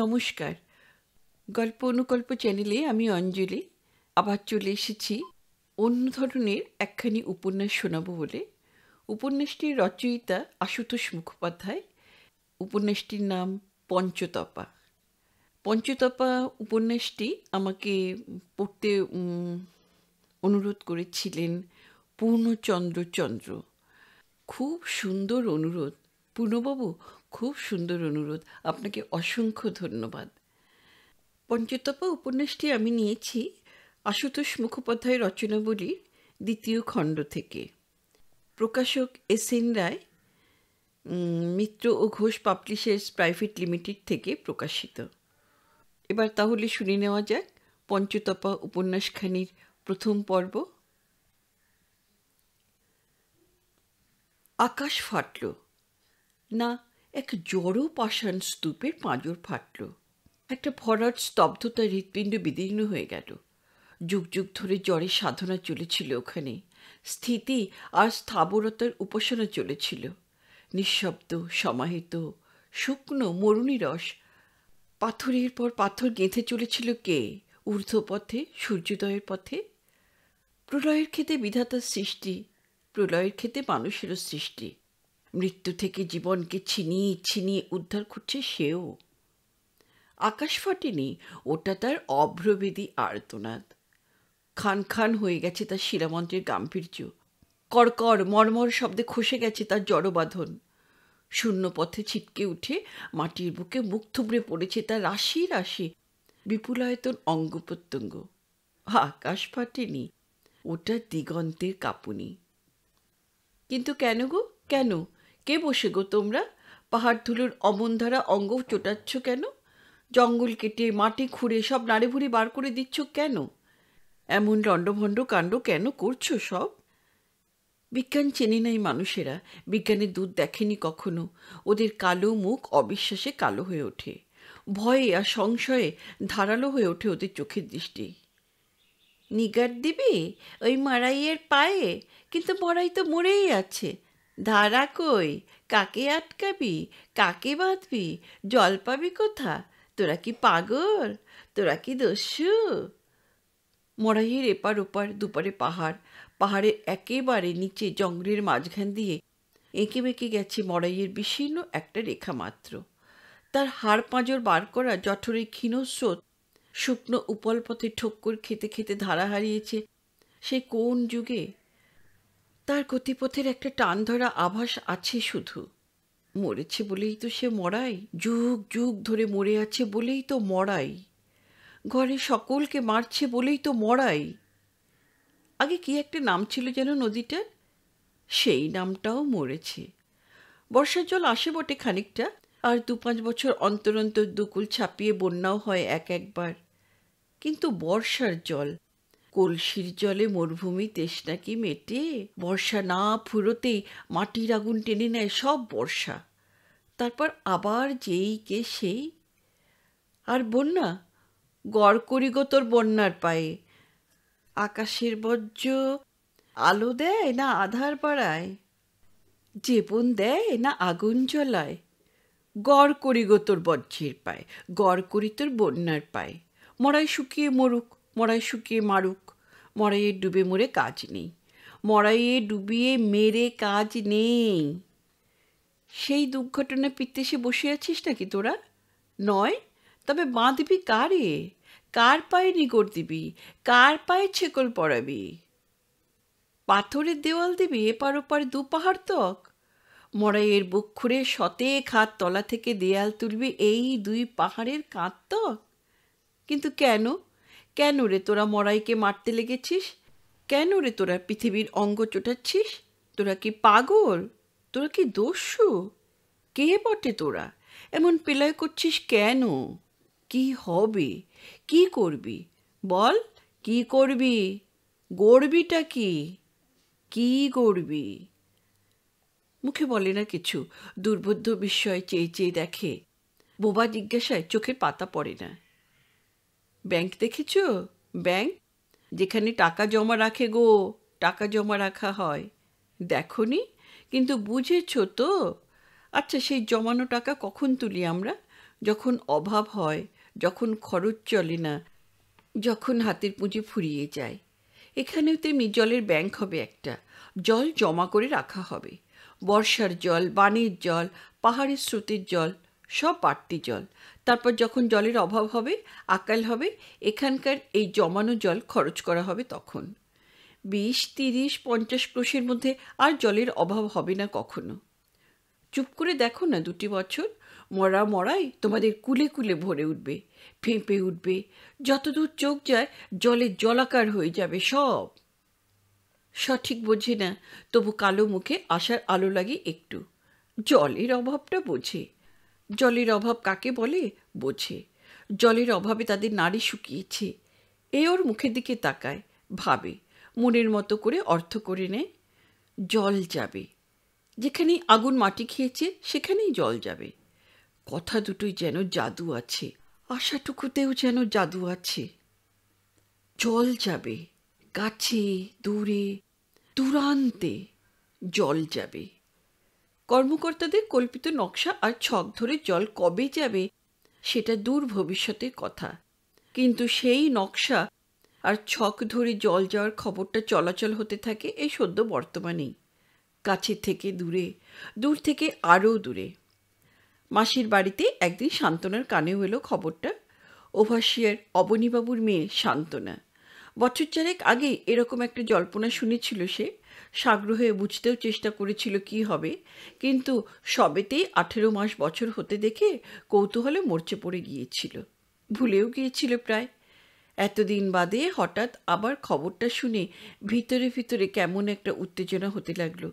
নমস্কার গল্প অনুকল্প চ্যানেলে আমি অঞ্জলি আবার চলে এসেছি অন্য ধরনের একখানি উপন্যাস শোনাবো বলে উপন্যাসটির রচয়িতা আশুতোষ মুখোপাধ্যায় উপন্যাসটির নাম পঞ্চতপা পঞ্চতপা উপন্যাসটি আমাকে পড়তে অনুরোধ করেছিলেন পূর্ণচন্দ্র চন্দ্র খুব সুন্দর অনুরোধ পূর্ণবাবু খুব সুন্দর অনুরোধ আপনাকে অসংখ্য ধন্যবাদ পঞ্চতপা উপন্যাসটি আমি নিয়েছি আশুতোষ মুখোপাধ্যায় রচনাবলীর দ্বিতীয় খণ্ড থেকে প্রকাশক এস এন রায় মিত্র ও ঘোষ পাবলিশার্স প্রাইভেট লিমিটেড থেকে প্রকাশিত এবার তাহলে শুনে নেওয়া যাক পঞ্চতপা উপন্যাসখানির প্রথম পর্ব আকাশ ফাটল না এক জড়ো পাষাণ স্তূপের পাঁজর ফাটল একটা ভরাট স্তব্ধতা হৃৎপিণ্ড বিদীর্ণ হয়ে গেল যুগ যুগ ধরে জ্বরের সাধনা চলেছিল ওখানে স্থিতি আর স্থাবরতার উপাসনা চলেছিল নিঃশব্দ সমাহিত শুকনো মরুণীরস পাথরের পর পাথর গেঁথে চলেছিল কে ঊর্ধ্বপথে সূর্যোদয়ের পথে প্রলয়ের ক্ষেতে বিধাতার সৃষ্টি প্রলয়ের ক্ষেতে মানুষেরও সৃষ্টি মৃত্যু থেকে জীবনকে ছিনিয়ে ছিনিয়ে উদ্ধার করছে সেও আকাশ ফাটেনি ওটা তার অভ্রবেদী আর্তনাদ খান খান হয়ে গেছে তার শিলামন্ত্রের গাম্ভীর্য কড়কড় মর্মর শব্দে খসে গেছে তার জড়বাঁধন শূন্য পথে ছিটকে উঠে মাটির বুকে মুখ থুবড়ে পড়েছে তার রাশি রাশি বিপুলায়তন অঙ্গ প্রত্যঙ্গ আকাশ ফাটেনি ওটা দিগন্তের কাঁপুনি কিন্তু কেন গো কেন কে বসে গো তোমরা পাহাড় ধুলোর অমনধারা অঙ্গ চোটাচ্ছ কেন জঙ্গল কেটে মাটি খুঁড়ে সব নাড়িভুড়ি বার করে দিচ্ছ কেন এমন রণ্ডভণ্ড কাণ্ড কেন করছো সব বিজ্ঞান চেনে নাই মানুষেরা বিজ্ঞানের দুধ দেখেনি কখনো ওদের কালো মুখ অবিশ্বাসে কালো হয়ে ওঠে ভয়ে আর সংশয়ে ধারালো হয়ে ওঠে ওদের চোখের দৃষ্টি নিগার দিবি ওই মারাইয়ের পায়ে কিন্তু মরাই তো মরেই আছে ধারা কই কাকে আটকাবি কাকে বাঁধবি জল পাবি কোথা তোরা কি পাগল তোরা কি দস্যু মরাহির এপার ওপার দুপারে পাহাড় পাহাড়ের একেবারে নিচে জঙ্গলের মাঝখান দিয়ে এঁকে বেঁকে গেছে মরাইয়ের বিশীর্ণ একটা রেখা মাত্র তার হাড় পাঁজর বার করা জঠরের ক্ষীণস্রোত শুকনো উপলপথে ঠোক্কর খেতে খেতে ধারা হারিয়েছে সে কোন যুগে তার গতিপথের একটা টান ধরা আভাস আছে শুধু মরেছে বলেই তো সে মরাই যুগ যুগ ধরে মরে আছে বলেই তো মরাই ঘরে সকলকে মারছে বলেই তো মরাই আগে কি একটা নাম ছিল যেন নদীটার সেই নামটাও মরেছে বর্ষার জল আসে বটে খানিকটা আর দু পাঁচ বছর অন্তর অন্তর দুকুল ছাপিয়ে বন্যাও হয় এক একবার কিন্তু বর্ষার জল কলসির জলে মরুভূমি তেষ্টা কি মেটে বর্ষা না ফুরোতেই মাটির আগুন টেনে নেয় সব বর্ষা তারপর আবার যেই কে সেই আর বন্যা গড় করিগো তোর বন্যার পায়ে আকাশের বজ্র আলো দেয় না আধার পাড়ায় জীবন দেয় না আগুন জ্বলায় গড় করিগো তোর বজ্রের পায় গড় করি তোর বন্যার পায় মরাই শুকিয়ে মরুক মরাই শুকিয়ে মারুক মরাইয়ে ডুবে মরে কাজ নেই মরাইয়ে ডুবিয়ে মেরে কাজ নেই সেই দুর্ঘটনা সে বসে আছিস নাকি তোরা নয় তবে বাঁধবি কারে কার পায়ে নিগড় দিবি কার পায়ে ছেকল পড়াবি পাথরের দেওয়াল দিবি এপার ওপার দু পাহাড় তক মরাইয়ের বুক খুঁড়ে সতে হাত তলা থেকে দেয়াল তুলবি এই দুই পাহাড়ের তো কিন্তু কেন কেন রে তোরা মরাইকে মারতে লেগেছিস কেন রে তোরা পৃথিবীর অঙ্গ চোটাচ্ছিস তোরা কি পাগল তোরা কি দস্যু কে বটে তোরা এমন পেলয় করছিস কেন কি হবে কি করবি বল কি করবি গড়বিটা কি কি গড়বি মুখে বলে না কিছু দুর্বোধ্য বিস্ময় চেয়ে চেয়ে দেখে বোবা জিজ্ঞাসায় চোখের পাতা পড়ে না ব্যাংক দেখেছ ব্যাংক যেখানে টাকা জমা রাখে গো টাকা জমা রাখা হয় নি কিন্তু বুঝেছ তো আচ্ছা সেই জমানো টাকা কখন তুলি আমরা যখন অভাব হয় যখন খরচ চলে না যখন হাতের পুঁজি ফুরিয়ে যায় এখানেও তেমনি জলের ব্যাংক হবে একটা জল জমা করে রাখা হবে বর্ষার জল বানের জল পাহাড়ের স্রোতের জল সব বাড়তি জল তারপর যখন জলের অভাব হবে আকাল হবে এখানকার এই জমানো জল খরচ করা হবে তখন বিশ তিরিশ পঞ্চাশ ক্রোশের মধ্যে আর জলের অভাব হবে না কখনো চুপ করে দেখো না দুটি বছর মরা মরাই তোমাদের কুলে কুলে ভরে উঠবে ফেঁপে উঠবে যতদূর চোখ যায় জলে জলাকার হয়ে যাবে সব সঠিক বোঝে না তবু কালো মুখে আসার আলো লাগে একটু জলের অভাবটা বোঝে জলের অভাব কাকে বলে বোঝে জলের অভাবে তাদের নারী শুকিয়েছে এ ওর মুখের দিকে তাকায় ভাবে মনের মতো করে অর্থ করে নেয় জল যাবে যেখানেই আগুন মাটি খেয়েছে সেখানেই জল যাবে কথা দুটোই যেন জাদু আছে আশাটুকুতেও যেন জাদু আছে জল যাবে কাছে দূরে দূরান্তে জল যাবে কর্মকর্তাদের কল্পিত নকশা আর ছক ধরে জল কবে যাবে সেটা দূর ভবিষ্যতের কথা কিন্তু সেই নকশা আর ছক ধরে জল যাওয়ার খবরটা চলাচল হতে থাকে এই সদ্য বর্তমানেই কাছে থেকে দূরে দূর থেকে আরও দূরে মাসির বাড়িতে একদিন শান্তনার কানে এলো খবরটা ওভাসিয়ার অবনীবাবুর মেয়ে শান্তনা বছর চারেক আগে এরকম একটা জল্পনা শুনেছিল সে সাগ্রহে বুঝতেও চেষ্টা করেছিল কি হবে কিন্তু সবেতেই আঠেরো মাস বছর হতে দেখে কৌতূহলে মরচে পড়ে গিয়েছিল ভুলেও গিয়েছিল প্রায় এতদিন বাদে হঠাৎ আবার খবরটা শুনে ভিতরে ভিতরে কেমন একটা উত্তেজনা হতে লাগলো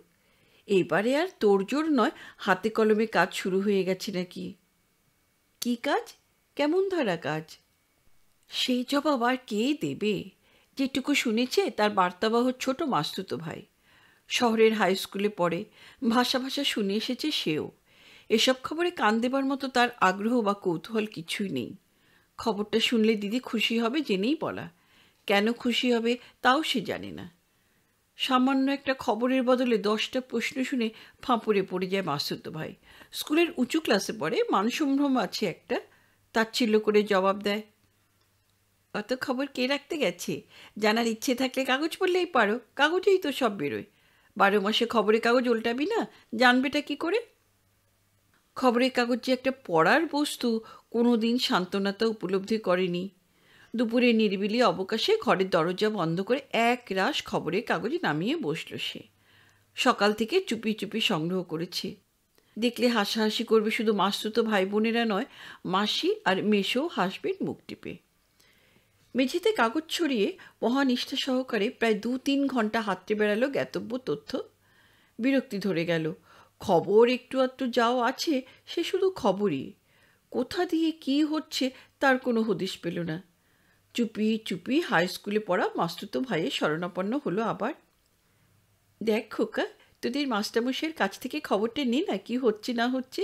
এবারে আর জোর নয় হাতে কলমে কাজ শুরু হয়ে গেছে নাকি কি কাজ কেমন ধরা কাজ সেই জবাব আর কে দেবে যেটুকু শুনেছে তার বার্তাবাহ ছোট মাস্তুত ভাই শহরের হাই স্কুলে পড়ে ভাষা ভাষা শুনে এসেছে সেও এসব খবরে কান দেবার মতো তার আগ্রহ বা কৌতূহল কিছুই নেই খবরটা শুনলে দিদি খুশি হবে জেনেই বলা কেন খুশি হবে তাও সে জানে না সামান্য একটা খবরের বদলে দশটা প্রশ্ন শুনে ফাঁপড়ে পড়ে যায় মাসুদ ভাই স্কুলের উঁচু ক্লাসে পড়ে মানসম্ভ্রম আছে একটা তার ছিল করে জবাব দেয় অত খবর কে রাখতে গেছে জানার ইচ্ছে থাকলে কাগজ পড়লেই পারো কাগজেই তো সব বেরোয় বারো মাসে খবরের কাগজ উল্টাবি না জানবেটা কি করে খবরের কাগজ যে একটা পড়ার বস্তু কোনো দিন সান্ত্বনাতা উপলব্ধি করেনি দুপুরে নিরিবিলি অবকাশে ঘরের দরজা বন্ধ করে এক রাশ খবরের কাগজ নামিয়ে বসল সে সকাল থেকে চুপি চুপি সংগ্রহ করেছে দেখলে হাসাহাসি করবে শুধু মাসুতো ভাই বোনেরা নয় মাসি আর মেশো হাসবেন মুখ টিপে মেঝেতে কাগজ ছড়িয়ে মহানিষ্ঠা সহকারে প্রায় দু তিন ঘন্টা হাতড়ে বেড়ালো জ্ঞাতব্য তথ্য বিরক্তি ধরে গেল খবর একটু আধটু যাও আছে সে শুধু খবরই কোথা দিয়ে কি হচ্ছে তার কোনো হদিশ পেল না চুপি চুপি হাই স্কুলে পড়া মাস্তুতো ভাইয়ের শরণাপন্ন হলো আবার দেখ খোকা তোদের মাস্টারমশাইয়ের কাছ থেকে খবরটা নে না কি হচ্ছে না হচ্ছে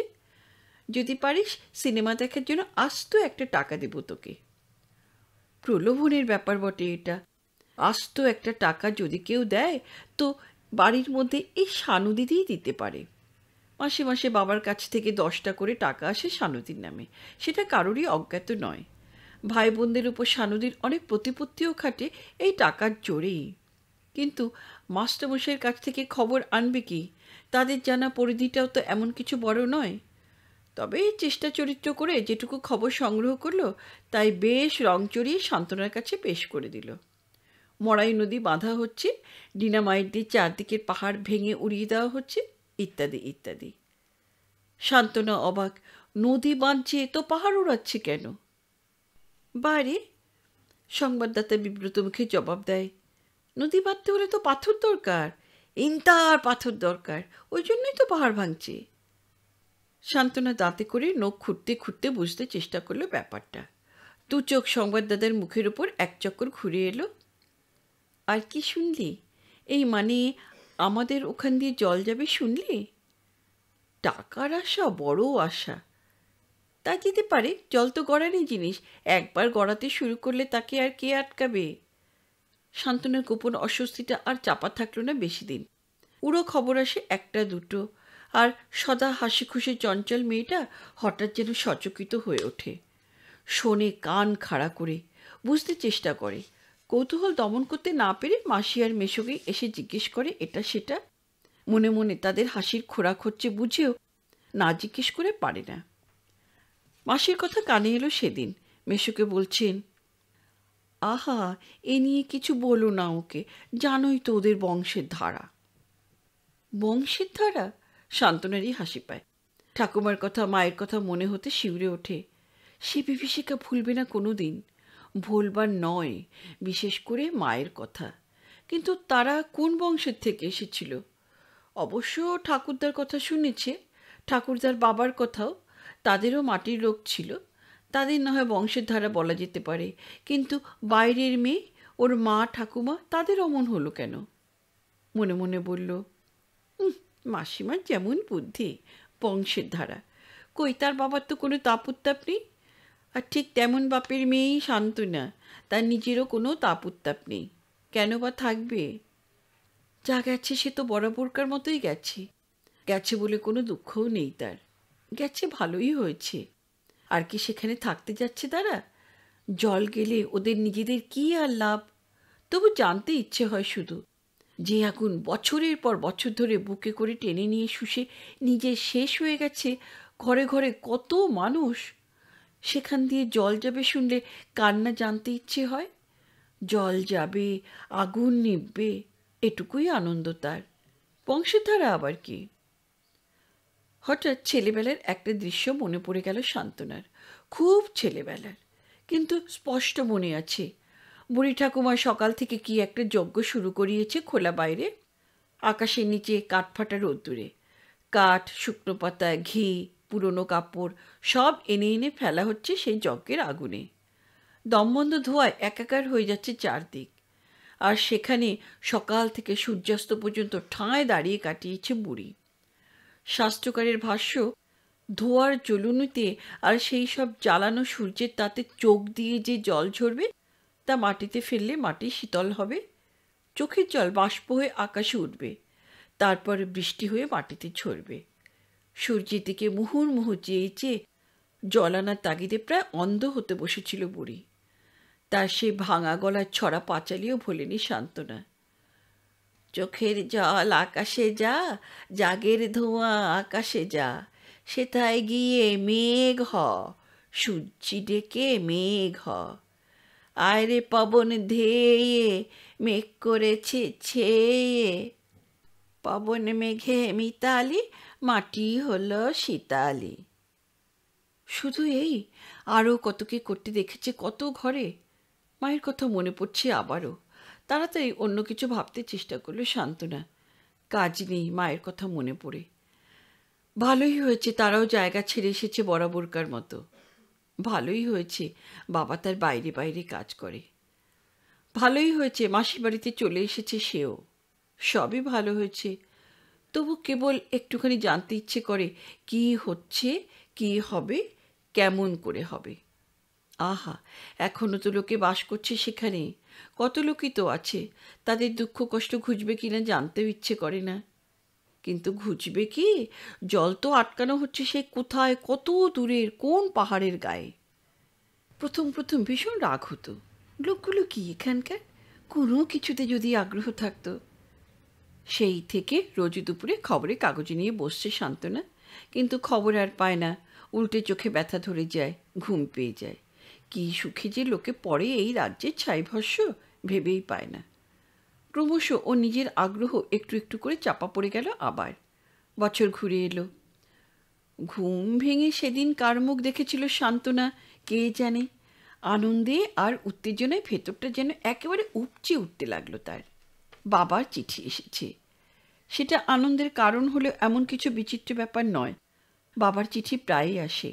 যদি পারিস সিনেমা দেখার জন্য আস্ত একটা টাকা দেবো তোকে প্রলোভনের ব্যাপার বটে এটা আস্ত একটা টাকা যদি কেউ দেয় তো বাড়ির মধ্যে এই সানু দিদিই দিতে পারে মাসে মাসে বাবার কাছ থেকে দশটা করে টাকা আসে সানুদির নামে সেটা কারোরই অজ্ঞাত নয় ভাই বোনদের উপর সানুদির অনেক প্রতিপত্তিও খাটে এই টাকার জোরেই কিন্তু মাস্টারমশাইয়ের কাছ থেকে খবর আনবে কি তাদের জানা পরিধিটাও তো এমন কিছু বড় নয় তবে চেষ্টা চরিত্র করে যেটুকু খবর সংগ্রহ করল তাই বেশ রং চড়িয়ে সান্ত্বনার কাছে পেশ করে দিল মরাই নদী বাঁধা হচ্ছে ডিনামাইট দিয়ে চারদিকের পাহাড় ভেঙে উড়িয়ে দেওয়া হচ্ছে ইত্যাদি ইত্যাদি সান্ত্বনা অবাক নদী বাঁধছে তো পাহাড় উড়াচ্ছে কেন বাইরে সংবাদদাতা বিব্রত মুখে জবাব দেয় নদী বাঁধতে হলে তো পাথর দরকার ইন্তার পাথর দরকার ওই জন্যই তো পাহাড় ভাঙছে শান্তনা দাঁতে করে নখ খুঁড়তে খুঁড়তে বুঝতে চেষ্টা করলো ব্যাপারটা দু চোখ সংবাদদাতার মুখের ওপর এক চক্কর ঘুরে এলো আর কি শুনলি এই মানে আমাদের ওখান দিয়ে জল যাবে শুনলি টাকার আশা বড় আশা তা যেতে পারে জল তো গড়ারই জিনিস একবার গড়াতে শুরু করলে তাকে আর কে আটকাবে শান্তনার গোপন অস্বস্তিটা আর চাপা থাকলো না বেশি দিন উড়ো খবর আসে একটা দুটো আর সদা হাসি খুশি চঞ্চল মেয়েটা হঠাৎ যেন সচকিত হয়ে ওঠে শোনে কান খাড়া করে বুঝতে চেষ্টা করে কৌতূহল দমন করতে না পেরে মাসি আর মেশোকে এসে জিজ্ঞেস করে এটা সেটা মনে মনে তাদের হাসির খোরাক হচ্ছে বুঝেও না জিজ্ঞেস করে পারে না মাসির কথা কানে এলো সেদিন মেশোকে বলছেন আহা এ নিয়ে কিছু বলো না ওকে জানোই তো ওদের বংশের ধারা বংশের ধারা শান্তনেরই হাসি পায় ঠাকুমার কথা মায়ের কথা মনে হতে শিউরে ওঠে সে বিভীষিকা ভুলবে না কোনো দিন ভুলবার নয় বিশেষ করে মায়ের কথা কিন্তু তারা কোন বংশের থেকে এসেছিল অবশ্য ঠাকুরদার কথা শুনেছে ঠাকুরদার বাবার কথাও তাদেরও মাটির লোক ছিল তাদের না হয় বংশের ধারা বলা যেতে পারে কিন্তু বাইরের মেয়ে ওর মা ঠাকুমা তাদের অমন হলো কেন মনে মনে বলল মাসিমার যেমন বুদ্ধি বংশের ধারা কই তার বাবার তো কোনো তাপত্তাপ নেই আর ঠিক তেমন বাপের মেয়েই শান্ত না তার নিজেরও কোনো তাপত্তাপ নেই কেন বা থাকবে যা গেছে সে তো বরাবরকার মতোই গেছে গেছে বলে কোনো দুঃখও নেই তার গেছে ভালোই হয়েছে আর কি সেখানে থাকতে যাচ্ছে তারা জল গেলে ওদের নিজেদের কি আর লাভ তবু জানতে ইচ্ছে হয় শুধু যে এখন বছরের পর বছর ধরে বুকে করে টেনে নিয়ে শুষে নিজে শেষ হয়ে গেছে ঘরে ঘরে কত মানুষ সেখান দিয়ে জল যাবে শুনলে কান্না জানতে ইচ্ছে হয় জল যাবে আগুন নিববে এটুকুই আনন্দ তার বংশধারা আবার কি হঠাৎ ছেলেবেলার একটা দৃশ্য মনে পড়ে গেল শান্তনার খুব ছেলেবেলার কিন্তু স্পষ্ট মনে আছে বুড়ি ঠাকুমা সকাল থেকে কি একটা যজ্ঞ শুরু করিয়েছে খোলা বাইরে আকাশের নিচে কাঠ ফাটা রোদ্দুরে কাঠ শুকনো পাতা ঘি পুরনো কাপড় সব এনে এনে ফেলা হচ্ছে সেই যজ্ঞের আগুনে দমবন্ধ ধোয়ায় একাকার হয়ে যাচ্ছে চারদিক আর সেখানে সকাল থেকে সূর্যাস্ত পর্যন্ত ঠাঁয় দাঁড়িয়ে কাটিয়েছে বুড়ি স্বাস্থ্যকারের ভাষ্য ধোয়ার জ্বলুনিতে আর সেই সব জ্বালানো সূর্যের তাতে চোখ দিয়ে যে জল ঝরবে তা মাটিতে ফেললে মাটি শীতল হবে চোখের জল বাষ্প হয়ে আকাশে উঠবে তারপর বৃষ্টি হয়ে মাটিতে ঝরবে সূর্যের দিকে মুহুর মুহু চেয়ে চেয়ে জল আনার তাগিদে প্রায় অন্ধ হতে বসেছিল বুড়ি তার সে ভাঙা গলার ছড়া পাঁচালিও ভোলেনি সান্ত্বনা চোখের জল আকাশে যা জাগের ধোঁয়া আকাশে যা সেথায় গিয়ে মেঘ হ সূর্যি ডেকে মেঘ হ আয়রে পবন ধেয়ে মেঘ করেছে ছেয়ে পবন মেঘে মিতালি মাটি হলো শীতালি শুধু এই আরও কত কি করতে দেখেছে কত ঘরে মায়ের কথা মনে পড়ছে আবারও তাড়াতাড়ি অন্য কিছু ভাবতে চেষ্টা করলো শান্তনা কাজ নেই মায়ের কথা মনে পড়ে ভালোই হয়েছে তারাও জায়গা ছেড়ে এসেছে বরাবরকার মতো ভালোই হয়েছে বাবা তার বাইরে বাইরে কাজ করে ভালোই হয়েছে মাসি বাড়িতে চলে এসেছে সেও সবই ভালো হয়েছে তবু কেবল একটুখানি জানতে ইচ্ছে করে কি হচ্ছে কি হবে কেমন করে হবে আহা এখনও তো লোকে বাস করছে সেখানে কত লোকই তো আছে তাদের দুঃখ কষ্ট খুঁজবে কিনা জানতেও ইচ্ছে করে না কিন্তু ঘুচবে কি জল তো আটকানো হচ্ছে সে কোথায় কত দূরের কোন পাহাড়ের গায়ে প্রথম প্রথম ভীষণ রাগ হতো লোকগুলো কি এখানকার কোনো কিছুতে যদি আগ্রহ থাকতো সেই থেকে রোজ দুপুরে খবরে কাগজে নিয়ে বসছে সান্ত্বনা কিন্তু খবর আর পায় না উল্টে চোখে ব্যথা ধরে যায় ঘুম পেয়ে যায় কি সুখে যে লোকে পড়ে এই রাজ্যের ভস্য ভেবেই পায় না ক্রমশ ও নিজের আগ্রহ একটু একটু করে চাপা পড়ে গেল আবার বছর ঘুরে এলো ঘুম ভেঙে সেদিন কার মুখ দেখেছিল সান্ত্বনা কে জানে আনন্দে আর উত্তেজনায় ভেতরটা যেন একেবারে উপচে উঠতে লাগলো তার বাবার চিঠি এসেছে সেটা আনন্দের কারণ হলেও এমন কিছু বিচিত্র ব্যাপার নয় বাবার চিঠি প্রায়ই আসে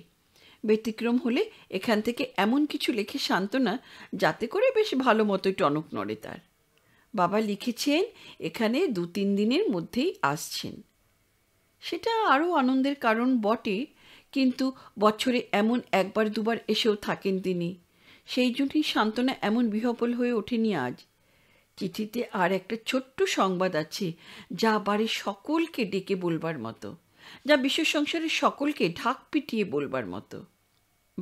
ব্যতিক্রম হলে এখান থেকে এমন কিছু লেখে সান্ত্বনা যাতে করে বেশ ভালো মতোই টনক নড়ে তার বাবা লিখেছেন এখানে দু তিন দিনের মধ্যেই আসছেন সেটা আরও আনন্দের কারণ বটে কিন্তু বছরে এমন একবার দুবার এসেও থাকেন তিনি সেই জন্যই সান্ত্বনা এমন বিহবল হয়ে ওঠেনি আজ চিঠিতে আর একটা ছোট্ট সংবাদ আছে যা বাড়ির সকলকে ডেকে বলবার মতো যা বিশ্ব সংসারের সকলকে ঢাক পিটিয়ে বলবার মতো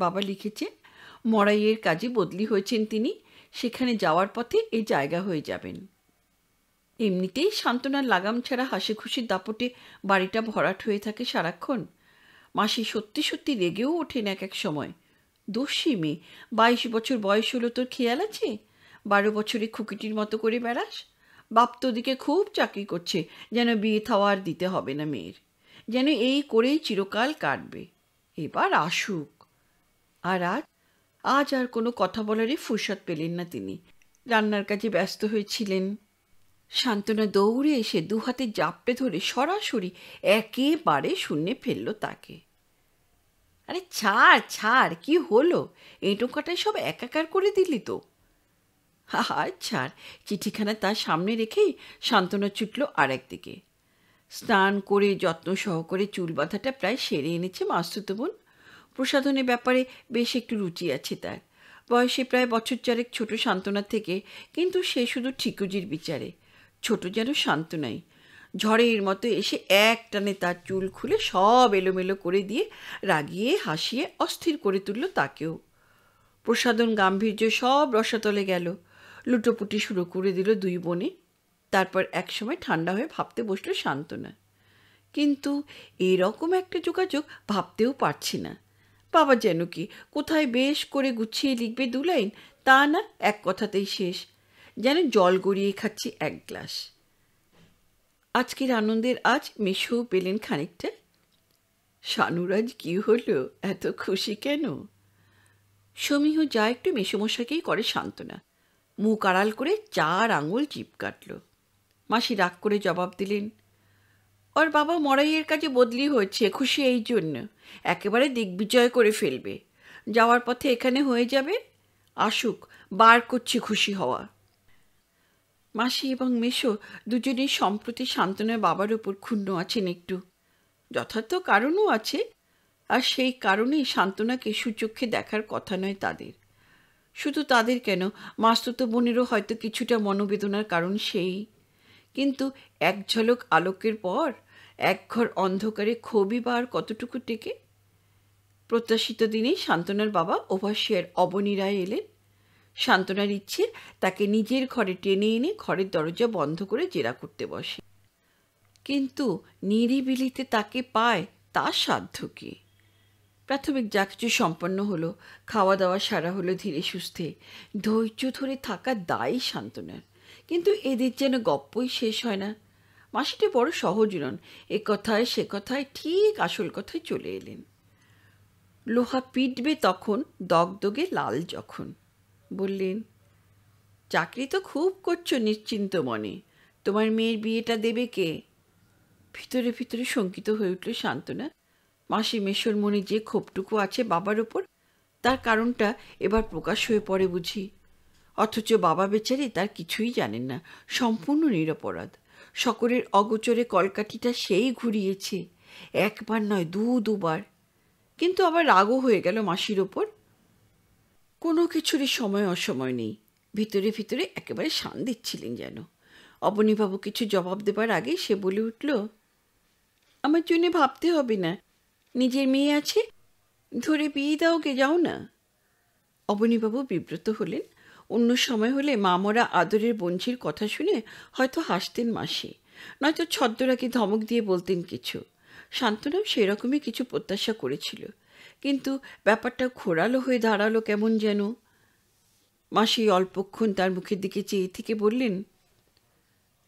বাবা লিখেছে মড়াইয়ের কাজে বদলি হয়েছেন তিনি সেখানে যাওয়ার পথে এই জায়গা হয়ে যাবেন এমনিতেই সান্ত্বনার লাগাম ছাড়া হাসি খুশির দাপটে বাড়িটা ভরাট হয়ে থাকে সারাক্ষণ মাসি সত্যি সত্যি রেগেও ওঠেন এক এক সময় দোষী মেয়ে বাইশ বছর বয়স হলো তোর খেয়াল আছে বারো বছরে খুকিটির মতো করে বেড়াস বাপ তোদিকে খুব চাকরি করছে যেন বিয়ে থাওয়ার দিতে হবে না মেয়ের যেন এই করেই চিরকাল কাটবে এবার আসুক আর আজ আজ আর কোনো কথা বলারই ফুরসত পেলেন না তিনি রান্নার কাজে ব্যস্ত হয়েছিলেন শান্তনা দৌড়ে এসে দু হাতে জাপটে ধরে সরাসরি একেবারে শূন্যে ফেলল তাকে আরে ছাড় ছাড় কি হলো এঁটোকাটায় সব একাকার করে দিলি তো আর ছাড় চিঠিখানা তার সামনে রেখেই শান্তনা ছুটল আর একদিকে স্নান করে যত্ন সহকারে চুল বাঁধাটা প্রায় সেরে এনেছে মাস্তুত বোন প্রসাধনের ব্যাপারে বেশ একটু রুচি আছে তার বয়সে প্রায় বছর চারেক ছোট সান্ত্বনা থেকে কিন্তু সে শুধু ঠিকুজির বিচারে ছোট যেন সান্ত্বনাই ঝড়ের মতো এসে এক টানে তার চুল খুলে সব এলোমেলো করে দিয়ে রাগিয়ে হাসিয়ে অস্থির করে তুলল তাকেও প্রসাদন গাম্ভীর্য সব রসাতলে গেল লুটোপুটি শুরু করে দিল দুই বনে তারপর একসময় ঠান্ডা হয়ে ভাবতে বসল সান্ত্বনা কিন্তু এরকম একটা যোগাযোগ ভাবতেও পারছি না বাবা যেন কি কোথায় বেশ করে গুছিয়ে লিখবে দুলাইন তা না এক কথাতেই শেষ যেন জল গড়িয়ে খাচ্ছি এক গ্লাস আজকের আনন্দের আজ মিশু পেলেন খানিকটা সানুরাজ কি হলো এত খুশি কেন সমীহ যা একটু মেসুমশাকেই করে সান্ত্বনা মুখ আড়াল করে চার আঙুল চিপ কাটল মাসি রাগ করে জবাব দিলেন ওর বাবা মরাইয়ের কাছে বদলি হয়েছে খুশি এই জন্য একেবারে দিগ্বিজয় করে ফেলবে যাওয়ার পথে এখানে হয়ে যাবে আসুক বার করছি খুশি হওয়া মাসি এবং মেশো দুজনেই সম্প্রতি শান্তনার বাবার উপর ক্ষুণ্ণ আছেন একটু যথার্থ কারণও আছে আর সেই কারণেই শান্তনাকে সুচক্ষে দেখার কথা নয় তাদের শুধু তাদের কেন মাস্তুত বোনেরও হয়তো কিছুটা মনোবেদনার কারণ সেই কিন্তু এক ঝলক আলোকের পর একঘর অন্ধকারে ক্ষোভই বা আর কতটুকু টেকে প্রত্যাশিত দিনেই শান্তনার বাবা ওভাসিয়ার অবনী রায় এলেন শান্তনার ইচ্ছে তাকে নিজের ঘরে টেনে এনে ঘরের দরজা বন্ধ করে জেরা করতে বসে কিন্তু নিরিবিলিতে তাকে পায় তা সাধ্য কি প্রাথমিক যা কিছু সম্পন্ন হলো খাওয়া দাওয়া সারা হলো ধীরে সুস্থে ধৈর্য ধরে থাকা দায়ী শান্তনার কিন্তু এদের যেন গপ্পই শেষ হয় না মাসিটি বড় সহজ নন এ কথায় সে কথায় ঠিক আসল কথায় চলে এলেন লোহা পিটবে তখন দগদগে লাল যখন বললেন চাকরি তো খুব করছো নিশ্চিন্ত মনে তোমার মেয়ের বিয়েটা দেবে কে ভিতরে ভিতরে শঙ্কিত হয়ে উঠল শান্তনা মাসি মেশোর মনে যে ক্ষোভটুকু আছে বাবার ওপর তার কারণটা এবার প্রকাশ হয়ে পড়ে বুঝি অথচ বাবা বেচারি তার কিছুই জানেন না সম্পূর্ণ নিরপরাধ সকলের অগোচরে কলকাঠিটা সেই ঘুরিয়েছে একবার নয় দু দুবার কিন্তু আবার রাগও হয়ে গেল মাসির ওপর কোনো কিছুরই সময় অসময় নেই ভিতরে ভিতরে একেবারে শান দিচ্ছিলেন যেন অবনীবাবু কিছু জবাব দেবার আগে সে বলে উঠল আমার জন্যে ভাবতে হবে না নিজের মেয়ে আছে ধরে বিয়ে দাও গে যাও না অবনীবাবু বিব্রত হলেন অন্য সময় হলে মামরা আদরের বঞ্চির কথা শুনে হয়তো হাসতেন মাসি নয়তো ছদ্মরাকে ধমক দিয়ে বলতেন কিছু শান্তনাম সেরকমই কিছু প্রত্যাশা করেছিল কিন্তু ব্যাপারটা ঘোরালো হয়ে দাঁড়ালো কেমন যেন মাসি অল্পক্ষণ তার মুখের দিকে চেয়ে থেকে বললেন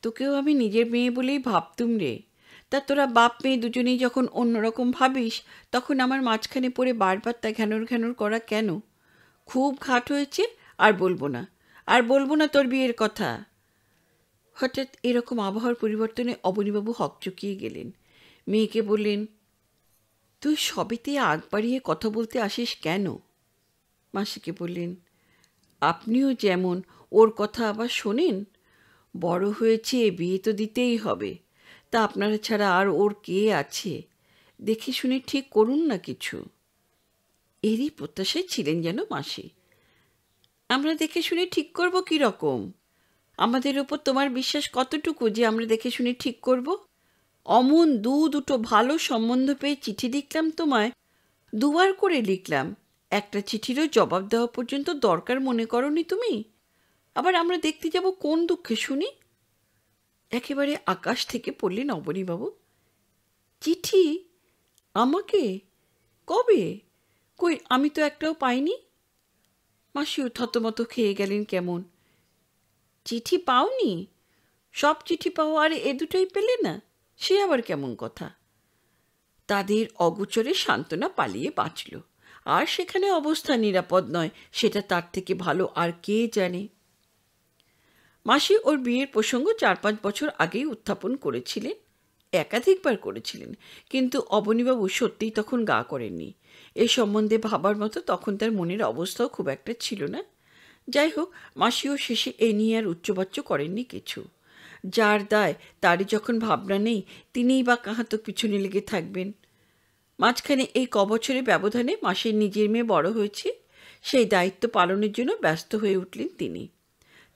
তোকেও আমি নিজের মেয়ে বলেই ভাবতুম রে তা তোরা বাপ মেয়ে দুজনেই যখন অন্যরকম ভাবিস তখন আমার মাঝখানে পড়ে বারবার তা ঘ্যানোর ঘ্যানোর করা কেন খুব ঘাট হয়েছে আর বলবো না আর বলবো না তোর বিয়ের কথা হঠাৎ এরকম আবহাওয়ার পরিবর্তনে অবনীবাবু হকচকিয়ে গেলেন মেয়েকে বললেন তুই সবেতে আগ বাড়িয়ে কথা বলতে আসিস কেন মাসিকে বললেন আপনিও যেমন ওর কথা আবার শোনেন বড় হয়েছে বিয়ে তো দিতেই হবে তা আপনারা ছাড়া আর ওর কে আছে দেখে শুনে ঠিক করুন না কিছু এরই প্রত্যাশায় ছিলেন যেন মাসি আমরা দেখে শুনে ঠিক করব কি রকম আমাদের ওপর তোমার বিশ্বাস কতটুকু যে আমরা দেখে শুনে ঠিক করব অমন দু দুটো ভালো সম্বন্ধ পেয়ে চিঠি লিখলাম তোমায় দুবার করে লিখলাম একটা চিঠিরও জবাব দেওয়া পর্যন্ত দরকার মনে করনি তুমি আবার আমরা দেখতে যাব কোন দুঃখে শুনি একেবারে আকাশ থেকে পড়লে নবনীবাবু চিঠি আমাকে কবে কই আমি তো একটাও পাইনি মাসিও থতমত খেয়ে গেলেন কেমন চিঠি পাওনি সব চিঠি পাও আর এ দুটোই পেলে না সে আবার কেমন কথা তাদের অগোচরে সান্ত্বনা পালিয়ে বাঁচল আর সেখানে অবস্থা নিরাপদ নয় সেটা তার থেকে ভালো আর কে জানে মাসি ওর বিয়ের প্রসঙ্গ চার পাঁচ বছর আগেই উত্থাপন করেছিলেন একাধিকবার করেছিলেন কিন্তু অবনীবাবু সত্যিই তখন গা করেননি এ সম্বন্ধে ভাবার মতো তখন তার মনের অবস্থাও খুব একটা ছিল না যাই হোক মাসিও শেষে এ নিয়ে আর উচ্চবাচ্য করেননি কিছু যার দায় তারই যখন ভাবনা নেই তিনিই বা কাহাতো পিছনে লেগে থাকবেন মাঝখানে এই কবছরের ব্যবধানে মাসির নিজের মেয়ে বড় হয়েছে সেই দায়িত্ব পালনের জন্য ব্যস্ত হয়ে উঠলেন তিনি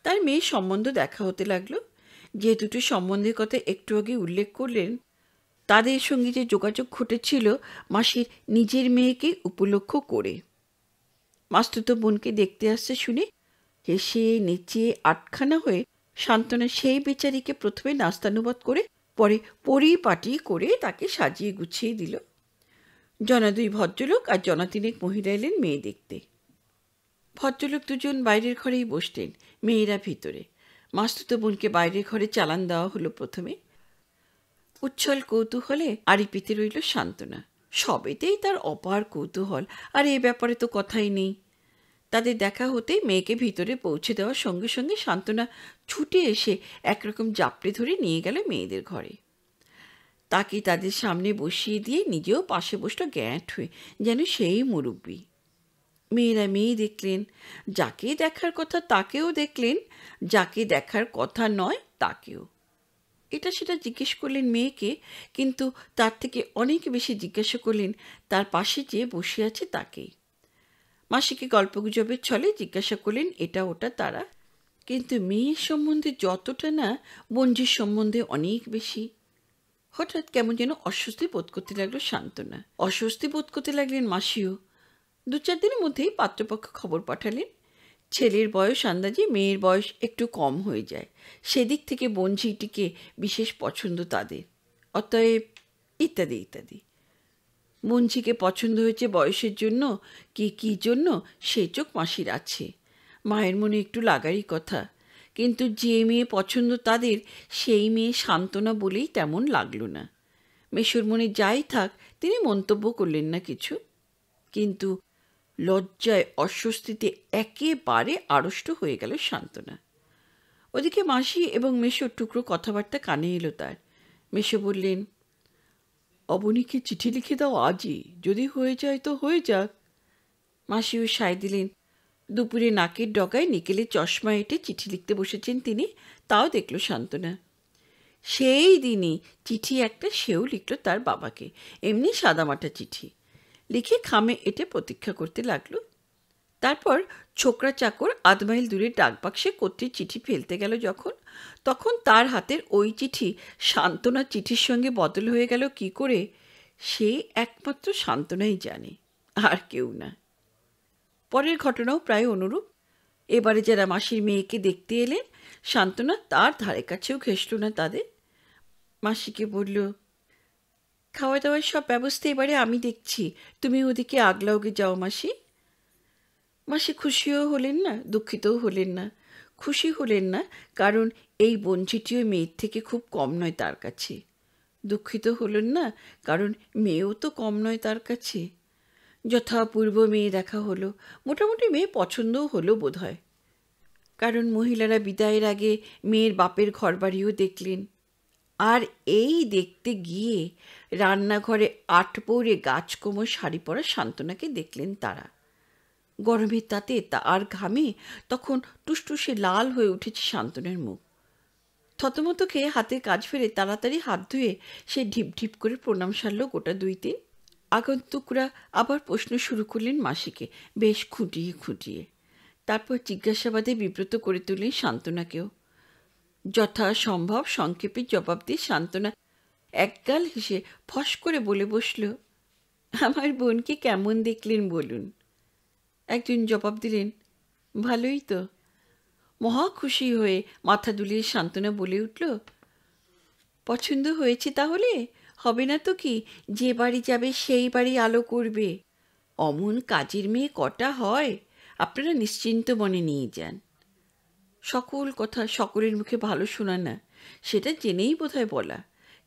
তার মেয়ের সম্বন্ধ দেখা হতে লাগলো যে দুটো সম্বন্ধের কথা একটু আগে উল্লেখ করলেন তাদের সঙ্গে যে যোগাযোগ ঘটেছিল মাসির নিজের মেয়েকে উপলক্ষ করে মাস্তুত বোনকে দেখতে আসছে শুনে হেসে নেচে আটখানা হয়ে সান্ত্বনা সেই বেচারিকে প্রথমে নাস্তানুবাদ করে পরে পরিপাটি করে তাকে সাজিয়ে গুছিয়ে দিল জনা দুই ভদ্রলোক আর জনা তিনেক মহিলা এলেন মেয়ে দেখতে ভদ্রলোক দুজন বাইরের ঘরেই বসতেন মেয়েরা ভিতরে মাস্তুত বোনকে বাইরের ঘরে চালান দেওয়া হলো প্রথমে উচ্ছল কৌতূহলে আড়িপিতে রইল সান্ত্বনা সবেতেই তার অপার কৌতূহল আর এ ব্যাপারে তো কথাই নেই তাদের দেখা হতেই মেয়েকে ভিতরে পৌঁছে দেওয়ার সঙ্গে সঙ্গে সান্ত্বনা ছুটে এসে একরকম জাপড়ে ধরে নিয়ে গেল মেয়েদের ঘরে তাকে তাদের সামনে বসিয়ে দিয়ে নিজেও পাশে বসল গ্যাঁট হয়ে যেন সেই মুরব্বী মেয়েরা মেয়ে দেখলেন যাকে দেখার কথা তাকেও দেখলেন যাকে দেখার কথা নয় তাকেও এটা সেটা জিজ্ঞেস করলেন মেয়েকে কিন্তু তার থেকে অনেক বেশি জিজ্ঞাসা করলেন তার পাশে যে বসে আছে তাকেই মাসিকে গল্পগুজবের ছলে জিজ্ঞাসা করলেন এটা ওটা তারা কিন্তু মেয়ের সম্বন্ধে যতটা না বঞ্জির সম্বন্ধে অনেক বেশি হঠাৎ কেমন যেন অস্বস্তি বোধ করতে লাগলো শান্তনা অস্বস্তি বোধ করতে লাগলেন মাসিও দু চার দিনের মধ্যেই পাত্রপক্ষ খবর পাঠালেন ছেলের বয়স আন্দাজে মেয়ের বয়স একটু কম হয়ে যায় সেদিক থেকে বঞ্জিটিকে বিশেষ পছন্দ তাদের অতএব ইত্যাদি ইত্যাদি মুন্সিকে পছন্দ হয়েছে বয়সের জন্য কি কি জন্য সে চোখ মাসির আছে মায়ের মনে একটু লাগারই কথা কিন্তু যে মেয়ে পছন্দ তাদের সেই মেয়ে সান্ত্বনা বলেই তেমন লাগলো না মেশুর মনে যাই থাক তিনি মন্তব্য করলেন না কিছু কিন্তু লজ্জায় অস্বস্তিতে একেবারে আড়ষ্ট হয়ে গেল সান্ত্বনা ওদিকে মাসি এবং মেশো টুকরো কথাবার্তা কানে এলো তার মেশো বললেন অবনীকে চিঠি লিখে দাও আজই যদি হয়ে যায় তো হয়ে যাক মাসিও সায় দিলেন দুপুরে নাকের ডগায় নিকেলে চশমা এঁটে চিঠি লিখতে বসেছেন তিনি তাও দেখল সান্ত্বনা সেই দিনই চিঠি একটা সেও লিখল তার বাবাকে এমনি সাদামাটা চিঠি লিখে খামে এঁটে প্রতীক্ষা করতে লাগলো তারপর ছোকরা চাকর আধ মাইল দূরে ডাকবাক্সে কর্তৃক চিঠি ফেলতে গেল যখন তখন তার হাতের ওই চিঠি সান্ত্বনা চিঠির সঙ্গে বদল হয়ে গেল কি করে সে একমাত্র সান্ত্বনাই জানে আর কেউ না পরের ঘটনাও প্রায় অনুরূপ এবারে যারা মাসির মেয়েকে দেখতে এলেন সান্ত্বনা তার ধারে কাছেও ঘেসল না তাদের মাসিকে বলল খাওয়া দাওয়ার সব ব্যবস্থা এবারে আমি দেখছি তুমি ওদিকে আগলাওগে যাও মাসি মাসি খুশিও হলেন না দুঃখিতও হলেন না খুশি হলেন না কারণ এই বঞ্চিটিও মেয়ের থেকে খুব কম নয় তার কাছে দুঃখিত হলেন না কারণ মেয়েও তো কম নয় তার কাছে যথাপূর্ব মেয়ে দেখা হলো মোটামুটি মেয়ে পছন্দও হলো বোধহয় কারণ মহিলারা বিদায়ের আগে মেয়ের বাপের ঘরবাড়িও দেখলেন আর এই দেখতে গিয়ে রান্নাঘরে আট পৌরে কোমর শাড়ি পরা সান্ত্বনাকে দেখলেন তারা গরমের তাতে তা আর ঘামে তখন টুসটুসে লাল হয়ে উঠেছে শান্তনের মুখ থতমত খেয়ে হাতে কাজ ফেলে তাড়াতাড়ি হাত ধুয়ে সে ঢিপ ঢিপ করে প্রণাম সারল গোটা দুইতে আগন্তুকরা আবার প্রশ্ন শুরু করলেন মাসিকে বেশ খুঁটিয়ে খুঁটিয়ে তারপর জিজ্ঞাসাবাদে বিব্রত করে তুললেন শান্তনাকেও যথাসম্ভব সংক্ষেপে জবাব দিয়ে সান্ত্বনা একগাল হেসে ফস করে বলে বসল আমার বোনকে কেমন দেখলেন বলুন একজন জবাব দিলেন ভালোই তো মহা খুশি হয়ে মাথা দুলিয়ে সান্ত্বনা বলে উঠল পছন্দ হয়েছে তাহলে হবে না তো কি যে বাড়ি যাবে সেই বাড়ি আলো করবে অমন কাজের মেয়ে কটা হয় আপনারা নিশ্চিন্ত মনে নিয়ে যান সকল কথা সকলের মুখে ভালো শোনায় না সেটা জেনেই বোধহয় বলা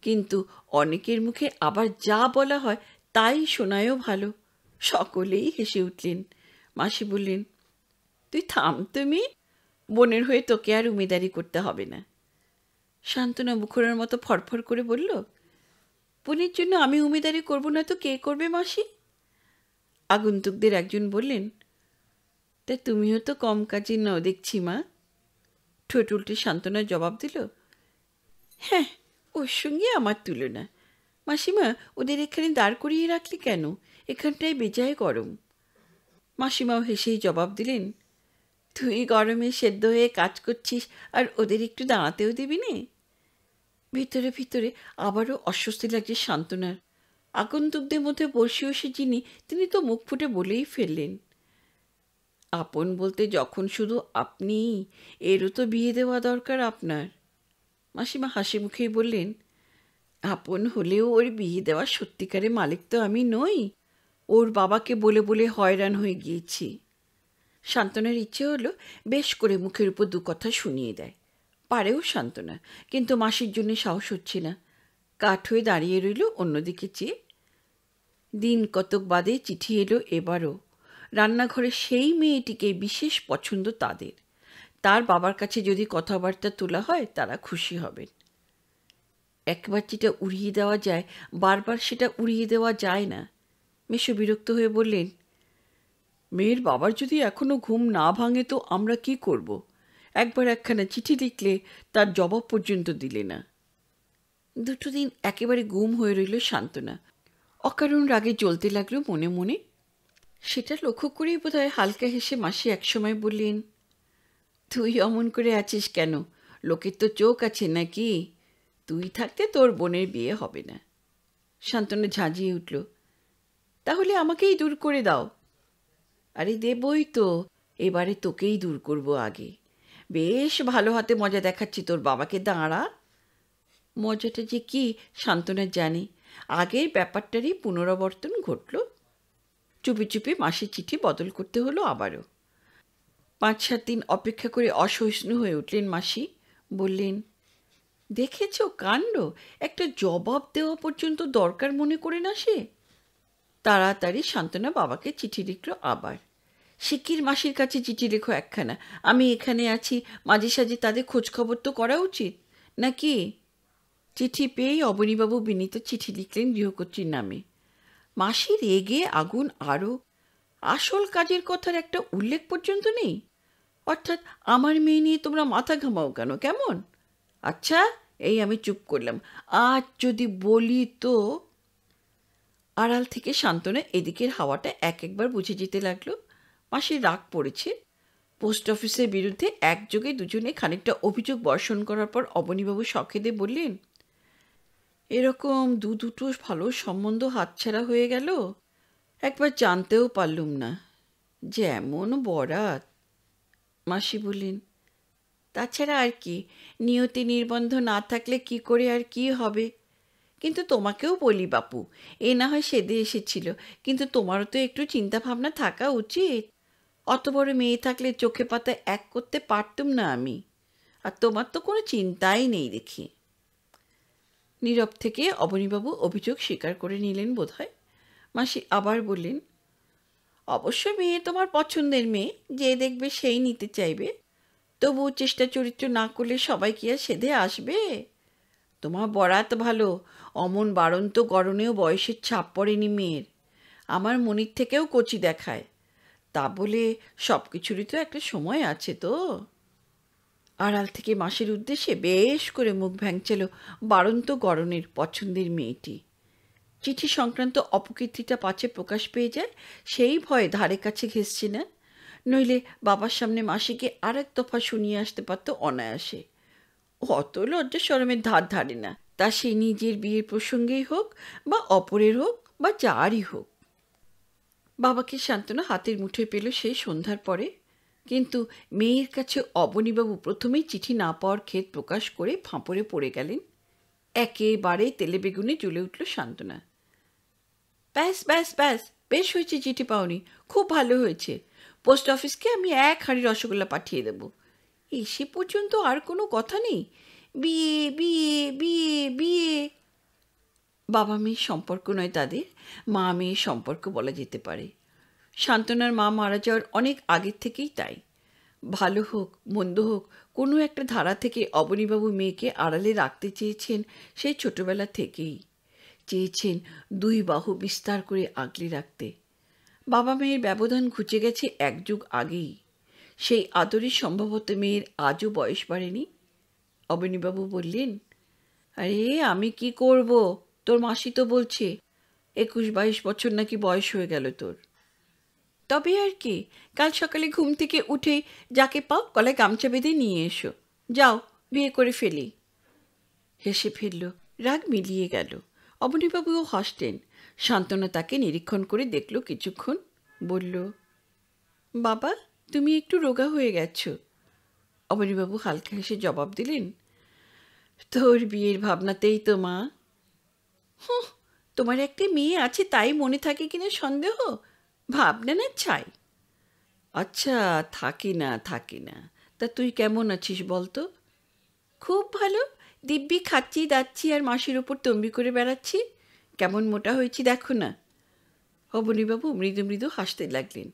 কিন্তু অনেকের মুখে আবার যা বলা হয় তাই শোনায়ও ভালো সকলেই হেসে উঠলেন মাসি বললেন তুই থাম তুমি বোনের হয়ে তোকে আর উমেদারি করতে হবে না শান্তনা মুখরার মতো ফরফর করে বলল বোনের জন্য আমি উমেদারি করব না তো কে করবে মাসি আগন্তুকদের একজন বললেন তা তুমিও তো কম কাজের নাও দেখছি মা ঠোঁট উল্টে সান্ত্বনার জবাব দিল হ্যাঁ ওর সঙ্গে আমার তুলনা মাসিমা ওদের এখানে দাঁড় করিয়ে রাখলি কেন এখানটায় বেজায় গরম মাসিমাও হেসেই জবাব দিলেন তুই গরমে সেদ্ধ হয়ে কাজ করছিস আর ওদের একটু দাঁড়াতেও দিবি নে ভিতরে ভিতরে আবারও অস্বস্তি লাগছে সান্ত্বনার আগন্তুকদের মধ্যে বসেও সে যিনি তিনি তো মুখ ফুটে বলেই ফেললেন আপন বলতে যখন শুধু আপনি এরও তো বিয়ে দেওয়া দরকার আপনার মাসিমা হাসি মুখেই বললেন আপন হলেও ওর বিয়ে দেওয়া সত্যিকারে মালিক তো আমি নই ওর বাবাকে বলে বলে হয়রান হয়ে গিয়েছি শান্তনার ইচ্ছে হলো বেশ করে মুখের উপর দু কথা শুনিয়ে দেয় পারেও শান্তনা কিন্তু মাসির জন্য সাহস হচ্ছে না কাঠ হয়ে দাঁড়িয়ে রইল অন্যদিকে চেয়ে দিন কতক বাদে চিঠি এলো এবারও রান্নাঘরে সেই মেয়েটিকে বিশেষ পছন্দ তাদের তার বাবার কাছে যদি কথাবার্তা তোলা হয় তারা খুশি হবেন একবার যেটা উড়িয়ে দেওয়া যায় বারবার সেটা উড়িয়ে দেওয়া যায় না মেশো বিরক্ত হয়ে বললেন মেয়ের বাবার যদি এখনও ঘুম না ভাঙে তো আমরা কি করব। একবার একখানা চিঠি লিখলে তার জবাব পর্যন্ত দিলে না দুটো দিন একেবারে ঘুম হয়ে রইল শান্তনা অকারণ রাগে জ্বলতে লাগলো মনে মনে সেটা লক্ষ্য করেই বোধহয় হালকা হেসে মাসি একসময় বললেন তুই অমন করে আছিস কেন লোকের তো চোখ আছে নাকি তুই থাকতে তোর বোনের বিয়ে হবে না শান্তনু ঝাঁঝিয়ে উঠল তাহলে আমাকেই দূর করে দাও আরে দেবই তো এবারে তোকেই দূর করব আগে বেশ ভালো হাতে মজা দেখাচ্ছি তোর বাবাকে দাঁড়া মজাটা যে কি শান্তনা জানে আগের ব্যাপারটারই পুনরাবর্তন ঘটল চুপি চুপি মাসির চিঠি বদল করতে হলো আবারও পাঁচ সাত দিন অপেক্ষা করে অসহিষ্ণু হয়ে উঠলেন মাসি বললেন দেখেছ কাণ্ড একটা জবাব দেওয়া পর্যন্ত দরকার মনে করে না সে তাড়াতাড়ি শান্তনা বাবাকে চিঠি লিখল আবার সিকির মাসির কাছে চিঠি লেখো একখানা আমি এখানে আছি মাঝে সাঝে তাদের খোঁজখবর তো করা উচিত নাকি চিঠি পেয়েই অবনীবাবু বিনীত চিঠি লিখলেন গৃহকর্ত্রীর নামে মাসি রেগে আগুন আরও আসল কাজের কথার একটা উল্লেখ পর্যন্ত নেই অর্থাৎ আমার মেয়ে নিয়ে তোমরা মাথা ঘামাও কেন কেমন আচ্ছা এই আমি চুপ করলাম আজ যদি বলি তো আড়াল থেকে শান্তনা এদিকের হাওয়াটা এক একবার বুঝে যেতে লাগলো মাসির রাগ পড়েছে পোস্ট অফিসের বিরুদ্ধে একযোগে দুজনে খানিকটা অভিযোগ বর্ষণ করার পর অবনীবাবু সখেদে বললেন এরকম দু দুটো ভালো সম্বন্ধ হাতছাড়া হয়ে গেল একবার জানতেও পারলুম না যে এমন বরাত মাসি বলিন তাছাড়া আর কি নিয়তি নির্বন্ধ না থাকলে কি করে আর কি হবে কিন্তু তোমাকেও বলি বাপু এ না হয় সেদে এসেছিল কিন্তু তোমারও তো একটু চিন্তাভাবনা থাকা উচিত অত বড় মেয়ে থাকলে চোখে পাতা এক করতে পারতুম না আমি আর তোমার তো কোনো চিন্তাই নেই দেখি নীরব থেকে অবনীবাবু অভিযোগ স্বীকার করে নিলেন হয় মাসি আবার বললেন অবশ্য মেয়ে তোমার পছন্দের মেয়ে যে দেখবে সেই নিতে চাইবে তবু চেষ্টা চরিত্র না করলে সবাই কি আর সেধে আসবে তোমার বরাত ভালো অমন বাড়ন্ত গরণেও বয়সের ছাপ পড়েনি মেয়ের আমার মনির থেকেও কচি দেখায় তা বলে সব কিছুরই তো একটা সময় আছে তো আড়াল থেকে মাসির উদ্দেশ্যে বেশ করে মুখ ভ্যাংচেল বারন্ত গরণের পছন্দের মেয়েটি চিঠি সংক্রান্ত অপকীর্তিটা পাছে প্রকাশ পেয়ে যায় সেই ভয়ে ধারে কাছে ঘেসছে না নইলে বাবার সামনে মাসিকে আর এক দফা শুনিয়ে আসতে পারত অনায়াসে অত লজ্জা সরমের ধার ধারে না তা সে নিজের বিয়ের প্রসঙ্গেই হোক বা অপরের হোক বা যারই হোক বাবাকে সান্ত্বনা হাতের মুঠোয় পেল সেই সন্ধ্যার পরে কিন্তু মেয়ের কাছে অবনীবাবু প্রথমেই চিঠি না পাওয়ার ক্ষেত প্রকাশ করে ফাঁপড়ে পড়ে গেলেন একেবারে তেলে বেগুনে জ্বলে উঠল সান্ত্বনা ব্যাস ব্যাস ব্যাস বেশ হয়েছে চিঠি পাওনি খুব ভালো হয়েছে পোস্ট অফিসকে আমি এক হাঁড়ি রসগোল্লা পাঠিয়ে দেব এসে পর্যন্ত আর কোনো কথা নেই বিয়ে বিয়ে বিয়ে বিয়ে বাবা মেয়ের সম্পর্ক নয় তাদের মা মেয়ের সম্পর্ক বলা যেতে পারে সান্ত্বনার মা মারা যাওয়ার অনেক আগের থেকেই তাই ভালো হোক মন্দ হোক কোনো একটা ধারা থেকে অবনীবাবু মেয়েকে আড়ালে রাখতে চেয়েছেন সেই ছোটবেলা থেকেই চেয়েছেন দুই বাহু বিস্তার করে আগলে রাখতে বাবা মেয়ের ব্যবধান ঘুচে গেছে এক যুগ আগেই সেই আদরে সম্ভবত মেয়ের আজও বয়স বাড়েনি অবনীবাবু বললেন আরে আমি কি করব তোর মাসি তো বলছে একুশ বাইশ বছর নাকি বয়স হয়ে গেল তোর তবে আর কি কাল সকালে ঘুম থেকে উঠেই যাকে পাও গলায় গামছা বেঁধে নিয়ে এসো যাও বিয়ে করে ফেলি হেসে ফেলল রাগ মিলিয়ে গেল অবনীবাবুও হাসতেন সান্ত্বনা তাকে নিরীক্ষণ করে দেখল কিছুক্ষণ বলল বাবা তুমি একটু রোগা হয়ে গেছো অবনীবাবু হালকা হেসে জবাব দিলেন তোর বিয়ের ভাবনাতেই তো মা তোমার একটা মেয়ে আছে তাই মনে থাকে কিনা সন্দেহ ভাবনা না ছাই আচ্ছা থাকি না থাকি না তা তুই কেমন আছিস বলতো খুব ভালো দিব্যি খাচ্ছি দাচ্ছি আর মাসির ওপর তম্বি করে বেড়াচ্ছি কেমন মোটা হয়েছি দেখো না অবনীবাবু মৃদু মৃদু হাসতে লাগলেন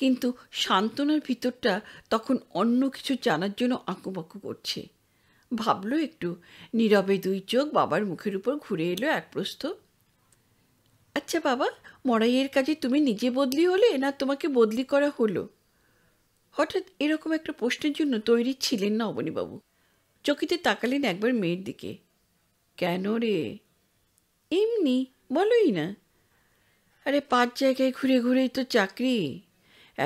কিন্তু সান্ত্বনার ভিতরটা তখন অন্য কিছু জানার জন্য আঁকুবাঁকু করছে ভাবলো একটু নীরবে দুই চোখ বাবার মুখের উপর ঘুরে এলো এক প্রস্থ আচ্ছা বাবা মড়াইয়ের কাজে তুমি নিজে বদলি হলে না তোমাকে বদলি করা হলো হঠাৎ এরকম একটা প্রশ্নের জন্য তৈরি ছিলেন না অবনীবাবু চকিতে তাকালেন একবার মেয়ের দিকে কেন রে এমনি বলোই না আরে পাঁচ জায়গায় ঘুরে ঘুরেই তো চাকরি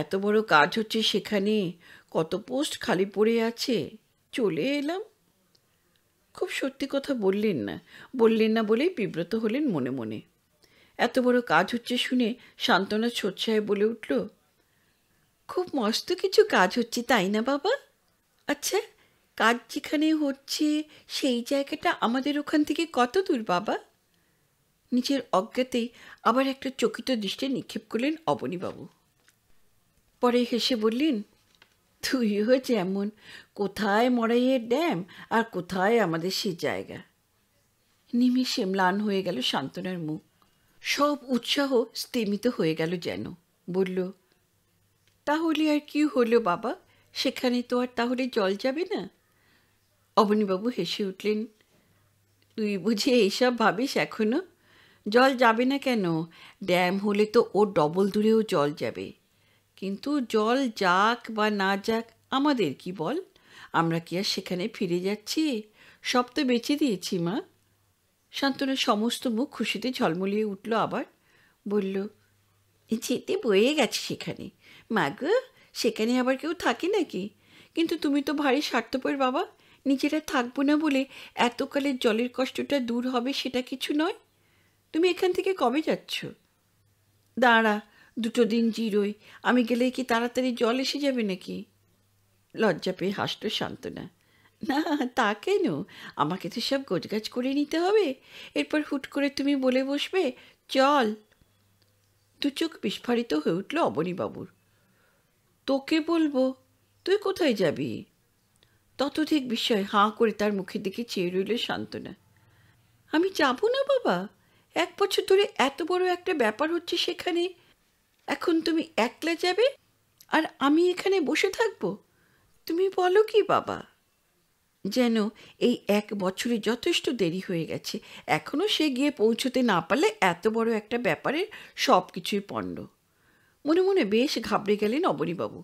এত বড় কাজ হচ্ছে সেখানে কত পোস্ট খালি পড়ে আছে চলে এলাম খুব সত্যি কথা বললেন না বললেন না বলেই বিব্রত হলেন মনে মনে এত বড় কাজ হচ্ছে শুনে সান্ত্বনা ছোটসায় বলে উঠল খুব মস্ত কিছু কাজ হচ্ছে তাই না বাবা আচ্ছা কাজ যেখানে হচ্ছে সেই জায়গাটা আমাদের ওখান থেকে কত দূর বাবা নিজের অজ্ঞাতেই আবার একটা চকিত দৃষ্টে নিক্ষেপ করলেন অবনীবাবু পরে হেসে বললেন তুইও যেমন কোথায় মরাইয়ের ড্যাম আর কোথায় আমাদের সে জায়গা নিমিষে ম্লান হয়ে গেল সান্ত্বনার মুখ সব উৎসাহ স্তিমিত হয়ে গেল যেন বলল তাহলে আর কি হলো বাবা সেখানে তো আর তাহলে জল যাবে না অবনীবাবু হেসে উঠলেন তুই বুঝি এইসব ভাবিস এখনো জল যাবে না কেন ড্যাম হলে তো ও ডবল দূরেও জল যাবে কিন্তু জল যাক বা না যাক আমাদের কি বল আমরা কি আর সেখানে ফিরে যাচ্ছি সব তো বেঁচে দিয়েছি মা শান্তনুর সমস্ত মুখ খুশিতে ঝলমলিয়ে উঠল আবার বলল যেতে বয়ে গেছে সেখানে মাগ সেখানে আবার কেউ থাকে নাকি কিন্তু তুমি তো ভারী স্বার্থপর বাবা নিজেরা থাকবো না বলে এতকালের জলের কষ্টটা দূর হবে সেটা কিছু নয় তুমি এখান থেকে কবে যাচ্ছ দাঁড়া দুটো দিন জিরোই আমি গেলে কি তাড়াতাড়ি জল এসে যাবে নাকি লজ্জা পেয়ে হাসত শান্তনা না তা কেন আমাকে তো সব গোজগাছ করে নিতে হবে এরপর হুট করে তুমি বলে বসবে চল দু চোখ বিস্ফারিত হয়ে উঠল অবনীবাবুর তোকে বলবো তুই কোথায় যাবি ততধিক বিস্ময় হাঁ করে তার মুখের দিকে চেয়ে রইল সান্ত্বনা আমি যাব না বাবা এক বছর ধরে এত বড় একটা ব্যাপার হচ্ছে সেখানে এখন তুমি একলা যাবে আর আমি এখানে বসে থাকবো তুমি বলো কি বাবা যেন এই এক বছরে যথেষ্ট দেরি হয়ে গেছে এখনও সে গিয়ে পৌঁছতে না পারলে এত বড় একটা ব্যাপারের সব কিছুই পণ্ড মনে মনে বেশ ঘাবড়ে গেলেন অবনীবাবু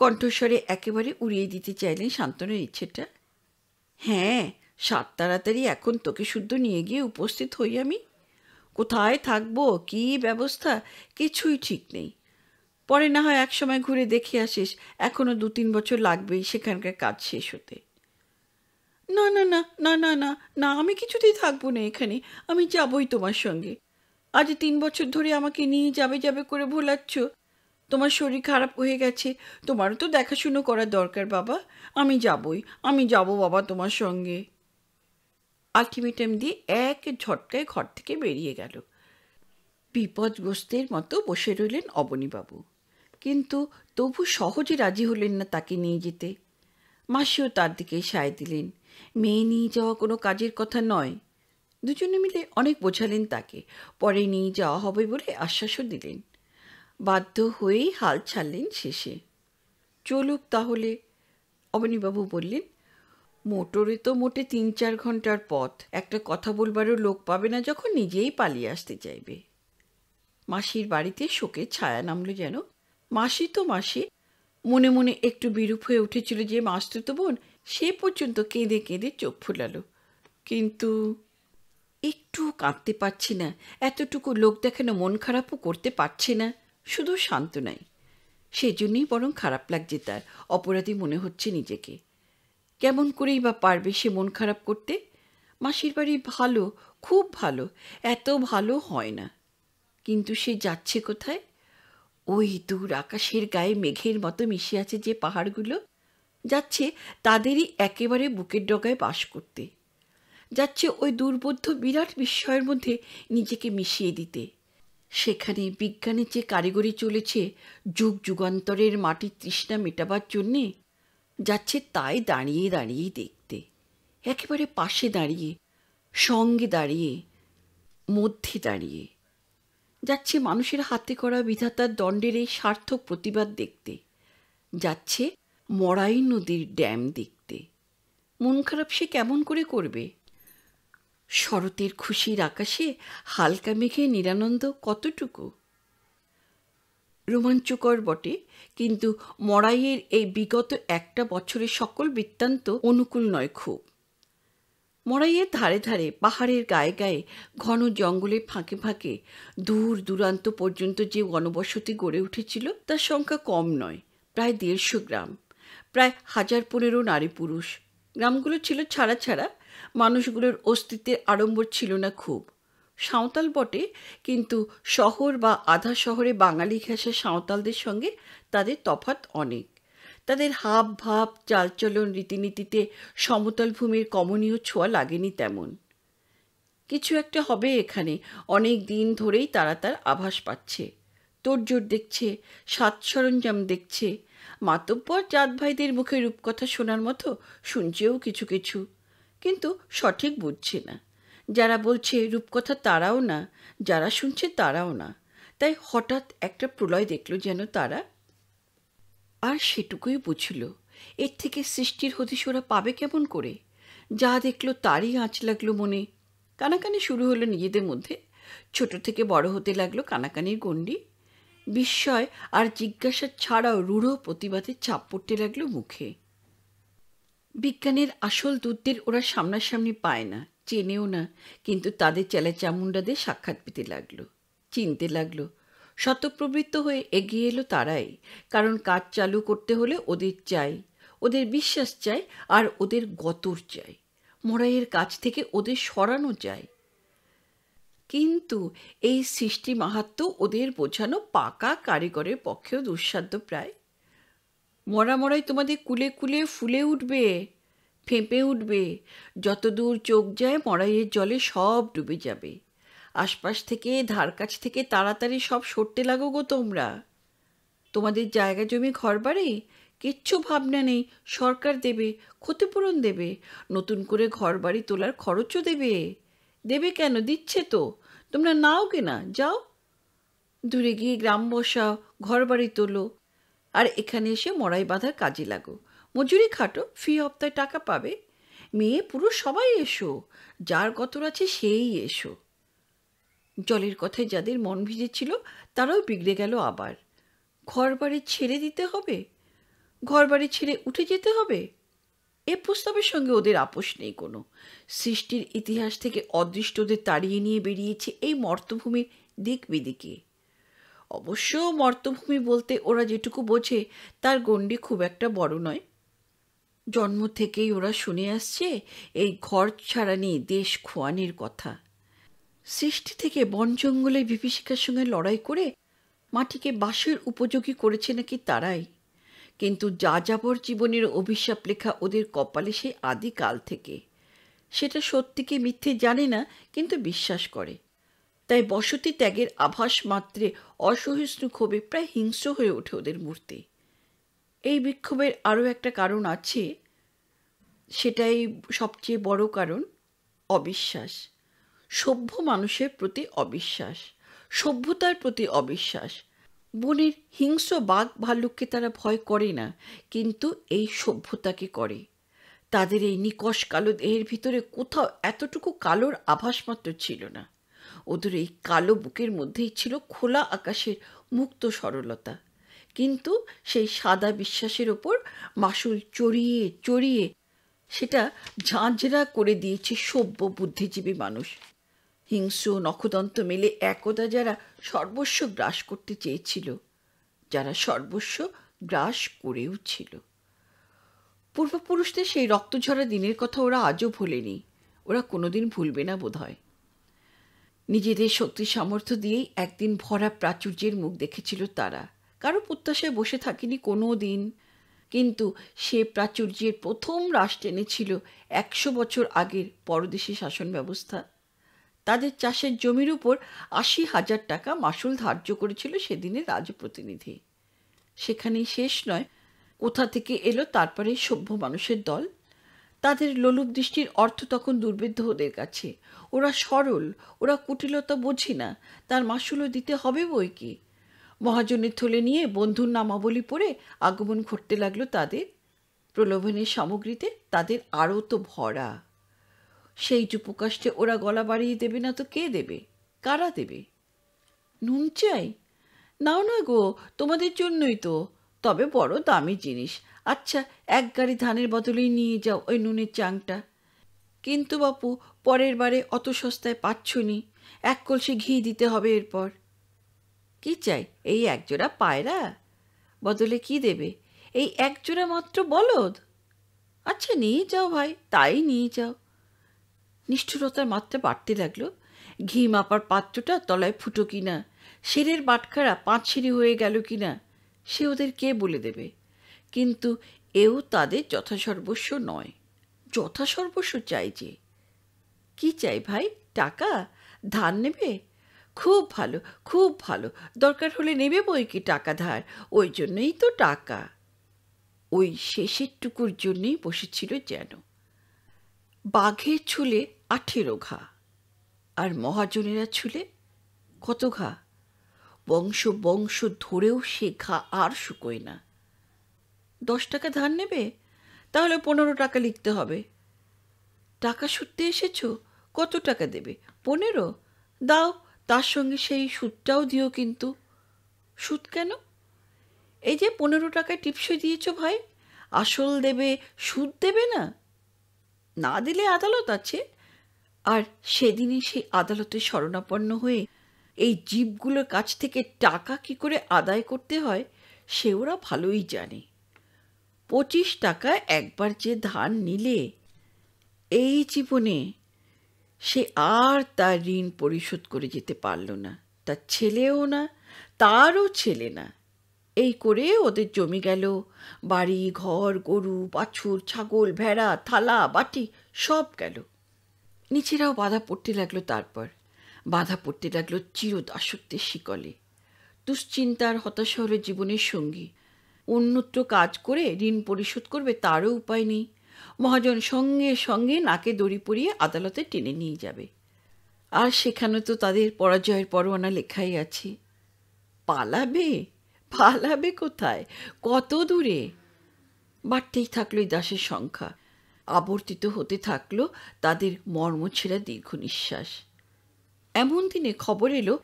কণ্ঠস্বরে একেবারে উড়িয়ে দিতে চাইলেন শান্তনুর ইচ্ছেটা হ্যাঁ সাত তাড়াতাড়ি এখন তোকে শুদ্ধ নিয়ে গিয়ে উপস্থিত হই আমি কোথায় থাকবো কি ব্যবস্থা কিছুই ঠিক নেই পরে না হয় এক সময় ঘুরে দেখে আসিস এখনও দু তিন বছর লাগবেই সেখানকার কাজ শেষ হতে না না না না না না না আমি কিছুতেই থাকবো না এখানে আমি যাবই তোমার সঙ্গে আজ তিন বছর ধরে আমাকে নিয়ে যাবে যাবে করে ভোলাচ্ছ তোমার শরীর খারাপ হয়ে গেছে তোমারও তো দেখাশুনো করার দরকার বাবা আমি যাবই আমি যাব বাবা তোমার সঙ্গে আলটিমেটাম দিয়ে এক ঝটকায় ঘর থেকে বেরিয়ে গেল বিপদগ্রস্তের মতো বসে রইলেন অবনীবাবু কিন্তু তবু সহজে রাজি হলেন না তাকে নিয়ে যেতে মাসিও তার দিকে সায় দিলেন মেয়ে নিয়ে যাওয়া কোনো কাজের কথা নয় দুজনে মিলে অনেক বোঝালেন তাকে পরে নিয়ে যাওয়া হবে বলে আশ্বাসও দিলেন বাধ্য হয়েই হাল ছাড়লেন শেষে চলুক তাহলে অবনীবাবু বললেন মোটরে তো মোটে তিন চার ঘন্টার পথ একটা কথা বলবারও লোক পাবে না যখন নিজেই পালিয়ে আসতে চাইবে মাসির বাড়িতে শোকে ছায়া নামল যেন মাসি তো মাসি মনে মনে একটু বিরূপ হয়ে উঠেছিল যে মাস্তুত বোন সে পর্যন্ত কেঁদে কেঁদে চোখ ফোলালো কিন্তু একটু কাঁদতে পারছি না এতটুকু লোক দেখানো মন খারাপও করতে পারছে না শুধু শান্ত নাই সেজন্যই বরং খারাপ লাগছে তার অপরাধী মনে হচ্ছে নিজেকে কেমন করেই বা পারবে সে মন খারাপ করতে মাসির বাড়ি ভালো খুব ভালো এত ভালো হয় না কিন্তু সে যাচ্ছে কোথায় ওই দূর আকাশের গায়ে মেঘের মতো মিশে আছে যে পাহাড়গুলো যাচ্ছে তাদেরই একেবারে বুকের ডগায় বাস করতে যাচ্ছে ওই দুর্বোধ্য বিরাট বিস্ময়ের মধ্যে নিজেকে মিশিয়ে দিতে সেখানে বিজ্ঞানের যে কারিগরি চলেছে যুগ যুগান্তরের মাটির তৃষ্ণা মেটাবার জন্যে যাচ্ছে তাই দাঁড়িয়ে দাঁড়িয়েই দেখতে একেবারে পাশে দাঁড়িয়ে সঙ্গে দাঁড়িয়ে মধ্যে দাঁড়িয়ে যাচ্ছে মানুষের হাতে করা বিধাতার দণ্ডের এই সার্থক প্রতিবাদ দেখতে যাচ্ছে মরাই নদীর ড্যাম দেখতে মন খারাপ সে কেমন করে করবে শরতের খুশির আকাশে হালকা মেঘে নিরানন্দ কতটুকু রোমাঞ্চকর বটে কিন্তু মরাইয়ের এই বিগত একটা বছরের সকল বৃত্তান্ত অনুকূল নয় খুব মরাইয়ের ধারে ধারে পাহাড়ের গায়ে গায়ে ঘন জঙ্গলের ফাঁকে ফাঁকে দূর দূরান্ত পর্যন্ত যে গণবসতি গড়ে উঠেছিল তার সংখ্যা কম নয় প্রায় দেড়শো গ্রাম প্রায় হাজার পনেরো নারী পুরুষ গ্রামগুলো ছিল ছাড়া ছাড়া মানুষগুলোর অস্তিত্বের আড়ম্বর ছিল না খুব সাঁওতাল বটে কিন্তু শহর বা আধা শহরে বাঙালি ঘেঁষা সাঁওতালদের সঙ্গে তাদের তফাত অনেক তাদের হাব ভাব চালচলন রীতিনীতিতে সমতল ভূমির কমনীয় ছোঁয়া লাগেনি তেমন কিছু একটা হবে এখানে অনেক দিন ধরেই তারা তার আভাস পাচ্ছে তোড়জোড় দেখছে সাত সরঞ্জাম দেখছে মাতব্বর চাঁদ ভাইদের মুখে রূপকথা শোনার মতো শুনছেও কিছু কিছু কিন্তু সঠিক বুঝছে না যারা বলছে রূপকথা তারাও না যারা শুনছে তারাও না তাই হঠাৎ একটা প্রলয় দেখল যেন তারা আর সেটুকুই বুঝল এর থেকে সৃষ্টির হদিস ওরা পাবে কেমন করে যা দেখল তারই আঁচ লাগলো মনে কানাকানি শুরু হলো নিজেদের মধ্যে ছোট থেকে বড় হতে লাগলো কানাকানির গণ্ডি বিস্ময় আর জিজ্ঞাসা ছাড়াও রূঢ় প্রতিবাদের চাপ পড়তে লাগল মুখে বিজ্ঞানের আসল দূতদের ওরা সামনাসামনি পায় না চেনেও না কিন্তু তাদের চেলাচামুন্ডাদের সাক্ষাৎ পেতে লাগল চিনতে লাগল শতপ্রবৃত্ত হয়ে এগিয়ে এলো তারাই কারণ কাজ চালু করতে হলে ওদের চাই ওদের বিশ্বাস চাই আর ওদের গতর চাই মরাইয়ের কাছ থেকে ওদের সরানো চাই কিন্তু এই সৃষ্টি মাহাত্ম ওদের বোঝানো পাকা কারিগরের পক্ষেও দুঃসাধ্য প্রায় মরা মরাই তোমাদের কুলে কুলে ফুলে উঠবে ফেঁপে উঠবে যতদূর চোখ যায় মরাইয়ের জলে সব ডুবে যাবে আশপাশ থেকে ধার কাছ থেকে তাড়াতাড়ি সব সরতে লাগো গো তোমরা তোমাদের জায়গা জমি ঘর বাড়ি কিচ্ছু ভাবনা নেই সরকার দেবে ক্ষতিপূরণ দেবে নতুন করে ঘর বাড়ি তোলার খরচও দেবে দেবে কেন দিচ্ছে তো তোমরা নাও কিনা যাও দূরে গিয়ে গ্রাম বসাও ঘর বাড়ি তোলো আর এখানে এসে মড়াই বাঁধার কাজে লাগো মজুরি খাটো ফি হপ্তায় টাকা পাবে মেয়ে পুরো সবাই এসো যার কতর আছে সেই এসো জলের কথায় যাদের মন ভিজেছিল তারাও বিগড়ে গেল আবার ঘর বাড়ি ছেড়ে দিতে হবে ঘর বাড়ি ছেড়ে উঠে যেতে হবে এ প্রস্তাবের সঙ্গে ওদের আপোষ নেই কোনো সৃষ্টির ইতিহাস থেকে অদৃষ্টদের তাড়িয়ে নিয়ে বেরিয়েছে এই মর্তভূমির দিক বিদিকে অবশ্য মর্তভূমি বলতে ওরা যেটুকু বোঝে তার গণ্ডি খুব একটা বড় নয় জন্ম থেকেই ওরা শুনে আসছে এই ঘর ছাড়া নিয়ে দেশ খোয়ানির কথা সৃষ্টি থেকে বন জঙ্গলের বিভীষিকার সঙ্গে লড়াই করে মাটিকে বাঁশের উপযোগী করেছে নাকি তারাই কিন্তু যা যাবর জীবনের অভিশাপ লেখা ওদের কপালে সে আদিকাল থেকে সেটা সত্যিকে মিথ্যে জানে না কিন্তু বিশ্বাস করে তাই বসতি ত্যাগের আভাস মাত্রে অসহিষ্ণু ক্ষোভে প্রায় হিংস্র হয়ে ওঠে ওদের মূর্তি এই বিক্ষোভের আরও একটা কারণ আছে সেটাই সবচেয়ে বড় কারণ অবিশ্বাস সভ্য মানুষের প্রতি অবিশ্বাস সভ্যতার প্রতি অবিশ্বাস বনের হিংস্র বাঘ ভাল্লুককে তারা ভয় করে না কিন্তু এই সভ্যতাকে করে তাদের এই নিকশ কালো দেহের ভিতরে কোথাও এতটুকু কালোর আভাস মাত্র ছিল না ওদের এই কালো বুকের মধ্যেই ছিল খোলা আকাশের মুক্ত সরলতা কিন্তু সেই সাদা বিশ্বাসের ওপর মাসুল চড়িয়ে চড়িয়ে সেটা ঝাঁঝরা করে দিয়েছে সভ্য বুদ্ধিজীবী মানুষ হিংস্র নখদন্ত মেলে একদা যারা সর্বস্ব গ্রাস করতে চেয়েছিল যারা সর্বস্ব গ্রাস করেও ছিল পূর্বপুরুষদের সেই রক্তঝরা দিনের কথা ওরা আজও ভোলেনি ওরা কোনোদিন ভুলবে না বোধ হয় নিজেদের শক্তি সামর্থ্য দিয়েই একদিন ভরা প্রাচুর্যের মুখ দেখেছিল তারা কারো প্রত্যাশায় বসে থাকেনি কোনো দিন কিন্তু সে প্রাচুর্যের প্রথম রাশ টেনেছিল একশো বছর আগের পরদেশি শাসন ব্যবস্থা তাদের চাষের জমির উপর আশি হাজার টাকা মাসুল ধার্য করেছিল সেদিনের রাজপ্রতিনিধি সেখানেই শেষ নয় কোথা থেকে এলো তারপরে সভ্য মানুষের দল তাদের লোলুপ দৃষ্টির অর্থ তখন দুর্বৃদ্ধ ওদের কাছে ওরা সরল ওরা কুটিলতা বোঝে না তার মাসুলও দিতে হবে বই কি মহাজনের থলে নিয়ে বন্ধুর নামাবলী পড়ে আগমন ঘটতে লাগলো তাদের প্রলোভনের সামগ্রীতে তাদের আরও তো ভরা সেই প্রকাশে ওরা গলা বাড়িয়ে দেবে না তো কে দেবে কারা দেবে নুন চাই নাও না গো তোমাদের জন্যই তো তবে বড় দামি জিনিস আচ্ছা এক গাড়ি ধানের বদলেই নিয়ে যাও ওই নুনের চাংটা কিন্তু বাপু পরের বারে অত সস্তায় নি এক কলসি ঘি দিতে হবে এরপর কি চাই এই একজোড়া পায়রা বদলে কি দেবে এই একজোড়া মাত্র বলদ আচ্ছা নিয়ে যাও ভাই তাই নিয়ে যাও নিষ্ঠুরতার মাত্রা বাড়তে লাগলো ঘি মাপার পাত্রটা তলায় ফুটো কিনা সেরের বাটখারা পাঁচ সিঁড়ি হয়ে গেল কিনা সে ওদের কে বলে দেবে কিন্তু এও তাদের যথাসর্বস্ব নয় যথাসর্বস্ব চাই যে কি চাই ভাই টাকা ধার নেবে খুব ভালো খুব ভালো দরকার হলে নেবে বই কি টাকা ধার ওই জন্যই তো টাকা ওই শেষের টুকুর জন্যই বসেছিল যেন বাঘের ছুলে আঠেরো ঘা আর মহাজনেরা ছুলে কত ঘা বংশ বংশ ধরেও সে ঘা আর শুকোয় না দশ টাকা ধার নেবে তাহলে পনেরো টাকা লিখতে হবে টাকা সুদতে এসেছো কত টাকা দেবে পনেরো দাও তার সঙ্গে সেই সুদটাও দিও কিন্তু সুদ কেন এই যে পনেরো টাকায় টিপসই দিয়েছ ভাই আসল দেবে সুদ দেবে না না দিলে আদালত আছে আর সেদিনই সেই আদালতে শরণাপন্ন হয়ে এই জীবগুলোর কাছ থেকে টাকা কি করে আদায় করতে হয় সে ওরা ভালোই জানে পঁচিশ টাকা একবার যে ধান নিলে এই জীবনে সে আর তার ঋণ পরিশোধ করে যেতে পারল না তার ছেলেও না তারও ছেলে না এই করে ওদের জমি গেল বাড়ি ঘর গরু বাছুর ছাগল ভেড়া থালা বাটি সব গেল নিচেরাও বাধা পড়তে লাগলো তারপর বাধা পড়তে লাগলো চির দাসত্বের শিকলে দুশ্চিন্তার হতাশা হলো জীবনের সঙ্গী অন্যত্র কাজ করে ঋণ পরিশোধ করবে তারও উপায় নেই মহাজন সঙ্গে সঙ্গে নাকে দড়ি পরিয়ে আদালতে টেনে নিয়ে যাবে আর সেখানে তো তাদের পরাজয়ের পরোয়ানা লেখাই আছে পালাবে পালাবে কোথায় কত দূরে বাড়তেই থাকলো এই দাসের সংখ্যা আবর্তিত হতে থাকলো তাদের মর্ম ছেড়া দীর্ঘ নিঃশ্বাস এমন দিনে খবর এলো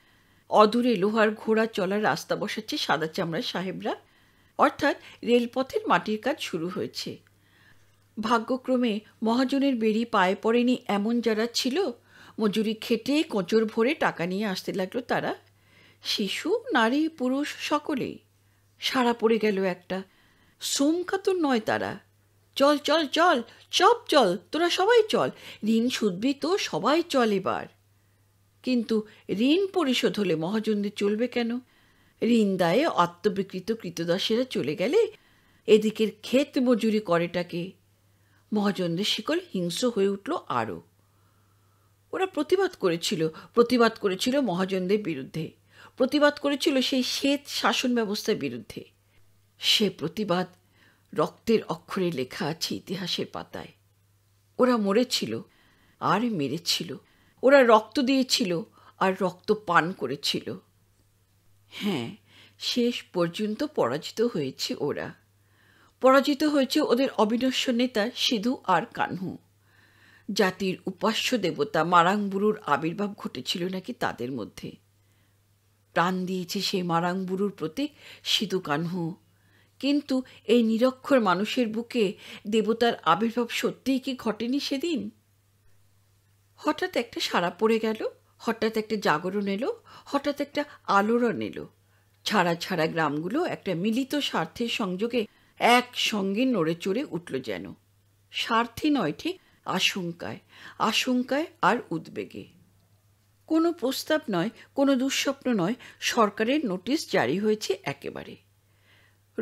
অদূরে লোহার ঘোড়া চলার রাস্তা বসাচ্ছে সাদা চামড়া সাহেবরা অর্থাৎ রেলপথের মাটির কাজ শুরু হয়েছে ভাগ্যক্রমে মহাজনের বেরি পায়ে পড়েনি এমন যারা ছিল মজুরি খেটে কোচর ভরে টাকা নিয়ে আসতে লাগলো তারা শিশু নারী পুরুষ সকলেই সারা পড়ে গেল একটা তো নয় তারা চল চল চল চপ চল তোরা সবাই চল ঋণ শুধবি তো সবাই চল এবার কিন্তু ঋণ পরিশোধ হলে মহাজনদের চলবে কেন ঋণ দায়ে আত্মবিকৃত কৃতদাসেরা চলে গেলে এদিকের ক্ষেত মজুরি করেটাকে মহাজনদের শিকল হিংস্র হয়ে উঠল আরও ওরা প্রতিবাদ করেছিল প্রতিবাদ করেছিল মহাজনদের বিরুদ্ধে প্রতিবাদ করেছিল সেই শ্বেত শাসন ব্যবস্থার বিরুদ্ধে সে প্রতিবাদ রক্তের অক্ষরে লেখা আছে ইতিহাসের পাতায় ওরা মরেছিল আর মেরেছিল ওরা রক্ত দিয়েছিল আর রক্ত পান করেছিল হ্যাঁ শেষ পর্যন্ত পরাজিত হয়েছে ওরা পরাজিত হয়েছে ওদের অবিনশ্য নেতা সিধু আর কানহু জাতির উপাস্য দেবতা মারাংবুরুর আবির্ভাব ঘটেছিল নাকি তাদের মধ্যে প্রাণ দিয়েছে সেই মারাংবুরুর প্রতি সিধু কানহু কিন্তু এই নিরক্ষর মানুষের বুকে দেবতার আবির্ভাব সত্যিই কি ঘটেনি সেদিন হঠাৎ একটা সারা পড়ে গেল হঠাৎ একটা জাগরণ এলো হঠাৎ একটা আলোড়ন এলো ছাড়া ছাড়া গ্রামগুলো একটা মিলিত স্বার্থের সংযোগে একসঙ্গে নড়ে চড়ে উঠল যেন স্বার্থী নয় ঠিক আশঙ্কায় আশঙ্কায় আর উদ্বেগে কোনো প্রস্তাব নয় কোনো দুঃস্বপ্ন নয় সরকারের নোটিশ জারি হয়েছে একেবারে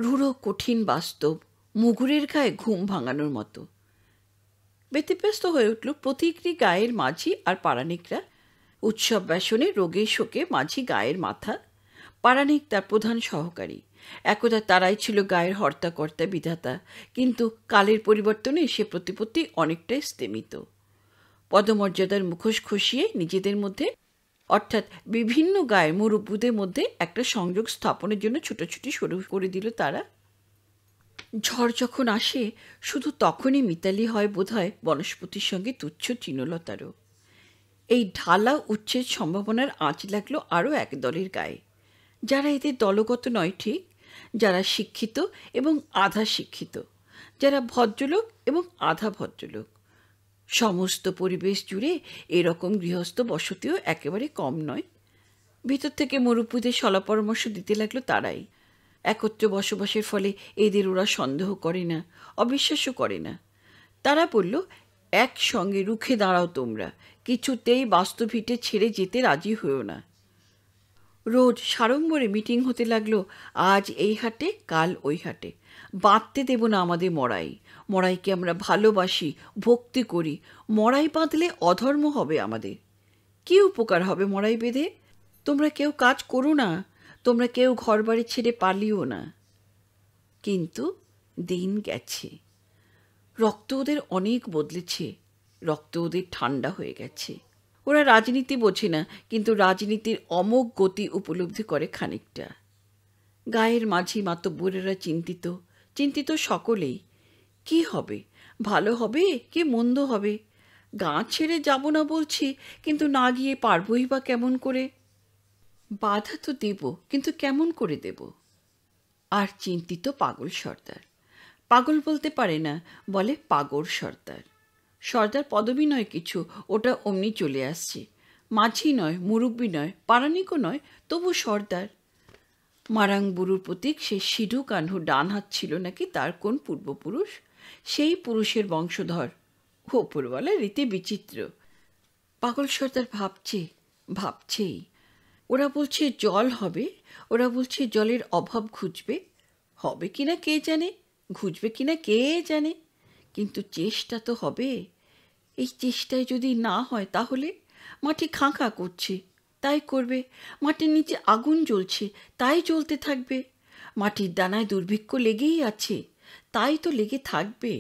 রূঢ় কঠিন বাস্তব মুগুরের গায়ে ঘুম ভাঙানোর মতো ব্যতিব্যস্ত হয়ে উঠল প্রতিকটি গায়ের মাঝি আর পারানিকরা উৎসব ব্যাসনে রোগে শোকে মাঝি গায়ের মাথা পারানিক তার প্রধান সহকারী একদা তারাই ছিল গায়ের হর্তাকর্তা বিধাতা কিন্তু কালের পরিবর্তনে সে প্রতিপত্তি অনেকটাই স্তেমিত পদমর্যাদার মুখোশ খসিয়ে নিজেদের মধ্যে অর্থাৎ বিভিন্ন গায়ের মুরব্বুদের মধ্যে একটা সংযোগ স্থাপনের জন্য ছোটাছুটি শুরু করে দিল তারা ঝড় যখন আসে শুধু তখনই মিতালি হয় বোধহয় বনস্পতির সঙ্গে তুচ্ছ চিনলতারও এই ঢালা উচ্ছের সম্ভাবনার আঁচ লাগলো আরও এক দলের গায়ে যারা এদের দলগত নয় ঠিক যারা শিক্ষিত এবং আধা শিক্ষিত যারা ভদ্রলোক এবং আধা ভদ্রলোক সমস্ত পরিবেশ জুড়ে এরকম গৃহস্থ বসতিও একেবারে কম নয় ভিতর থেকে মরুপুদের সলা পরামর্শ দিতে লাগলো তারাই একত্র বসবাসের ফলে এদের ওরা সন্দেহ করে না অবিশ্বাসও করে না তারা বলল একসঙ্গে রুখে দাঁড়াও তোমরা কিছুতেই বাস্তভিটে ছেড়ে যেতে রাজি হইও না রোজ সাড়ম্বরে মিটিং হতে লাগলো আজ এই হাটে কাল ওই হাটে বাঁধতে দেব না আমাদের মড়াই মড়াইকে আমরা ভালোবাসি ভক্তি করি মড়াই বাঁধলে অধর্ম হবে আমাদের কি উপকার হবে মড়াই বেঁধে তোমরা কেউ কাজ করো না তোমরা কেউ ঘর বাড়ি ছেড়ে পালিও না কিন্তু দিন গেছে রক্ত ওদের অনেক বদলেছে রক্ত ওদের ঠান্ডা হয়ে গেছে ওরা রাজনীতি বোঝে না কিন্তু রাজনীতির অমোক গতি উপলব্ধি করে খানিকটা গায়ের মাঝি মাতব্বরেরা চিন্তিত চিন্তিত সকলেই কি হবে ভালো হবে কি মন্দ হবে গা ছেড়ে যাব না বলছি কিন্তু না গিয়ে পারবই বা কেমন করে বাধা তো দেব কিন্তু কেমন করে দেব আর চিন্তিত পাগল সর্দার পাগল বলতে পারে না বলে পাগল সর্দার সর্দার পদবি নয় কিছু ওটা অমনি চলে আসছে মাঝি নয় মুরব্বী নয় পারানিকও নয় তবু সর্দার মারাং বুরুর প্রতীক সেই সিধু কানহু ডান হাত ছিল নাকি তার কোন পূর্বপুরুষ সেই পুরুষের বংশধর ওপরওয়ালা রীতি বিচিত্র পাগল সর্দার ভাবছে ভাবছেই ওরা বলছে জল হবে ওরা বলছে জলের অভাব ঘুচবে হবে কিনা কে জানে ঘুচবে কিনা কে জানে কিন্তু চেষ্টা তো হবে এই চেষ্টায় যদি না হয় তাহলে মাটি খাঁকা করছে তাই করবে মাটির নিচে আগুন জ্বলছে তাই জ্বলতে থাকবে মাটির দানায় দুর্ভিক্ষ লেগেই আছে তাই তো লেগে থাকবে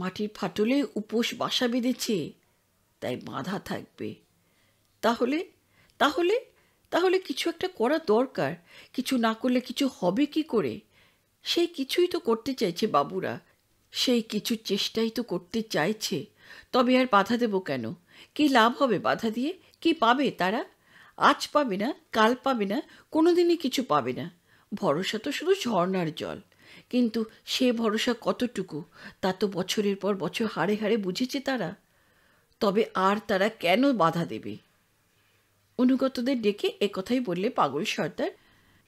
মাটির ফাটলে উপোস বাসা বেঁধেছে তাই বাঁধা থাকবে তাহলে তাহলে তাহলে কিছু একটা করা দরকার কিছু না করলে কিছু হবে কি করে সেই কিছুই তো করতে চাইছে বাবুরা সেই কিছু চেষ্টাই তো করতে চাইছে তবে আর বাধা দেব কেন কি লাভ হবে বাধা দিয়ে কি পাবে তারা আজ পাবে না কাল পাবে না কোনো দিনই কিছু পাবে না ভরসা তো শুধু ঝর্নার জল কিন্তু সে ভরসা কতটুকু তা তো বছরের পর বছর হাড়ে হাড়ে বুঝেছে তারা তবে আর তারা কেন বাধা দেবে অনুগতদের ডেকে একথাই বললে পাগল সর্দার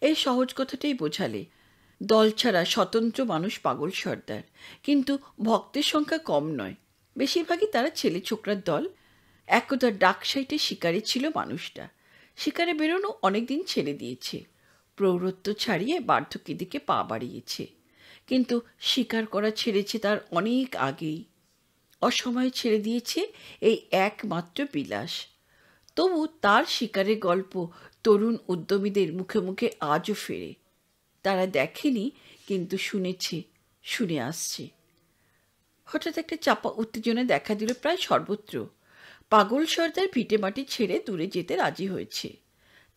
এই সহজ কথাটাই বোঝালে দল ছাড়া স্বতন্ত্র মানুষ পাগল সর্দার কিন্তু ভক্তের সংখ্যা কম নয় বেশিরভাগই তারা ছেলে ছোকরার দল একদা ডাক সাইটে শিকারে ছিল মানুষটা শিকারে বেরোনো অনেকদিন ছেড়ে দিয়েছে প্রৌরত্ব ছাড়িয়ে বার্ধক্যের দিকে পা বাড়িয়েছে কিন্তু শিকার করা ছেড়েছে তার অনেক আগেই অসময়ে ছেড়ে দিয়েছে এই একমাত্র বিলাস তবু তার শিকারের গল্প তরুণ উদ্যমীদের মুখে মুখে আজও ফেরে তারা দেখেনি কিন্তু শুনেছে শুনে আসছে হঠাৎ একটা চাপা উত্তেজনা দেখা দিল প্রায় সর্বত্র পাগল সর্দার ভিটে মাটি ছেড়ে দূরে যেতে রাজি হয়েছে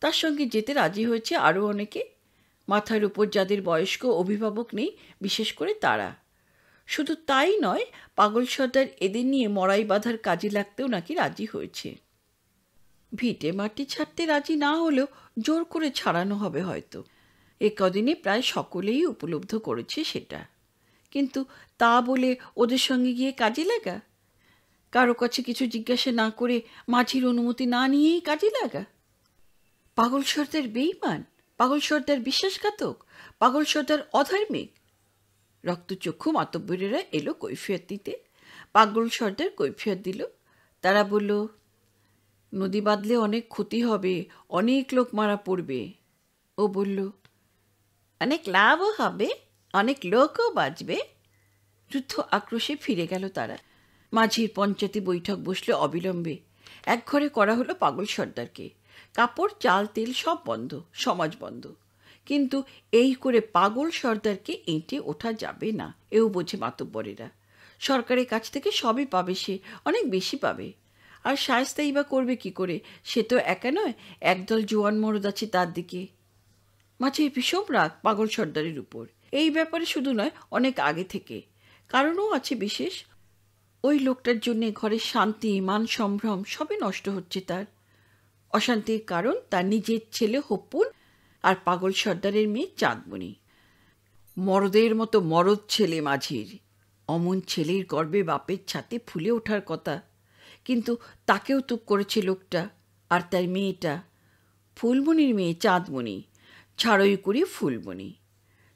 তার সঙ্গে যেতে রাজি হয়েছে আরও অনেকে মাথার উপর যাদের বয়স্ক অভিভাবক নেই বিশেষ করে তারা শুধু তাই নয় পাগল সর্দার এদের নিয়ে মরাই বাঁধার কাজে লাগতেও নাকি রাজি হয়েছে ভিটে মাটি ছাড়তে রাজি না হলেও জোর করে ছাড়ানো হবে হয়তো এ কদিনে প্রায় সকলেই উপলব্ধ করেছে সেটা কিন্তু তা বলে ওদের সঙ্গে গিয়ে কাজে লাগা কারো কাছে কিছু জিজ্ঞাসা না করে মাঝির অনুমতি না নিয়েই কাজে লাগা পাগল সর্দার বেইমান পাগল সর্দার বিশ্বাসঘাতক পাগল সর্দার অধার্মিক রক্তচক্ষু মাতব্বরেরা এলো কৈফিয়ত দিতে পাগল সর্দার কৈফিয়ত দিল তারা বলল নদী বাঁধলে অনেক ক্ষতি হবে অনেক লোক মারা পড়বে ও বলল অনেক লাভও হবে অনেক লোকও বাঁচবে যুদ্ধ আক্রোশে ফিরে গেল তারা মাঝির পঞ্চায়েতে বৈঠক বসলে অবিলম্বে এক ঘরে করা হলো পাগল সর্দারকে কাপড় চাল তেল সব বন্ধ সমাজ বন্ধ কিন্তু এই করে পাগল সর্দারকে এঁটে ওঠা যাবে না এও বোঝে মাতব্বরেরা সরকারের কাছ থেকে সবই পাবে সে অনেক বেশি পাবে আর সায়স্তাই বা করবে কি করে সে তো একা নয় একদল জোয়ান মরদ আছে তার দিকে মাঝে ভীষণ রাগ পাগল সর্দারের উপর এই ব্যাপারে শুধু নয় অনেক আগে থেকে কারণও আছে বিশেষ ওই লোকটার জন্যে ঘরের শান্তি মান সম্ভ্রম সবই নষ্ট হচ্ছে তার অশান্তির কারণ তার নিজের ছেলে হপুন আর পাগল সর্দারের মেয়ে চাঁদমণি মরদের মতো মরদ ছেলে মাঝির অমন ছেলের গর্বে বাপের ছাতে ফুলে ওঠার কথা কিন্তু তাকেও তুপ করেছে লোকটা আর তার মেয়েটা ফুলমণির মেয়ে চাঁদমণি করি ফুলমণি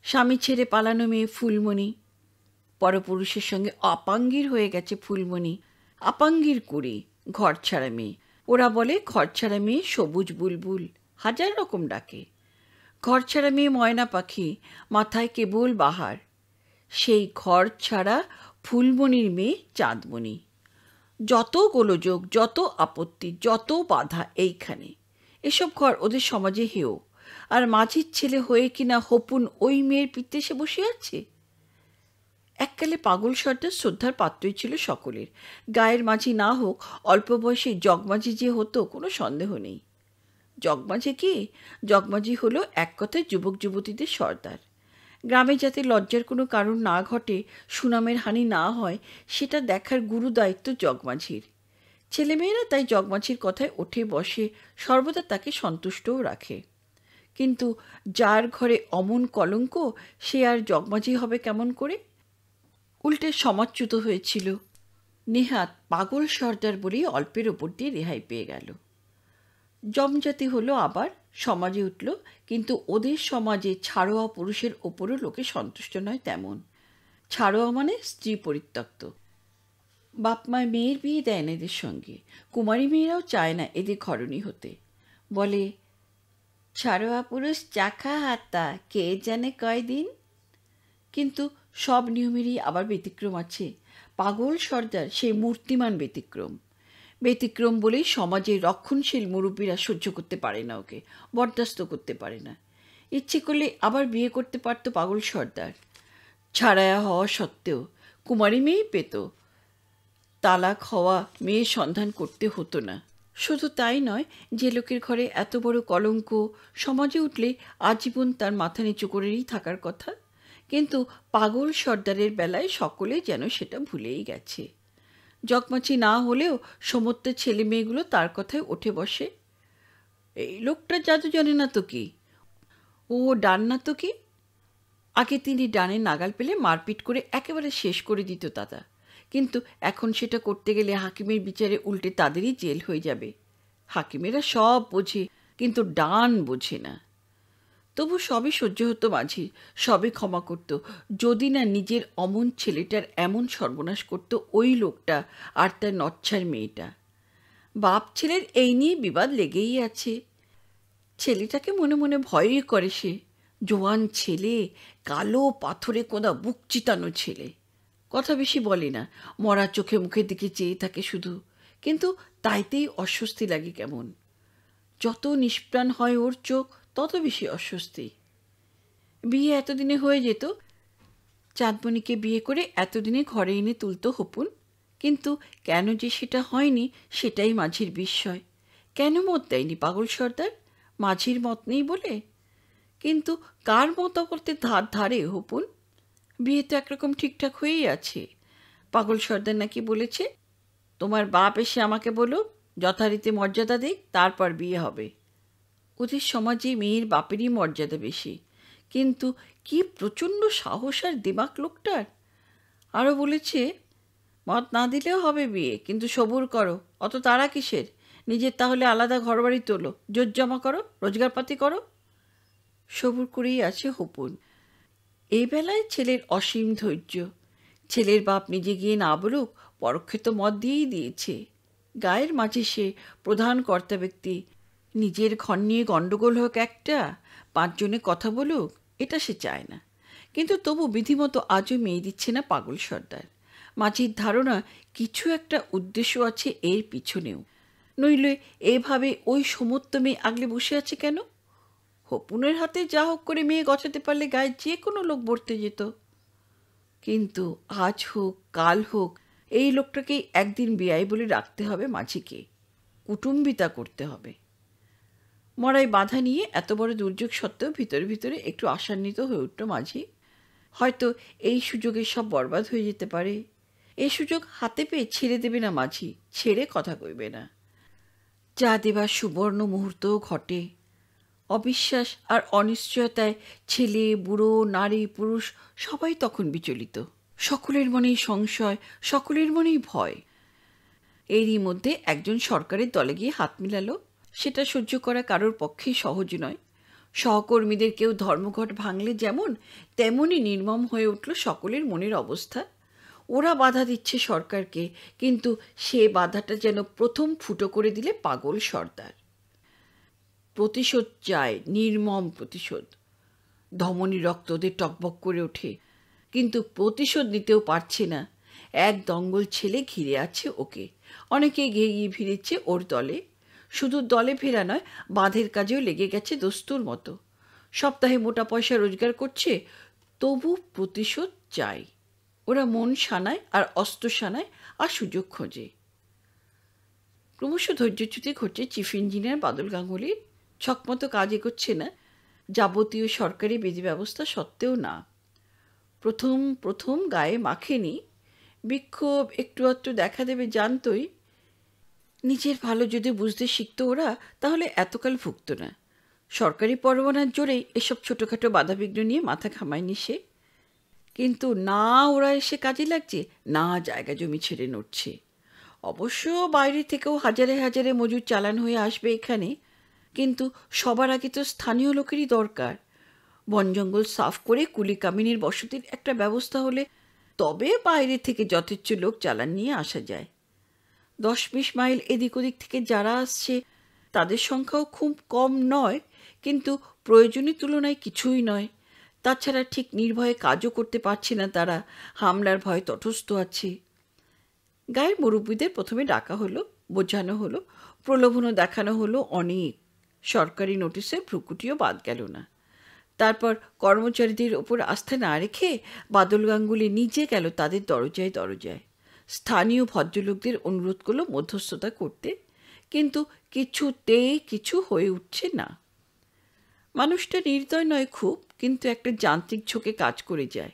স্বামী ছেড়ে পালানো মেয়ে ফুলমণি পরপুরুষের সঙ্গে অপাঙ্গির হয়ে গেছে ফুলমণি আপাঙ্গির কুড়ি ঘর ছাড়া মেয়ে ওরা বলে ঘর ছাড়া মেয়ে সবুজ বুলবুল হাজার রকম ডাকে ঘর ছাড়া মেয়ে ময়না পাখি মাথায় কেবল বাহার সেই ঘর ছাড়া ফুলমণির মেয়ে চাঁদমণি যত গোলযোগ যত আপত্তি যত বাধা এইখানে এসব ঘর ওদের সমাজে হেও আর মাঝির ছেলে হয়ে কিনা হপুন ওই মেয়ের পিতে সে বসে আছে এককালে পাগল সর্দার শ্রদ্ধার পাত্রই ছিল সকলের গায়ের মাঝি না হোক অল্প বয়সে জগমাঝি যে হতো কোনো সন্দেহ নেই জগমাঝি কি জগমাঝি হলো এক কথায় যুবক যুবতীদের সর্দার গ্রামে যাতে লজ্জার কোনো কারণ না ঘটে সুনামের হানি না হয় সেটা দেখার গুরু দায়িত্ব জগমাঝির ছেলেমেয়েরা তাই জগমাঝির কথায় ওঠে বসে সর্বদা তাকে সন্তুষ্টও রাখে কিন্তু যার ঘরে অমন কলঙ্ক সে আর জগমাঝি হবে কেমন করে উল্টে সমাচ্যুত হয়েছিল নেহাত পাগল সর্দার বলেই অল্পের ওপর দিয়ে রেহাই পেয়ে গেল জমজাতি হলো আবার সমাজে উঠল কিন্তু ওদের সমাজে ছাড়োয়া পুরুষের ওপরও লোকে সন্তুষ্ট নয় তেমন ছাড়োয়া মানে স্ত্রী পরিত্যক্ত বাপমায় মেয়ের বিয়ে দেয় না এদের সঙ্গে কুমারী মেয়েরাও চায় না এদের ঘরণী হতে বলে ছাড়োয়া পুরুষ চাখা হাতা কে জানে কয়দিন কিন্তু সব নিয়মেরই আবার ব্যতিক্রম আছে পাগল সর্দার সেই মূর্তিমান ব্যতিক্রম ব্যতিক্রম বলেই সমাজে রক্ষণশীল মুরব্বীরা সহ্য করতে পারে না ওকে বরদাস্ত করতে পারে না ইচ্ছে করলে আবার বিয়ে করতে পারত পাগল সর্দার ছাড়ায়া হওয়া সত্ত্বেও কুমারী মেয়েই পেত তালাক হওয়া মেয়ে সন্ধান করতে হতো না শুধু তাই নয় যে লোকের ঘরে এত বড় কলঙ্ক সমাজে উঠলে আজীবন তার মাথা নিচু করেই থাকার কথা কিন্তু পাগল সর্দারের বেলায় সকলে যেন সেটা ভুলেই গেছে জকমাছি না হলেও সমত্ব ছেলে মেয়েগুলো তার কথায় উঠে বসে এই লোকটা জাদু জানে না তো কি ও ডান না তো কি আগে তিনি ডানে নাগাল পেলে মারপিট করে একেবারে শেষ করে দিত দাদা কিন্তু এখন সেটা করতে গেলে হাকিমের বিচারে উল্টে তাদেরই জেল হয়ে যাবে হাকিমেরা সব বোঝে কিন্তু ডান বোঝে না তবু সবই সহ্য হতো মাঝি সবে ক্ষমা করত যদি না নিজের অমন ছেলেটার এমন সর্বনাশ করত ওই লোকটা আর তার নচ্ছার মেয়েটা বাপ ছেলের এই নিয়ে বিবাদ লেগেই আছে ছেলেটাকে মনে মনে ভয়ই করে সে জোয়ান ছেলে কালো পাথরে কোদা বুক চিতানো ছেলে কথা বেশি বলি না মরা চোখে মুখের দিকে চেয়ে থাকে শুধু কিন্তু তাইতেই অস্বস্তি লাগে কেমন যত নিষ্প্রাণ হয় ওর চোখ তত বেশি অস্বস্তি বিয়ে এতদিনে হয়ে যেত চাঁদমণিকে বিয়ে করে এতদিনে ঘরে এনে তুলতো হপুন কিন্তু কেন যে সেটা হয়নি সেটাই মাঝির বিস্ময় কেন মত দেয়নি পাগল সর্দার মাঝির মত নেই বলে কিন্তু কার মতো করতে ধার ধারে হপুন বিয়ে তো একরকম ঠিকঠাক হয়েই আছে পাগল সর্দার নাকি বলেছে তোমার বাপ এসে আমাকে বলো যথারীতি মর্যাদা দিক তারপর বিয়ে হবে ওদের সমাজে মেয়ের বাপেরই মর্যাদা বেশি কিন্তু কি প্রচণ্ড সাহস আর দিমাক লোকটার আরও বলেছে মত না দিলেও হবে বিয়ে কিন্তু সবুর করো অত তারা কিসের নিজের তাহলে আলাদা ঘরবাড়ি তোলো জোর জমা করো রোজগারপাতি করো সবুর করেই আছে হপুন এ বেলায় ছেলের অসীম ধৈর্য ছেলের বাপ নিজে গিয়ে না বলুক পরক্ষিত মত দিয়েই দিয়েছে গায়ের মাঝে সে প্রধান কর্তা ব্যক্তি নিজের ঘর নিয়ে গণ্ডগোল হোক একটা পাঁচজনে কথা বলুক এটা সে চায় না কিন্তু তবু বিধিমতো আজও মেয়ে দিচ্ছে না পাগল সর্দার মাঝির ধারণা কিছু একটা উদ্দেশ্য আছে এর পিছনেও নইলে এভাবে ওই সমত্ব মেয়ে আগলে বসে আছে কেন হপুনের হাতে যা হোক করে মেয়ে গছাতে পারলে গায়ে যে কোনো লোক বর্তে যেত কিন্তু আজ হোক কাল হোক এই লোকটাকেই একদিন বিয়াই বলে রাখতে হবে মাঝিকে কুটুম্বিতা করতে হবে মরাই বাধা নিয়ে এত বড় দুর্যোগ সত্ত্বেও ভিতরে ভিতরে একটু আশান্বিত হয়ে উঠল মাঝি হয়তো এই সুযোগে সব বরবাদ হয়ে যেতে পারে এই সুযোগ হাতে পেয়ে ছেড়ে দেবে না মাঝি ছেড়ে কথা কইবে না যা দেবার সুবর্ণ মুহূর্তও ঘটে অবিশ্বাস আর অনিশ্চয়তায় ছেলে বুড়ো নারী পুরুষ সবাই তখন বিচলিত সকলের মনেই সংশয় সকলের মনেই ভয় এরই মধ্যে একজন সরকারের দলে গিয়ে হাত মিলাল সেটা সহ্য করা কারোর পক্ষে সহজ নয় সহকর্মীদের কেউ ধর্মঘট ভাঙলে যেমন তেমনই নির্মম হয়ে উঠল সকলের মনের অবস্থা ওরা বাধা দিচ্ছে সরকারকে কিন্তু সে বাধাটা যেন প্রথম ফুটো করে দিলে পাগল সর্দার প্রতিশোধ চায় নির্মম প্রতিশোধ ধমনী রক্ত ওদের টকবক করে ওঠে কিন্তু প্রতিশোধ নিতেও পারছে না এক দঙ্গল ছেলে ঘিরে আছে ওকে অনেকে গিয়ে ফিরেছে ওর দলে শুধু দলে ফেরা নয় বাঁধের কাজেও লেগে গেছে দস্তুর মতো সপ্তাহে মোটা পয়সা রোজগার করছে তবু প্রতিশোধ চাই ওরা মন সানায় আর অস্ত্র সানায় আর সুযোগ খোঁজে ক্রমশ ধৈর্যচ্যুতি ঘটছে চিফ ইঞ্জিনিয়ার বাদল গাঙ্গুলির ছকমতো কাজ এগোচ্ছে না যাবতীয় সরকারি বিধি ব্যবস্থা সত্ত্বেও না প্রথম প্রথম গায়ে মাখেনি বিক্ষোভ একটু আধটু দেখা দেবে জানতই নিজের ভালো যদি বুঝতে শিখত ওরা তাহলে এতকাল ভুগত না সরকারি পরোয়ানার জোরেই এসব ছোটোখাটো বাধাবিঘ্ন নিয়ে মাথা ঘামায়নি সে কিন্তু না ওরা এসে কাজে লাগছে না জায়গা জমি ছেড়ে নড়ছে অবশ্য বাইরে থেকেও হাজারে হাজারে মজুর চালান হয়ে আসবে এখানে কিন্তু সবার আগে তো স্থানীয় লোকেরই দরকার বন জঙ্গল সাফ করে কুলিকামিনীর বসতির একটা ব্যবস্থা হলে তবে বাইরে থেকে যথেচ্ছ লোক চালান নিয়ে আসা যায় দশ বিশ মাইল এদিক ওদিক থেকে যারা আসছে তাদের সংখ্যাও খুব কম নয় কিন্তু প্রয়োজনের তুলনায় কিছুই নয় তাছাড়া ঠিক নির্ভয়ে কাজও করতে পারছে না তারা হামলার ভয় তটস্থ আছে গায়ের মুরব্বীদের প্রথমে ডাকা হলো বোঝানো হলো প্রলোভনও দেখানো হলো অনেক সরকারি নোটিশে ভ্রুকুটিও বাদ গেল না তারপর কর্মচারীদের ওপর আস্থা না রেখে বাদল গাঙ্গুলি নিজে গেল তাদের দরজায় দরজায় স্থানীয় ভদ্রলোকদের অনুরোধ করল মধ্যস্থতা করতে কিন্তু কিছুতেই কিছু হয়ে উঠছে না মানুষটা নির্দয় নয় খুব কিন্তু একটা যান্ত্রিক ঝোঁকে কাজ করে যায়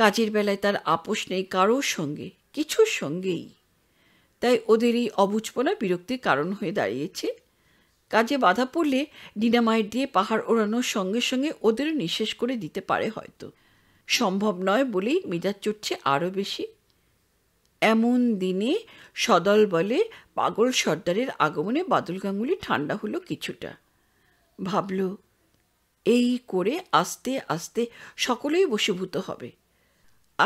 কাজের বেলায় তার আপোষ নেই কারোর সঙ্গে কিছুর সঙ্গেই তাই ওদের এই অবুজপনা বিরক্তির কারণ হয়ে দাঁড়িয়েছে কাজে বাধা পড়লে ডিনামাইট দিয়ে পাহাড় ওড়ানোর সঙ্গে সঙ্গে ওদেরও নিঃশেষ করে দিতে পারে হয়তো সম্ভব নয় বলেই মেজাজ চড়ছে আরও বেশি এমন দিনে সদল বলে পাগল সর্দারের আগমনে বাদল গাঙ্গুলি ঠান্ডা হলো কিছুটা ভাবল এই করে আস্তে আস্তে সকলেই বশীভূত হবে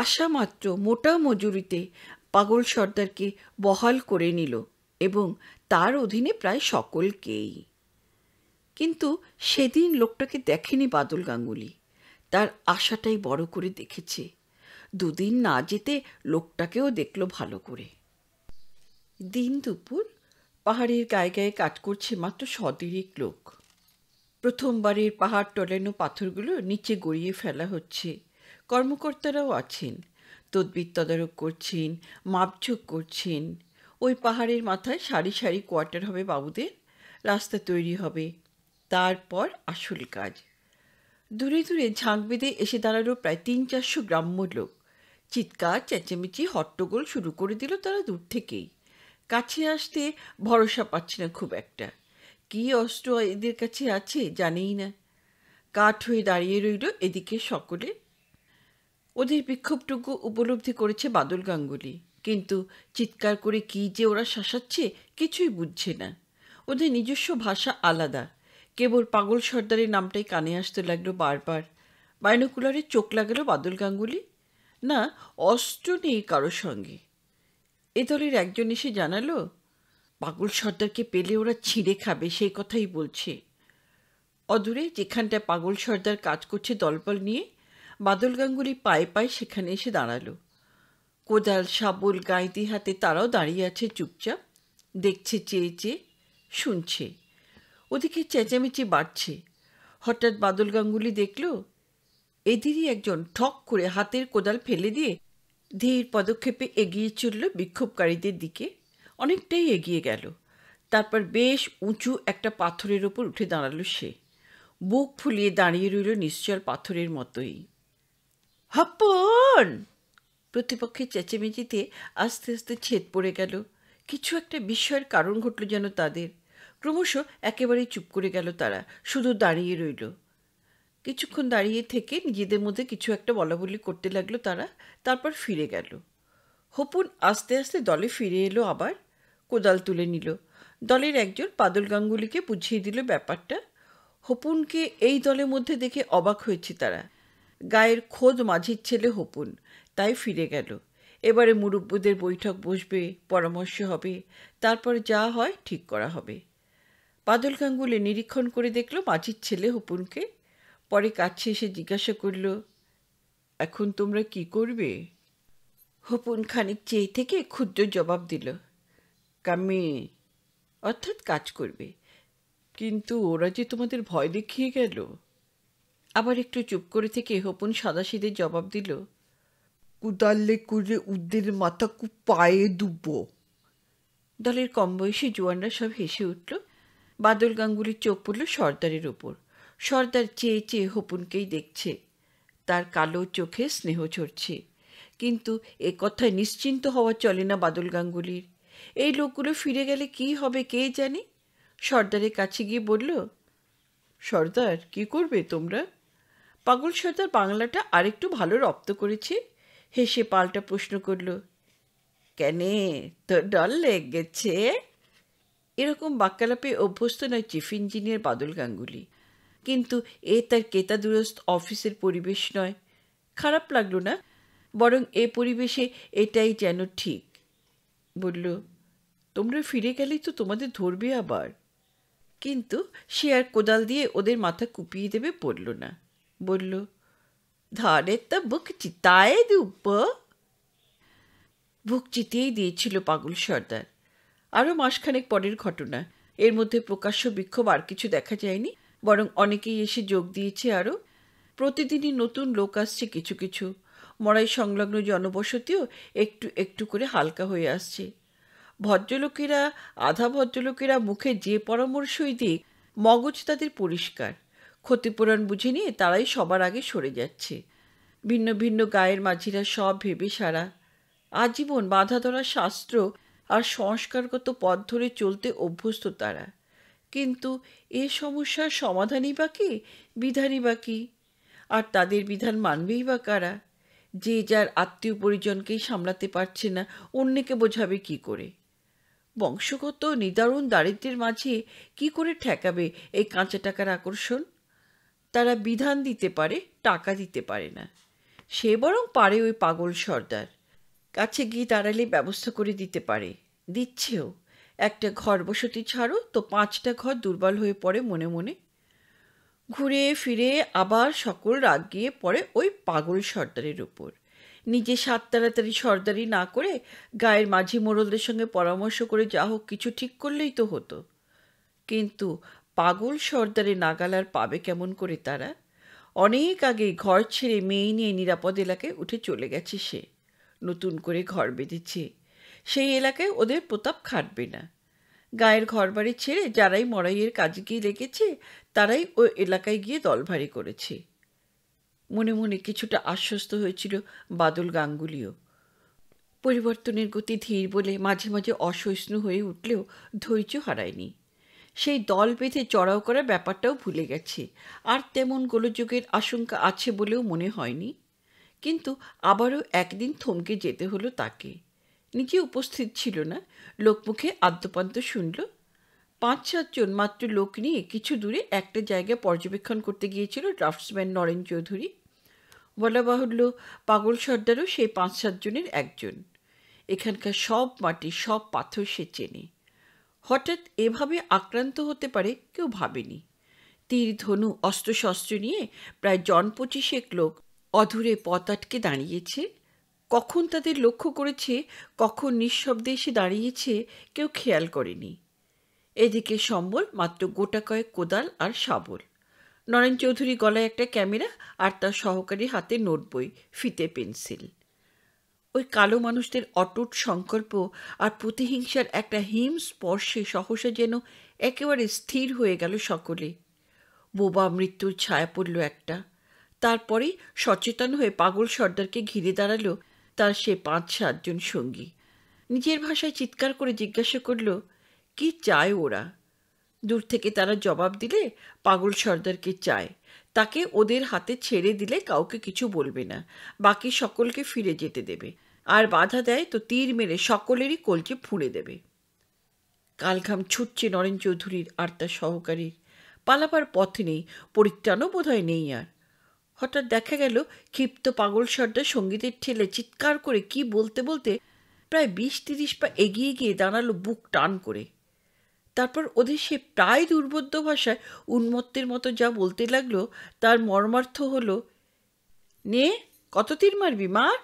আশা মাত্র মোটা মজুরিতে পাগল সর্দারকে বহাল করে নিল এবং তার অধীনে প্রায় সকলকেই কিন্তু সেদিন লোকটাকে দেখেনি বাদল গাঙ্গুলি তার আশাটাই বড় করে দেখেছে দুদিন না যেতে লোকটাকেও দেখল ভালো করে দিন দুপুর পাহাড়ের গায়ে গায়ে কাজ করছে মাত্র সদিরিক লোক প্রথমবারের পাহাড় টলানো পাথরগুলো নিচে গড়িয়ে ফেলা হচ্ছে কর্মকর্তারাও আছেন তদবির তদারক করছেন মাপঝোঁক করছেন ওই পাহাড়ের মাথায় সারি সারি কোয়ার্টার হবে বাবুদের রাস্তা তৈরি হবে তারপর আসল কাজ দূরে দূরে ঝাঁক বেঁধে এসে দাঁড়ালো প্রায় তিন চারশো গ্রাম্য লোক চিৎকার চেঁচামেচি হট্টগোল শুরু করে দিল তারা দূর থেকেই কাছে আসতে ভরসা পাচ্ছে না খুব একটা কি অস্ত্র এদের কাছে আছে জানেই না কাঠ হয়ে দাঁড়িয়ে রইল এদিকে সকলে ওদের বিক্ষোভটুকু উপলব্ধি করেছে বাদল গাঙ্গুলি কিন্তু চিৎকার করে কি যে ওরা শাসাচ্ছে কিছুই বুঝছে না ওদের নিজস্ব ভাষা আলাদা কেবল পাগল সর্দারের নামটাই কানে আসতে লাগলো বারবার বাইনোকুলারে চোখ লাগালো বাদল গাঙ্গুলি না অস্ত্র নেই কারোর সঙ্গে এ দলের একজন এসে জানালো পাগল সর্দারকে পেলে ওরা ছিঁড়ে খাবে সেই কথাই বলছে অদূরে যেখানটায় পাগল সর্দার কাজ করছে দলবল নিয়ে বাদল গাঙ্গুলি পায়ে পায়ে সেখানে এসে দাঁড়ালো কোদাল শাবল গাইতে হাতে তারাও দাঁড়িয়ে আছে চুপচাপ দেখছে চেয়ে চেয়ে শুনছে ওদিকে চেঁচামেচি বাড়ছে হঠাৎ বাদল গাঙ্গুলি দেখল এদেরই একজন ঠক করে হাতের কোদাল ফেলে দিয়ে ধীর পদক্ষেপে এগিয়ে চলল বিক্ষোভকারীদের দিকে অনেকটাই এগিয়ে গেল তারপর বেশ উঁচু একটা পাথরের ওপর উঠে দাঁড়ালো সে বুক ফুলিয়ে দাঁড়িয়ে রইল নিশ্চয় পাথরের মতোই হপ্পন প্রতিপক্ষের চেঁচেমেচিতে আস্তে আস্তে ছেদ পড়ে গেল কিছু একটা বিস্ময়ের কারণ ঘটল যেন তাদের ক্রমশ একেবারেই চুপ করে গেল তারা শুধু দাঁড়িয়ে রইল কিছুক্ষণ দাঁড়িয়ে থেকে নিজেদের মধ্যে কিছু একটা বলাবলি করতে লাগলো তারা তারপর ফিরে গেল হপুন আস্তে আস্তে দলে ফিরে এলো আবার কোদাল তুলে নিল দলের একজন পাদল গাঙ্গুলিকে বুঝিয়ে দিল ব্যাপারটা হপুনকে এই দলের মধ্যে দেখে অবাক হয়েছে তারা গায়ের খোদ মাঝির ছেলে হপুন তাই ফিরে গেল এবারে মুরব্বদের বৈঠক বসবে পরামর্শ হবে তারপরে যা হয় ঠিক করা হবে বাদল গাঙ্গুলি নিরীক্ষণ করে দেখল মাঝির ছেলে হুপুনকে পরে কাছে এসে জিজ্ঞাসা করল এখন তোমরা কি করবে হুপুন খানিক চেয়ে থেকে ক্ষুদ্র জবাব দিল কামে অর্থাৎ কাজ করবে কিন্তু ওরা যে তোমাদের ভয় দেখিয়ে গেল আবার একটু চুপ করে থেকে হপুন সাদাসিদে জবাব দিল কুদালে করে উদ্দের মাথা কু পায়ে দুব দলের কম বয়সী জোয়ানরা সব হেসে উঠল বাদল গাঙ্গুলির চোখ পড়ল সর্দারের ওপর সর্দার চেয়ে চেয়ে হপুনকেই দেখছে তার কালো চোখে স্নেহ ঝরছে কিন্তু এ কথায় নিশ্চিন্ত হওয়া চলে না বাদল গাঙ্গুলির এই লোকগুলো ফিরে গেলে কি হবে কে জানে সর্দারের কাছে গিয়ে বলল সর্দার কি করবে তোমরা পাগল সর্দার বাংলাটা আরেকটু ভালো রপ্ত করেছে হেসে পাল্টা প্রশ্ন করল কেনে তোর লেগ লেগেছে এরকম বাক্যালাপে অভ্যস্ত নয় চিফ ইঞ্জিনিয়ার বাদল গাঙ্গুলি কিন্তু এ তার দূরস্থ অফিসের পরিবেশ নয় খারাপ লাগলো না বরং এ পরিবেশে এটাই যেন ঠিক বলল তোমরা ফিরে গেলেই তো তোমাদের ধরবে আবার কিন্তু সে আর কোদাল দিয়ে ওদের মাথা কুপিয়ে দেবে পড়ল না বলল ধারেরটা বুক চিতায় দুপ বুক চিতিয়েই দিয়েছিল পাগল সর্দার আরও মাসখানেক পরের ঘটনা এর মধ্যে প্রকাশ্য বিক্ষোভ আর কিছু দেখা যায়নি বরং অনেকেই এসে যোগ দিয়েছে আরও প্রতিদিনই নতুন লোক আসছে কিছু কিছু মরাই সংলগ্ন জনবসতিও একটু একটু করে হালকা হয়ে আসছে ভদ্রলোকেরা আধা ভদ্রলোকেরা মুখে যে পরামর্শই দিক মগজ তাদের পরিষ্কার ক্ষতিপূরণ বুঝে নিয়ে তারাই সবার আগে সরে যাচ্ছে ভিন্ন ভিন্ন গায়ের মাঝিরা সব ভেবে সারা আজীবন ধরা শাস্ত্র আর সংস্কারগত পথ ধরে চলতে অভ্যস্ত তারা কিন্তু এ সমস্যার সমাধানই বা কি বিধানই বা কি আর তাদের বিধান মানবেই বা কারা যে যার আত্মীয় পরিজনকেই সামলাতে পারছে না অন্যকে বোঝাবে কি করে বংশগত নিদারুণ দারিদ্রের মাঝে কি করে ঠেকাবে এই কাঁচা টাকার আকর্ষণ তারা বিধান দিতে পারে টাকা দিতে পারে না সে বরং পারে ওই পাগল সর্দার কাছে গিয়ে দাঁড়ালে ব্যবস্থা করে দিতে পারে দিচ্ছেও একটা ঘর বসতি ছাড়ো তো পাঁচটা ঘর দুর্বল হয়ে পড়ে মনে মনে ঘুরে ফিরে আবার সকল রাগ গিয়ে পড়ে ওই পাগল সর্দারের ওপর নিজে সাত তাড়াতাড়ি সর্দারি না করে গায়ের মাঝি মোড়লদের সঙ্গে পরামর্শ করে যা হোক কিছু ঠিক করলেই তো হতো কিন্তু পাগল সর্দারে নাগালার পাবে কেমন করে তারা অনেক আগে ঘর ছেড়ে মেয়ে নিয়ে নিরাপদ এলাকায় উঠে চলে গেছে সে নতুন করে ঘর বেঁধেছে সেই এলাকায় ওদের প্রতাপ খাটবে না গায়ের বাড়ি ছেড়ে যারাই মড়াইয়ের কাজে গিয়ে লেগেছে তারাই ও এলাকায় গিয়ে দলভারি করেছে মনে মনে কিছুটা আশ্বস্ত হয়েছিল বাদল গাঙ্গুলিও পরিবর্তনের গতি ধীর বলে মাঝে মাঝে অসহিষ্ণু হয়ে উঠলেও ধৈর্য হারায়নি সেই দল বেঁধে চড়াও করার ব্যাপারটাও ভুলে গেছে আর তেমন গোলযোগের আশঙ্কা আছে বলেও মনে হয়নি কিন্তু আবারও একদিন থমকে যেতে হলো তাকে নিজে উপস্থিত ছিল না লোকমুখে আদ্যপান্ত শুনল পাঁচ সাতজন মাত্র লোক নিয়ে কিছু দূরে একটা জায়গা পর্যবেক্ষণ করতে গিয়েছিল ড্রাফটসম্যান নরেন চৌধুরী বলা বাহুল্য পাগল সর্দারও সেই পাঁচ সাতজনের একজন এখানকার সব মাটি সব পাথর সে চেনে হঠাৎ এভাবে আক্রান্ত হতে পারে কেউ ভাবেনি তীর ধনু অস্ত্রশস্ত্র নিয়ে প্রায় জন পঁচিশেক লোক অধুরে পথ আটকে দাঁড়িয়েছে কখন তাদের লক্ষ্য করেছে কখন নিঃশব্দে এসে দাঁড়িয়েছে কেউ খেয়াল করেনি এদিকে সম্বল মাত্র গোটা কয়েক কোদাল আর শাবল নরেন চৌধুরী গলায় একটা ক্যামেরা আর তার সহকারী হাতে নোটবই ফিতে পেন্সিল ওই কালো মানুষদের অটুট সংকল্প আর প্রতিহিংসার একটা হিম স্পর্শে সহসা যেন একেবারে স্থির হয়ে গেল সকলে বোবা মৃত্যুর ছায়া পড়ল একটা তারপরে সচেতন হয়ে পাগল সর্দারকে ঘিরে দাঁড়ালো তার সে পাঁচ সাতজন সঙ্গী নিজের ভাষায় চিৎকার করে জিজ্ঞাসা করল কি চায় ওরা দূর থেকে তারা জবাব দিলে পাগল সর্দারকে চায় তাকে ওদের হাতে ছেড়ে দিলে কাউকে কিছু বলবে না বাকি সকলকে ফিরে যেতে দেবে আর বাধা দেয় তো তীর মেরে সকলেরই কলচে ফুঁড়ে দেবে কালঘাম ছুটছে নরেন চৌধুরীর আর তার সহকারীর পালাবার পথ নেই পরিত্রাণও হয় নেই আর হঠাৎ দেখা গেল ক্ষিপ্ত পাগল সর্দার সঙ্গীতের ঠেলে চিৎকার করে কি বলতে বলতে প্রায় বিশ তিরিশ পা এগিয়ে গিয়ে দাঁড়ালো বুক টান করে তারপর ওদের সে প্রায় দুর্বোধ্য ভাষায় উন্মত্তের মতো যা বলতে লাগলো তার মর্মার্থ হলো নে কত তীর মারবি মার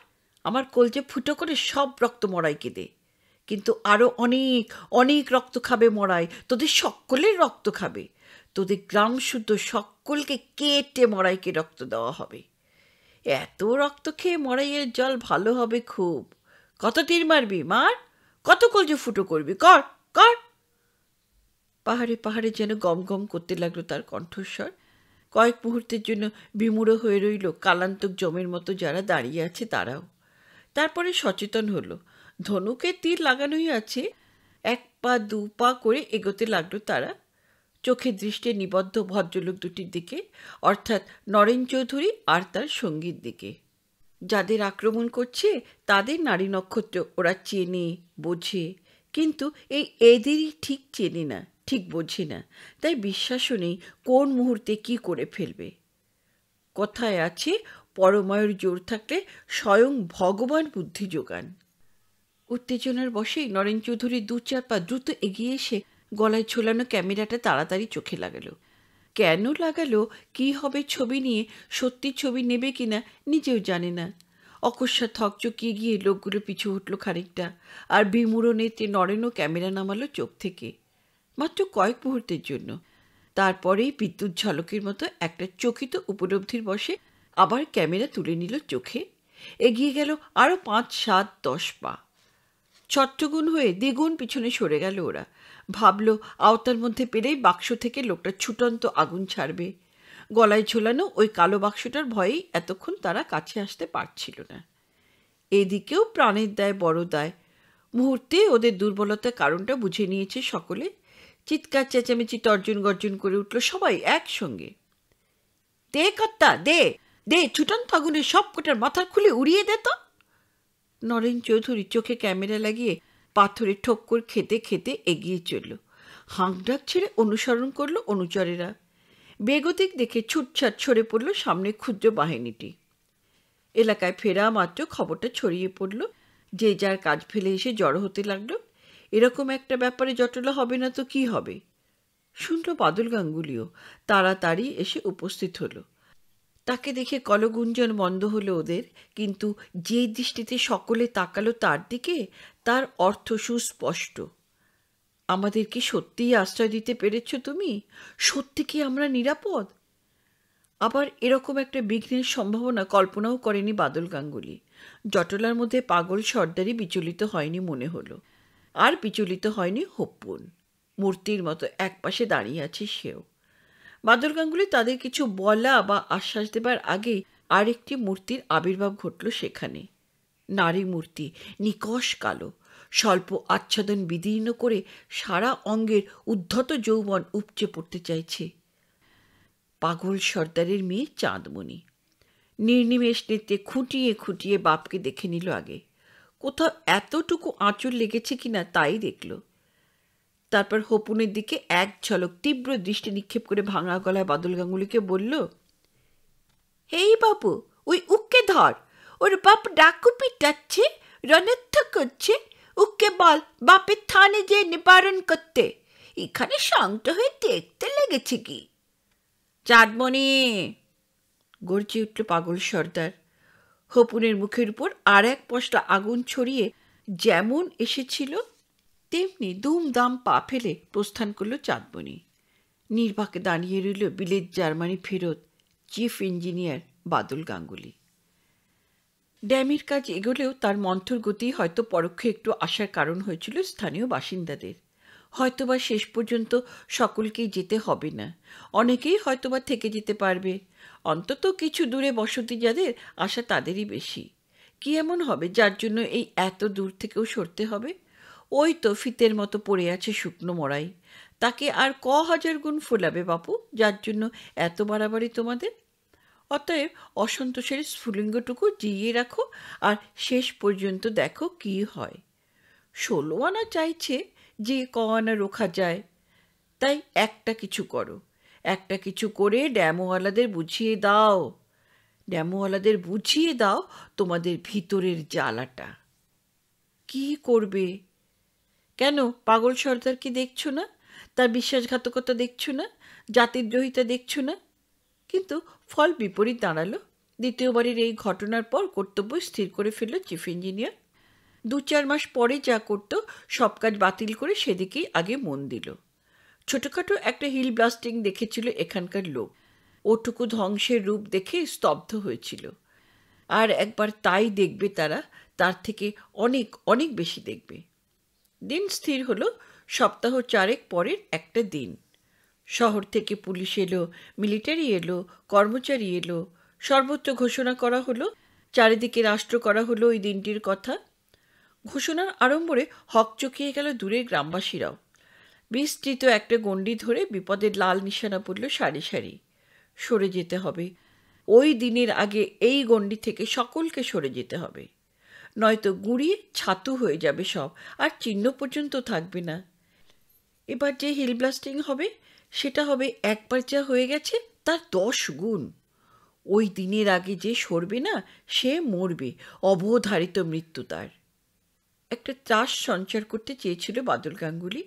আমার কলজে ফুটো করে সব রক্ত মরাই দে কিন্তু আরও অনেক অনেক রক্ত খাবে মরাই তোদের সকলের রক্ত খাবে তোদের গ্রাম শুদ্ধ সকলকে কেটে মরাইকে রক্ত দেওয়া হবে এত রক্ত খেয়ে মরাইয়ের জল ভালো হবে খুব কত তীর মারবি মার কত কলজে ফুটো করবি কর কর পাহাড়ে পাহাড়ে যেন গমগম করতে লাগলো তার কণ্ঠস্বর কয়েক মুহূর্তের জন্য বিমূঢ় হয়ে রইল কালান্তক জমের মতো যারা দাঁড়িয়ে আছে তারাও তারপরে সচেতন হলো ধনুকে তীর লাগানোই আছে এক পা দু পা করে এগোতে লাগলো তারা চোখের দৃষ্টে নিবদ্ধ ভদ্রলোক দুটির দিকে অর্থাৎ নরেন চৌধুরী আর তার সঙ্গীর দিকে যাদের আক্রমণ করছে তাদের নারী নক্ষত্র ওরা চেনে বোঝে কিন্তু এই এদেরই ঠিক চেনে না ঠিক বুঝি না তাই বিশ্বাসও নেই কোন মুহূর্তে কি করে ফেলবে কথায় আছে পরমায়ুর জোর থাকলে স্বয়ং ভগবান বুদ্ধি যোগান উত্তেজনার বসেই নরেন চৌধুরী দু চার পা দ্রুত এগিয়ে এসে গলায় ঝোলানো ক্যামেরাটা তাড়াতাড়ি চোখে লাগাল কেন লাগালো কি হবে ছবি নিয়ে সত্যি ছবি নেবে কিনা নিজেও জানে না অকস্মাৎ থকচকিয়ে গিয়ে লোকগুলো পিছু উঠল খানিকটা আর বিমূঢ় নেত্রী নরেনও ক্যামেরা নামালো চোখ থেকে মাত্র কয়েক মুহূর্তের জন্য তারপরেই বিদ্যুৎ ঝলকের মতো একটা চকিত উপলব্ধির বসে আবার ক্যামেরা তুলে নিল চোখে এগিয়ে গেল আরও পাঁচ সাত দশ পা ছট্টগুণ হয়ে দ্বিগুণ পিছনে সরে গেল ওরা ভাবল আওতার মধ্যে পেলেই বাক্স থেকে লোকটা ছুটন্ত আগুন ছাড়বে গলায় ঝোলানো ওই কালো বাক্সটার ভয়েই এতক্ষণ তারা কাছে আসতে পারছিল না এদিকেও প্রাণের দায় বড় দায় মুহূর্তে ওদের দুর্বলতার কারণটা বুঝে নিয়েছে সকলে চিৎকার চেঁচামেচি তর্জন গর্জন করে উঠল সবাই একসঙ্গে দে কর্তা দে দে ছুটন ফাগুনের সব কোটার মাথার খুলে উড়িয়ে দে তো নরেন চৌধুরী চোখে ক্যামেরা লাগিয়ে পাথরে ঠোক্কর খেতে খেতে এগিয়ে চলল হাঁকডাক ছেড়ে অনুসরণ করল অনুচরেরা বেগতিক দেখে ছুটছাট ছড়ে পড়ল সামনে ক্ষুদ্র বাহিনীটি এলাকায় ফেরা মাত্র খবরটা ছড়িয়ে পড়ল যে যার কাজ ফেলে এসে জড়ো হতে লাগলো এরকম একটা ব্যাপারে জটলা হবে না তো কি হবে শুনল বাদল গাঙ্গুলিও তাড়াতাড়ি এসে উপস্থিত হলো তাকে দেখে কলগুঞ্জন বন্ধ হলো ওদের কিন্তু যে দৃষ্টিতে সকলে তাকালো তার দিকে তার অর্থ সুস্পষ্ট আমাদেরকে সত্যিই আশ্রয় দিতে পেরেছ তুমি সত্যি কি আমরা নিরাপদ আবার এরকম একটা বিঘ্নের সম্ভাবনা কল্পনাও করেনি বাদল গাঙ্গুলি জটলার মধ্যে পাগল সর্দারি বিচলিত হয়নি মনে হলো আর বিচলিত হয়নি হপ্পুন মূর্তির মতো এক পাশে দাঁড়িয়ে আছে সেও বাদর গাঙ্গুলি তাদের কিছু বলা বা আশ্বাস দেবার আগেই আরেকটি মূর্তির আবির্ভাব ঘটল সেখানে নারী মূর্তি নিকশ কালো স্বল্প আচ্ছাদন বিদীর্ণ করে সারা অঙ্গের উদ্ধত যৌবন উপচে পড়তে চাইছে পাগল সর্দারের মেয়ে চাঁদমণি নির্নিমেষ নেতে খুঁটিয়ে খুঁটিয়ে বাপকে দেখে নিল আগে কোথাও এতটুকু আঁচড় লেগেছে কিনা তাই দেখল তারপর হপুনের দিকে এক ঝলক তীব্র দৃষ্টি নিক্ষেপ করে ভাঙা গলায় বাদল গাঙ্গুলিকে বলল হেই বাবু ওই উককে ধর ওর বাপ ডাকু পিটাচ্ছে রণত্ব করছে উককে বল বাপের থানে যে নিবারণ করতে এখানে শান্ত হয়ে দেখতে লেগেছে কি চাঁদমণি গর্জে উঠল পাগল সর্দার হপুনের মুখের উপর আর এক পশলা আগুন ছড়িয়ে যেমন এসেছিল তেমনি দুমদাম পা ফেলে প্রস্থান করল চাঁদমণি নির্বাকে দাঁড়িয়ে রইল বিলেত জার্মানি ফেরত চিফ ইঞ্জিনিয়ার বাদল গাঙ্গুলি ড্যামের কাজ এগোলেও তার মন্থর গতি হয়তো পরোক্ষে একটু আসার কারণ হয়েছিল স্থানীয় বাসিন্দাদের হয়তোবা শেষ পর্যন্ত সকলকেই যেতে হবে না অনেকেই হয়তোবা থেকে যেতে পারবে অন্তত কিছু দূরে বসতি যাদের আশা তাদেরই বেশি কি এমন হবে যার জন্য এই এত দূর থেকেও সরতে হবে ওই তো ফিতের মতো পড়ে আছে শুকনো মড়াই তাকে আর ক হাজার গুণ ফোলাবে বাপু যার জন্য এত বাড়াবাড়ি তোমাদের অতএব অসন্তোষের স্ফুলিঙ্গটুকু জিয়ে রাখো আর শেষ পর্যন্ত দেখো কি হয় ষোলো আনা চাইছে যে ক আনা রোখা যায় তাই একটা কিছু করো একটা কিছু করে ড্যামওয়ালাদের বুঝিয়ে দাও ড্যামওয়ালাদের বুঝিয়ে দাও তোমাদের ভিতরের জ্বালাটা কি করবে কেন পাগল সর্দার কি দেখছো না তার বিশ্বাসঘাতকতা দেখছো না জাতির দ্রোহিতা দেখছ না কিন্তু ফল বিপরীত দাঁড়ালো দ্বিতীয়বারের এই ঘটনার পর কর্তব্য স্থির করে ফেলল চিফ ইঞ্জিনিয়ার দু চার মাস পরে যা করত সব কাজ বাতিল করে সেদিকেই আগে মন দিল ছোটখাটো একটা হিল ব্লাস্টিং দেখেছিল এখানকার লোক ওটুকু ধ্বংসের রূপ দেখে স্তব্ধ হয়েছিল আর একবার তাই দেখবে তারা তার থেকে অনেক অনেক বেশি দেখবে দিন স্থির হলো সপ্তাহ চারেক পরের একটা দিন শহর থেকে পুলিশ এলো মিলিটারি এলো কর্মচারী এলো সর্বোচ্চ ঘোষণা করা হলো চারিদিকে রাষ্ট্র করা হলো ওই দিনটির কথা ঘোষণার আড়ম্বরে চকিয়ে গেল দূরের গ্রামবাসীরাও বিস্তৃত একটা গণ্ডি ধরে বিপদের লাল নিশানা পড়ল সারি সারি সরে যেতে হবে ওই দিনের আগে এই গণ্ডি থেকে সকলকে সরে যেতে হবে নয়তো গুঁড়িয়ে ছাতু হয়ে যাবে সব আর চিহ্ন পর্যন্ত থাকবে না এবার যে হিল ব্লাস্টিং হবে সেটা হবে একবার যা হয়ে গেছে তার দশ গুণ ওই দিনের আগে যে সরবে না সে মরবে অবধারিত মৃত্যু তার একটা ত্রাস সঞ্চার করতে চেয়েছিল বাদল গাঙ্গুলি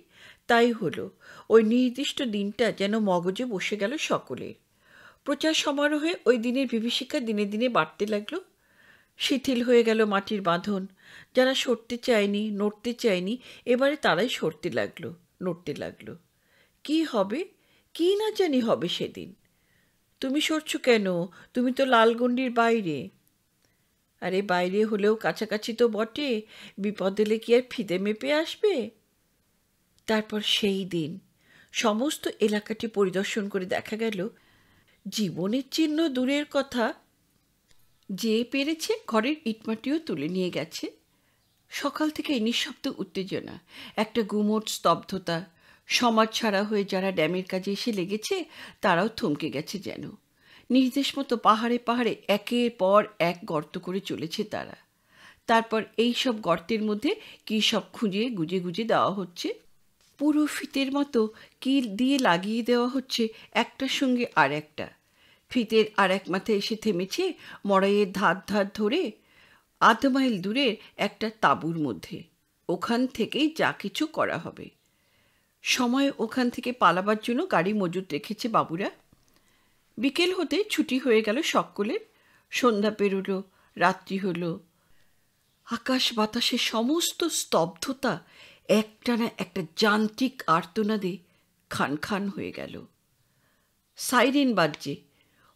তাই হলো ওই নির্দিষ্ট দিনটা যেন মগজে বসে গেল সকলে প্রচার সমারোহে ওই দিনের বিভীষিকা দিনে দিনে বাড়তে লাগলো শিথিল হয়ে গেল মাটির বাঁধন যারা সরতে চায়নি নড়তে চায়নি এবারে তারাই সরতে লাগলো নড়তে লাগলো কি হবে কি না জানি হবে সেদিন তুমি সরছ কেন তুমি তো লালগন্ডির বাইরে আরে বাইরে হলেও কাছাকাছি তো বটে বিপদ এলে কি আর ফিদে মেপে আসবে তারপর সেই দিন সমস্ত এলাকাটি পরিদর্শন করে দেখা গেল জীবনের চিহ্ন দূরের কথা যে পেরেছে ঘরের ইটমাটিও তুলে নিয়ে গেছে সকাল থেকে নিঃশব্দ উত্তেজনা একটা গুমোট স্তব্ধতা সমাজ ছাড়া হয়ে যারা ড্যামের কাজে এসে লেগেছে তারাও থমকে গেছে যেন নির্দেশ মতো পাহাড়ে পাহাড়ে একের পর এক গর্ত করে চলেছে তারা তারপর এই সব গর্তের মধ্যে কী সব খুঁজে গুজে গুজে দেওয়া হচ্ছে পুরো ফিতের মতো কিল দিয়ে লাগিয়ে দেওয়া হচ্ছে একটার সঙ্গে আর একটা ফিতের আর এক মাথায় এসে থেমেছে মড়াইয়ের ধার ধার ধরে আধ মাইল দূরের একটা তাঁবুর মধ্যে ওখান থেকেই যা কিছু করা হবে সময় ওখান থেকে পালাবার জন্য গাড়ি মজুত রেখেছে বাবুরা বিকেল হতে ছুটি হয়ে গেল সকলের সন্ধ্যা পেরোলো রাত্রি হলো আকাশ বাতাসে সমস্ত স্তব্ধতা একটানা একটা যান্ত্রিক আর্তনাদে খান খান হয়ে গেল সাইরেন বাজছে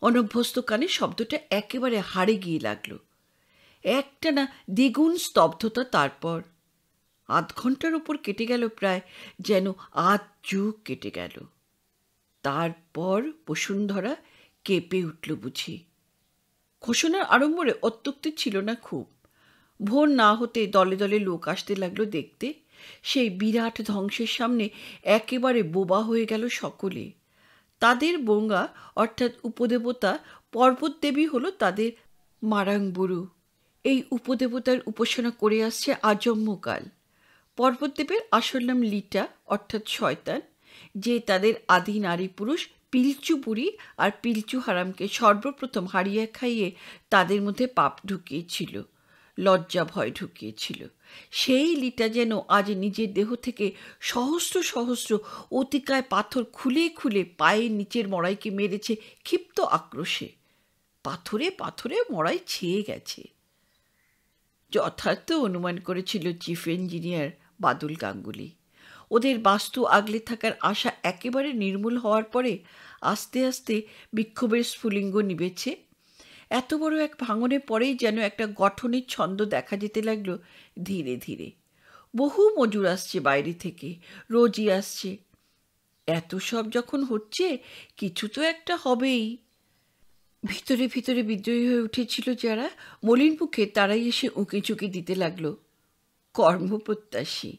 অনভ্যস্ত কানে শব্দটা একেবারে হারে গিয়ে লাগল একটানা দ্বিগুণ স্তব্ধতা তারপর আধ ঘন্টার উপর কেটে গেল প্রায় যেন আধ যুগ কেটে গেল তারপর বসুন্ধরা কেঁপে উঠল বুঝি ঘোষণার আড়ম্বরে অত্যুক্তি ছিল না খুব ভোর না হতে দলে দলে লোক আসতে লাগলো দেখতে সেই বিরাট ধ্বংসের সামনে একেবারে বোবা হয়ে গেল সকলে তাদের বঙ্গা অর্থাৎ উপদেবতা পর্বতদেবী হলো তাদের মারাংবুরু এই উপদেবতার উপাসনা করে আসছে আজম্মকাল পর্বতদেবের আসল নাম লিটা অর্থাৎ শয়তান যে তাদের আদি নারী পুরুষ পিলচুপুরি আর পিলচু হারামকে সর্বপ্রথম হারিয়ে খাইয়ে তাদের মধ্যে পাপ ঢুকিয়েছিল লজ্জা ভয় ঢুকিয়েছিল সেই লিটা যেন আজ নিজের দেহ থেকে সহস্র সহস্র অতিকায় পাথর খুলে খুলে পায়ের নিচের মড়াইকে মেরেছে ক্ষিপ্ত আক্রোশে পাথরে পাথরে মড়াই ছেয়ে গেছে যথার্থ অনুমান করেছিল চিফ ইঞ্জিনিয়ার বাদুল গাঙ্গুলি ওদের বাস্তু আগলে থাকার আশা একেবারে নির্মূল হওয়ার পরে আস্তে আস্তে বিক্ষোভের স্ফুলিঙ্গ নিবেছে এত বড় এক ভাঙনের পরেই যেন একটা গঠনের ছন্দ দেখা যেতে লাগলো ধীরে ধীরে বহু মজুর আসছে বাইরে থেকে রোজই আসছে এত সব যখন হচ্ছে কিছু তো একটা হবেই ভিতরে ভিতরে বিদ্রোহী হয়ে উঠেছিল যারা মলিন মুখে তারাই এসে উঁকি চুঁকি দিতে লাগলো কর্মপ্রত্যাশী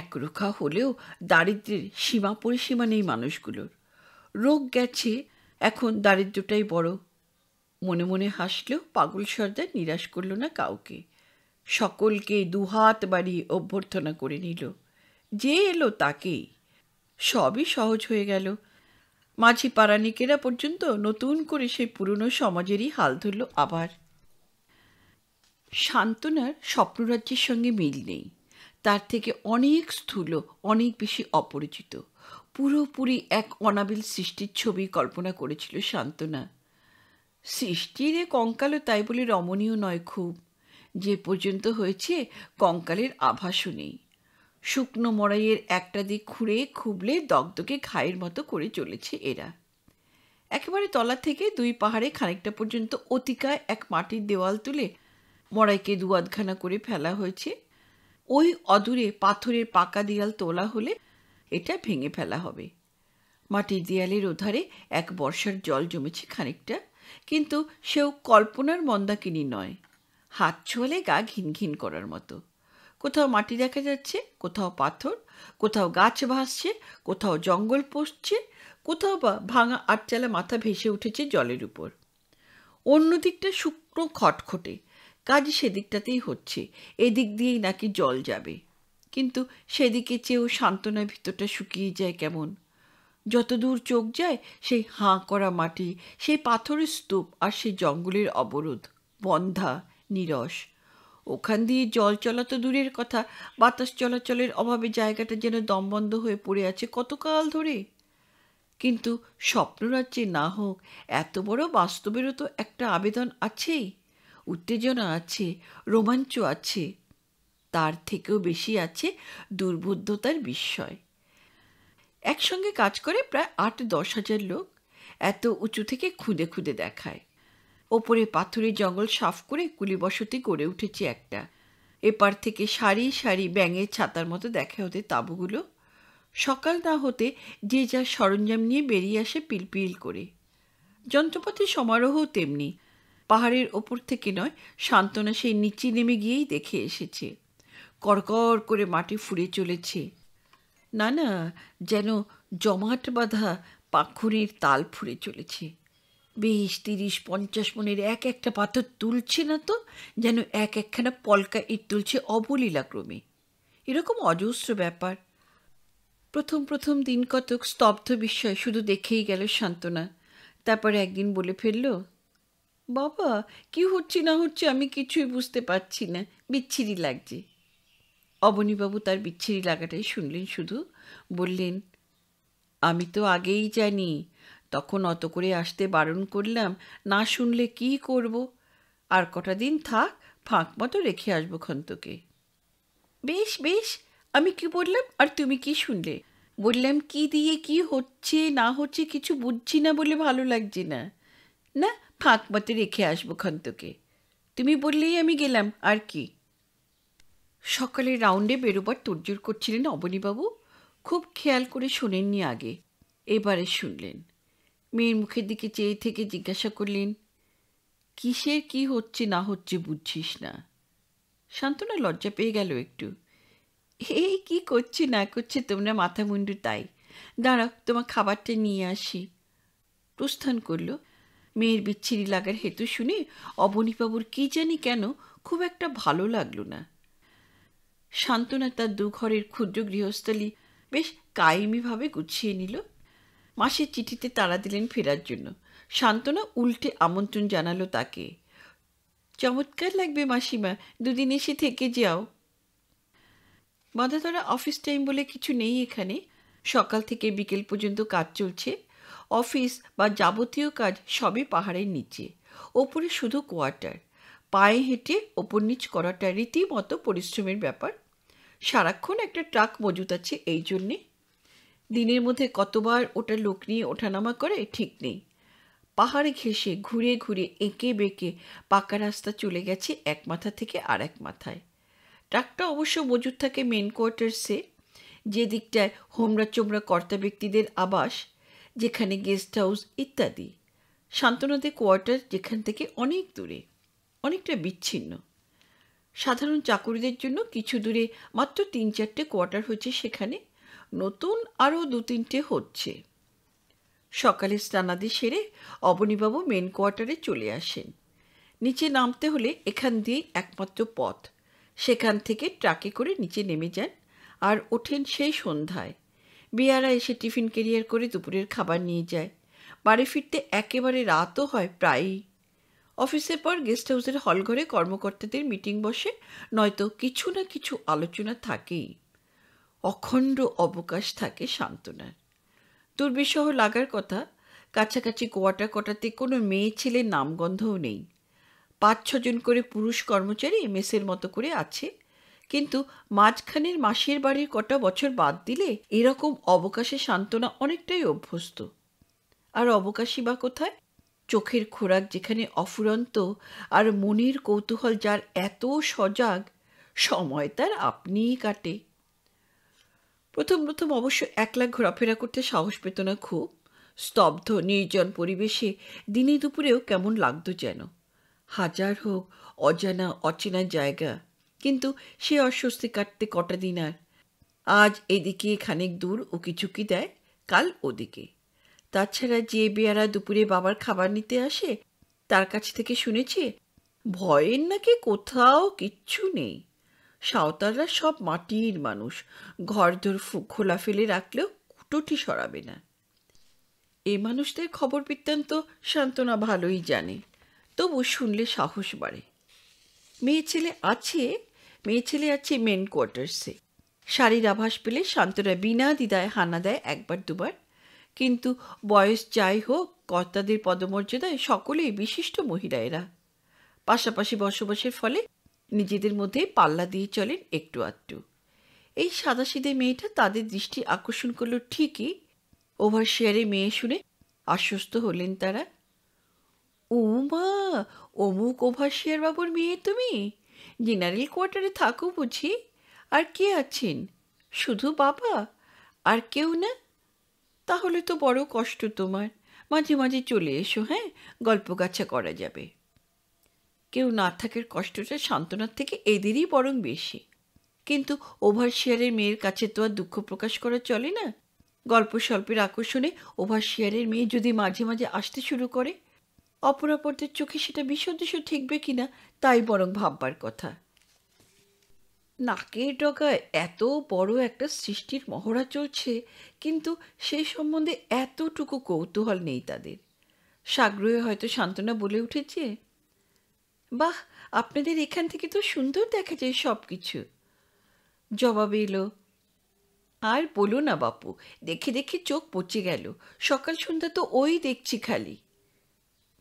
একরোখা হলেও দারিদ্রের সীমা পরিসীমা নেই মানুষগুলোর রোগ গেছে এখন দারিদ্রটাই বড় মনে মনে হাসলেও পাগল সর্দার নিরাশ করল না কাউকে সকলকে দুহাত বাড়িয়ে অভ্যর্থনা করে নিল যে এলো তাকেই সবই সহজ হয়ে গেল মাঝি পাড়ানিকেরা পর্যন্ত নতুন করে সেই পুরনো সমাজেরই হাল ধরল আবার সান্ত্বনার স্বপ্নরাজ্যের সঙ্গে মিল নেই তার থেকে অনেক স্থূল অনেক বেশি অপরিচিত পুরোপুরি এক অনাবিল সৃষ্টির ছবি কল্পনা করেছিল সান্ত্বনা সৃষ্টির এ কঙ্কালও তাই বলে রমণীয় নয় খুব যে পর্যন্ত হয়েছে কঙ্কালের আভাসও নেই শুকনো মড়াইয়ের একটা দিক খুঁড়ে খুবলে দগদগে ঘায়ের মতো করে চলেছে এরা একেবারে তলা থেকে দুই পাহাড়ে খানিকটা পর্যন্ত অতিকায় এক মাটির দেওয়াল তুলে মড়াইকে দুয়াদখানা করে ফেলা হয়েছে ওই অদূরে পাথরের পাকা দেয়াল তোলা হলে এটা ভেঙে ফেলা হবে মাটির দেয়ালের ওধারে এক বর্ষার জল জমেছে খানিকটা কিন্তু সেও কল্পনার মন্দাকিনী নয় হাত ছোঁলে গা ঘিনঘিন করার মতো কোথাও মাটি দেখা যাচ্ছে কোথাও পাথর কোথাও গাছ ভাসছে কোথাও জঙ্গল পচছে কোথাও বা ভাঙা আটচালা মাথা ভেসে উঠেছে জলের উপর অন্য দিকটা শুকনো খটখটে কাজ সেদিকটাতেই হচ্ছে এদিক দিয়েই নাকি জল যাবে কিন্তু সেদিকে চেয়েও সান্ত্বনার ভিতরটা শুকিয়ে যায় কেমন যতদূর চোখ যায় সেই হাঁ করা মাটি সেই পাথরের স্তূপ আর সেই জঙ্গলের অবরোধ বন্ধা নিরস ওখান দিয়ে জল চলা তো দূরের কথা বাতাস চলাচলের অভাবে জায়গাটা যেন দমবন্ধ হয়ে পড়ে আছে কতকাল ধরে কিন্তু স্বপ্নরাজ্যে না হোক এত বড় বাস্তবেরও তো একটা আবেদন আছেই উত্তেজনা আছে রোমাঞ্চ আছে তার থেকেও বেশি আছে দুর্বোধ্যতার বিস্ময় একসঙ্গে কাজ করে প্রায় আট দশ হাজার লোক এত উঁচু থেকে খুদে খুদে দেখায় ওপরে পাথরের জঙ্গল সাফ করে কুলি বসতি গড়ে উঠেছে একটা এপার থেকে সারি সারি ব্যাঙের ছাতার মতো দেখা হতে তাঁবুগুলো সকাল না হতে যে যার সরঞ্জাম নিয়ে বেরিয়ে আসে পিলপিল করে যন্ত্রপাতি সমারোহ তেমনি পাহাড়ের ওপর থেকে নয় সান্ত্বনা সেই নিচে নেমে গিয়েই দেখে এসেছে কড়কড় করে মাটি ফুরে চলেছে না না যেন জমাট বাঁধা পাখুরির তাল ফুরে চলেছে বিশ তিরিশ পঞ্চাশ মনের এক একটা পাথর তুলছে না তো যেন এক একখানা পলকা ইট তুলছে অবলীলাক্রমে এরকম অজস্র ব্যাপার প্রথম প্রথম দিন কতক স্তব্ধ বিস্ময় শুধু দেখেই গেল সান্ত্বনা তারপরে একদিন বলে ফেলল বাবা কি হচ্ছে না হচ্ছে আমি কিছুই বুঝতে পারছি না বিচ্ছিরি লাগছে অবনীবাবু তার বিচ্ছিরি লাগাটাই শুনলেন শুধু বললেন আমি তো আগেই জানি তখন অত করে আসতে বারণ করলাম না শুনলে কি করব আর কটা দিন থাক ফাঁক মতো রেখে আসবো খন্তকে বেশ বেশ আমি কি বললাম আর তুমি কি শুনলে বললাম কি দিয়ে কি হচ্ছে না হচ্ছে কিছু বুঝছি না বলে ভালো লাগছে না না ফাঁক মতো রেখে আসবো খন্তকে তুমি বললেই আমি গেলাম আর কি সকালে রাউন্ডে বেরোবার তোরজোর করছিলেন অবনীবাবু খুব খেয়াল করে শোনেননি আগে এবারে শুনলেন মেয়ের মুখের দিকে চেয়ে থেকে জিজ্ঞাসা করলেন কিসের কি হচ্ছে না হচ্ছে বুঝছিস না শান্তনা লজ্জা পেয়ে গেল একটু এই কি করছে না করছে তোমরা মাথা মুন্ডু তাই দাঁড়াও তোমার খাবারটা নিয়ে আসি প্রস্থান করল মেয়ের বিচ্ছিরি লাগার হেতু শুনে অবনীবাবুর কী জানি কেন খুব একটা ভালো লাগলো না সান্ত্বনা তার দুঘরের ক্ষুদ্র গৃহস্থলী বেশ কায়েমিভাবে গুছিয়ে নিল মাসের চিঠিতে তাড়া দিলেন ফেরার জন্য সান্ত্বনা উল্টে আমন্ত্রণ জানালো তাকে চমৎকার লাগবে মাসিমা দুদিন এসে থেকে যাও বাঁধাধরা অফিস টাইম বলে কিছু নেই এখানে সকাল থেকে বিকেল পর্যন্ত কাজ চলছে অফিস বা যাবতীয় কাজ সবই পাহাড়ের নিচে ওপরে শুধু কোয়ার্টার পায়ে হেঁটে ওপর নিচ করাটা রীতিমতো পরিশ্রমের ব্যাপার সারাক্ষণ একটা ট্রাক মজুত আছে এই জন্যে দিনের মধ্যে কতবার ওটা লোক নিয়ে ওঠানামা করে ঠিক নেই পাহাড়ে ঘেঁষে ঘুরে ঘুরে এঁকে বেঁকে পাকা রাস্তা চলে গেছে এক মাথা থেকে আর এক মাথায় ট্রাকটা অবশ্য মজুদ থাকে মেন কোয়ার্টার্সে যে দিকটায় হোমরা চোমরা কর্তা ব্যক্তিদের আবাস যেখানে গেস্ট হাউস ইত্যাদি শান্তনাদের কোয়ার্টার যেখান থেকে অনেক দূরে অনেকটা বিচ্ছিন্ন সাধারণ চাকরিদের জন্য কিছু দূরে মাত্র তিন চারটে কোয়ার্টার হচ্ছে সেখানে নতুন আরও দু তিনটে হচ্ছে সকালে স্নানাদি সেরে অবনীবাবু মেন কোয়ার্টারে চলে আসেন নিচে নামতে হলে এখান দিয়েই একমাত্র পথ সেখান থেকে ট্রাকে করে নিচে নেমে যান আর ওঠেন সেই সন্ধ্যায় বিয়ারা এসে টিফিন ক্যারিয়ার করে দুপুরের খাবার নিয়ে যায় বাড়ি ফিরতে একেবারে রাতও হয় প্রায়ই অফিসের পর গেস্ট হাউসের হল ঘরে কর্মকর্তাদের মিটিং বসে নয়তো কিছু না কিছু আলোচনা থাকেই অখণ্ড অবকাশ থাকে সান্ত্বনার দুর্বিষহ লাগার কথা কাছাকাছি কোয়াটা কটাতে কোনো মেয়ে ছেলে নামগন্ধও নেই পাঁচ ছজন করে পুরুষ কর্মচারী মেসের মতো করে আছে কিন্তু মাঝখানের মাসির বাড়ির কটা বছর বাদ দিলে এরকম অবকাশে সান্ত্বনা অনেকটাই অভ্যস্ত আর অবকাশী বা কোথায় চোখের খোরাক যেখানে অফুরন্ত আর মনের কৌতূহল যার এত সজাগ সময় তার আপনিই কাটে প্রথম প্রথম অবশ্য একলা ঘোরাফেরা করতে সাহস পেত না খুব স্তব্ধ নির্জন পরিবেশে দিনে দুপুরেও কেমন লাগত যেন হাজার হোক অজানা অচেনা জায়গা কিন্তু সে অস্বস্তি কাটতে কটা দিন আর আজ এদিকে খানিক দূর ও কিছুকি দেয় কাল ওদিকে তাছাড়া যে বেয়ারা দুপুরে বাবার খাবার নিতে আসে তার কাছ থেকে শুনেছে ভয়ের নাকি কোথাও কিচ্ছু নেই সাঁওতালরা সব মাটির মানুষ ঘর ধর খোলা ফেলে রাখলেও কুটোটি সরাবে না এ মানুষদের খবর বৃত্তান্ত সান্ত্বনা ভালোই জানে তবু শুনলে সাহস বাড়ে মেয়ে ছেলে আছে মেয়ে ছেলে আছে মেন কোয়ার্টার্সে শাড়ির আভাস পেলে সান্ত্বনা বিনা দ্বিধায় হানা দেয় একবার দুবার কিন্তু বয়স যাই হোক কর্তাদের পদমর্যাদায় সকলেই বিশিষ্ট মহিলা এরা পাশাপাশি বসবাসের ফলে নিজেদের মধ্যে পাল্লা দিয়ে চলেন একটু আধটু এই সাদাসিদে মেয়েটা তাদের দৃষ্টি আকর্ষণ করল ঠিকই ওভার শেয়ারে মেয়ে শুনে আশ্বস্ত হলেন তারা উমা অমুক ওভার বাবুর মেয়ে তুমি জেনারেল কোয়ার্টারে থাকো বুঝি আর কে আছেন শুধু বাবা আর কেউ না তাহলে তো বড় কষ্ট তোমার মাঝে মাঝে চলে এসো হ্যাঁ গল্প গাছা করা যাবে কেউ না থাকার কষ্টটা সান্ত্বনার থেকে এদেরই বরং বেশি কিন্তু ওভারশিয়ারের মেয়ের কাছে তো আর দুঃখ প্রকাশ করা চলে না গল্প স্বল্পের আকর্ষণে ওভারশিয়ারের মেয়ে যদি মাঝে মাঝে আসতে শুরু করে অপরাপরদের চোখে সেটা বিসদৃশ্য ঠিকবে কিনা তাই বরং ভাববার কথা নাকের ডগায় এত বড় একটা সৃষ্টির মহড়া চলছে কিন্তু সেই সম্বন্ধে এতটুকু কৌতূহল নেই তাদের সাগ্রহে হয়তো সান্ত্বনা বলে উঠেছে বাহ আপনাদের এখান থেকে তো সুন্দর দেখা যায় সব কিছু জবাবে এলো আর বলো না বাপু দেখে দেখে চোখ পচে গেল সকাল সন্ধ্যা তো ওই দেখছি খালি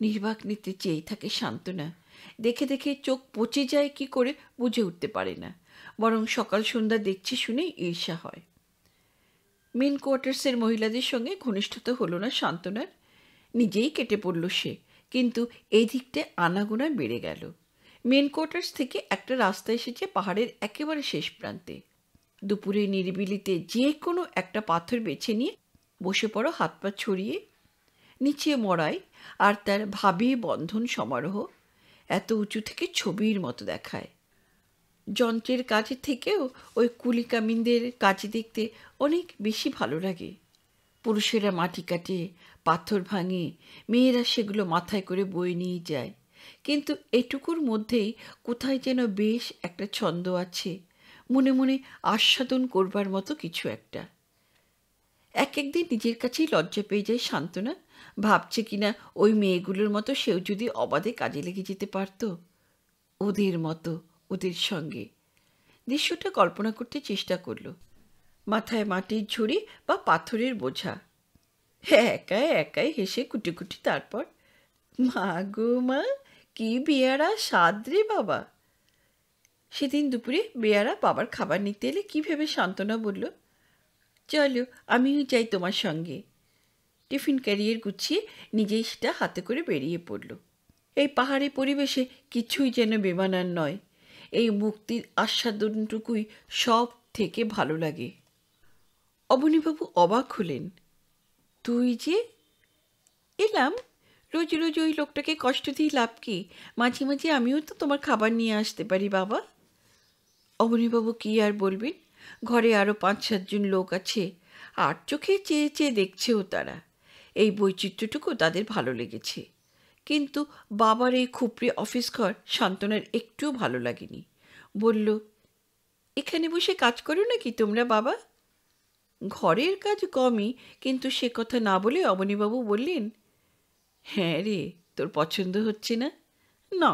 নির্বাক নিতে চেয়ে থাকে সান্ত্বনা দেখে দেখে চোখ পচে যায় কি করে বুঝে উঠতে পারে না বরং সকাল সন্ধ্যা দেখছি শুনে ঈর্ষা হয় মেন কোয়ার্টার্সের মহিলাদের সঙ্গে ঘনিষ্ঠতা হলো না সান্ত্বনার নিজেই কেটে পড়ল সে কিন্তু এই দিকটায় আনাগোনা বেড়ে গেল মেন কোয়ার্টার্স থেকে একটা রাস্তা এসেছে পাহাড়ের একেবারে শেষ প্রান্তে দুপুরে নিরিবিলিতে যে কোনো একটা পাথর বেছে নিয়ে বসে পড়ো হাত পা ছড়িয়ে নিচে মরাই আর তার ভাবি বন্ধন সমারোহ এত উঁচু থেকে ছবির মতো দেখায় যন্ত্রের কাজ থেকেও ওই কুলিকামিনদের কাজ দেখতে অনেক বেশি ভালো লাগে পুরুষেরা মাটি কাটে পাথর ভাঙে মেয়েরা সেগুলো মাথায় করে বয়ে নিয়ে যায় কিন্তু এটুকুর মধ্যেই কোথায় যেন বেশ একটা ছন্দ আছে মনে মনে আস্বাদন করবার মতো কিছু একটা এক একদিন নিজের কাছেই লজ্জা পেয়ে যায় সান্ত্বনা ভাবছে কিনা ওই মেয়েগুলোর মতো সেও যদি অবাধে কাজে লেগে যেতে পারত ওদের মতো ওদের সঙ্গে দৃশ্যটা কল্পনা করতে চেষ্টা করল মাথায় মাটির ঝুড়ি বা পাথরের বোঝা হ্যাঁ, একাই একাই হেসে কুটি কুটি তারপর মা গো মা কি বেয়ারা স্বাদ রে বাবা সেদিন দুপুরে বেয়ারা বাবার খাবার নিতে এলে কী ভেবে সান্ত্বনা বলল চলো আমিও যাই তোমার সঙ্গে টিফিন ক্যারিয়ার গুছিয়ে নিজেই সেটা হাতে করে বেরিয়ে পড়ল এই পাহাড়ি পরিবেশে কিছুই যেন বেমানার নয় এই মুক্তির আস্বাদনটুকুই সব থেকে ভালো লাগে অবনীবাবু অবাক হলেন তুই যে এলাম রোজ রোজ ওই লোকটাকে কষ্ট দিয়ে লাভ কি মাঝে মাঝে আমিও তো তোমার খাবার নিয়ে আসতে পারি বাবা অবনীবাবু কি আর বলবেন ঘরে আরও পাঁচ সাতজন লোক আছে আর চোখে চেয়ে চেয়ে দেখছেও তারা এই বৈচিত্র্যটুকু তাদের ভালো লেগেছে কিন্তু বাবার এই খুপড়ি অফিস ঘর সান্ত্বনার একটুও ভালো লাগেনি বলল এখানে বসে কাজ করো নাকি তোমরা বাবা ঘরের কাজ কমই কিন্তু সে কথা না বলে অবনীবাবু বললেন হ্যাঁ রে তোর পছন্দ হচ্ছে না না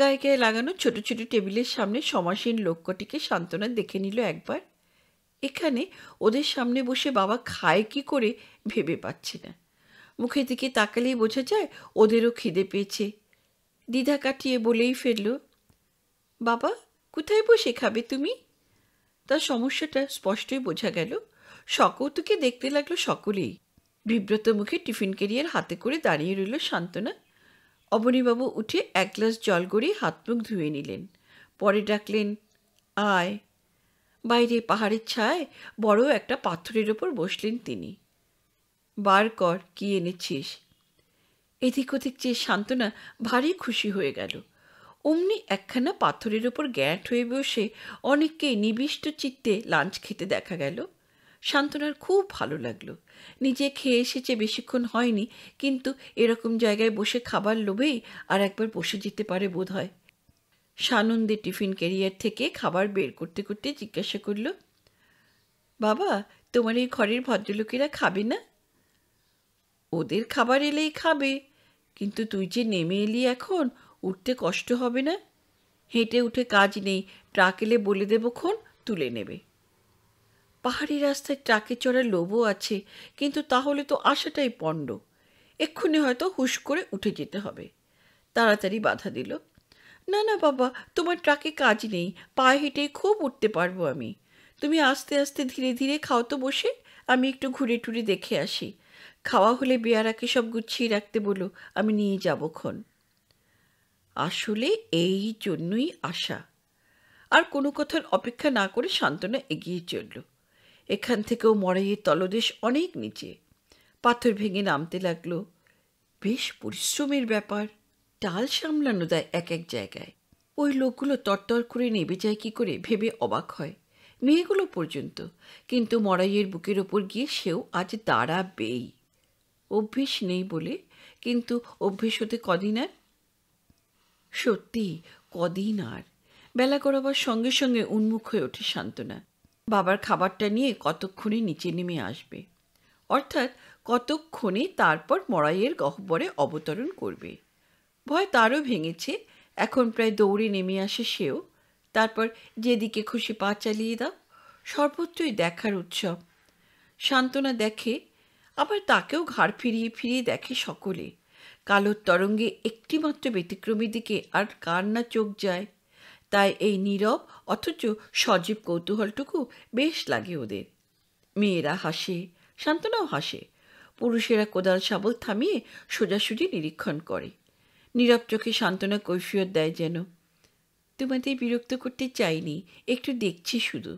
গায়ে গায়ে লাগানো ছোট ছোট টেবিলের সামনে সমাসীন লোককটিকে সান্ত্বনা দেখে নিল একবার এখানে ওদের সামনে বসে বাবা খায় কি করে ভেবে পাচ্ছি না মুখের দিকে তাকালেই বোঝা যায় ওদেরও খিদে পেয়েছে দ্বিধা কাটিয়ে বলেই ফেলল বাবা কোথায় বসে খাবে তুমি তার সমস্যাটা স্পষ্টই বোঝা গেল সকৌতুকে দেখতে লাগলো সকলেই বিব্রত মুখে টিফিন কেরিয়ার হাতে করে দাঁড়িয়ে রইল সান্ত্বনা অবনীবাবু উঠে এক গ্লাস জল গড়িয়ে হাত মুখ ধুয়ে নিলেন পরে ডাকলেন আয় বাইরে পাহাড়ের ছায় বড় একটা পাথরের ওপর বসলেন তিনি বার কর কি এনেছিস এদিক ওদিক চেয়ে সান্ত্বনা ভারী খুশি হয়ে গেল অমনি একখানা পাথরের ওপর গ্যাঁট হয়ে বসে অনেককে নিবিষ্ট চিত্তে লাঞ্চ খেতে দেখা গেল সান্ত্বনার খুব ভালো লাগলো নিজে খেয়ে এসেছে বেশিক্ষণ হয়নি কিন্তু এরকম জায়গায় বসে খাবার লোভেই আর একবার বসে যেতে পারে বোধ হয় সানন্দে টিফিন ক্যারিয়ার থেকে খাবার বের করতে করতে জিজ্ঞাসা করল বাবা তোমার এই ঘরের ভদ্রলোকেরা খাবে না ওদের খাবার এলেই খাবে কিন্তু তুই যে নেমে এলি এখন উঠতে কষ্ট হবে না হেঁটে উঠে কাজ নেই ট্রাক এলে বলে দেবক্ষণ তুলে নেবে পাহাড়ি রাস্তায় ট্রাকে চড়ার লোভও আছে কিন্তু তাহলে তো আশাটাই পণ্ড এক্ষুনি হয়তো হুশ করে উঠে যেতে হবে তাড়াতাড়ি বাধা দিল না না বাবা তোমার ট্রাকে কাজ নেই পায়ে হেঁটে খুব উঠতে পারবো আমি তুমি আস্তে আস্তে ধীরে ধীরে খাও তো বসে আমি একটু ঘুরে টুরে দেখে আসি খাওয়া হলে বেয়ারাকে সব গুছিয়ে রাখতে বলো আমি নিয়ে ক্ষণ আসলে এই জন্যই আশা আর কোনো কথার অপেক্ষা না করে সান্ত্বনা এগিয়ে চলল এখান থেকেও মরাইয়ের তলদেশ অনেক নিচে পাথর ভেঙে নামতে লাগলো বেশ পরিশ্রমের ব্যাপার টাল সামলানো দেয় এক এক জায়গায় ওই লোকগুলো তরতর করে নেবে যায় কি করে ভেবে অবাক হয় মেয়েগুলো পর্যন্ত কিন্তু মরাইয়ের বুকের ওপর গিয়ে সেও আজ দাঁড়াবেই অভ্যেস নেই বলে কিন্তু অভ্যেস হতে কদিন আর সত্যি কদিন আর বেলা করাবার সঙ্গে সঙ্গে উন্মুখ হয়ে ওঠে সান্ত্বনা বাবার খাবারটা নিয়ে কতক্ষণে নিচে নেমে আসবে অর্থাৎ কতক্ষণে তারপর মড়াইয়ের গহ্বরে অবতরণ করবে ভয় তারও ভেঙেছে এখন প্রায় দৌড়ে নেমে আসে সেও তারপর যেদিকে খুশি পা চালিয়ে দাও সর্বত্রই দেখার উৎসব সান্ত্বনা দেখে আবার তাকেও ঘাড় ফিরিয়ে ফিরিয়ে দেখে সকলে কালোর তরঙ্গে একটিমাত্র ব্যতিক্রমী দিকে আর কার না চোখ যায় তাই এই নীরব অথচ সজীব কৌতূহলটুকু বেশ লাগে ওদের মেয়েরা হাসে শান্তনাও হাসে পুরুষেরা কোদাল শাবল থামিয়ে সোজাসুজি নিরীক্ষণ করে নীরব চোখে সান্ত্বনা কৈফিয়ত দেয় যেন তোমাদের বিরক্ত করতে চাইনি একটু দেখছি শুধু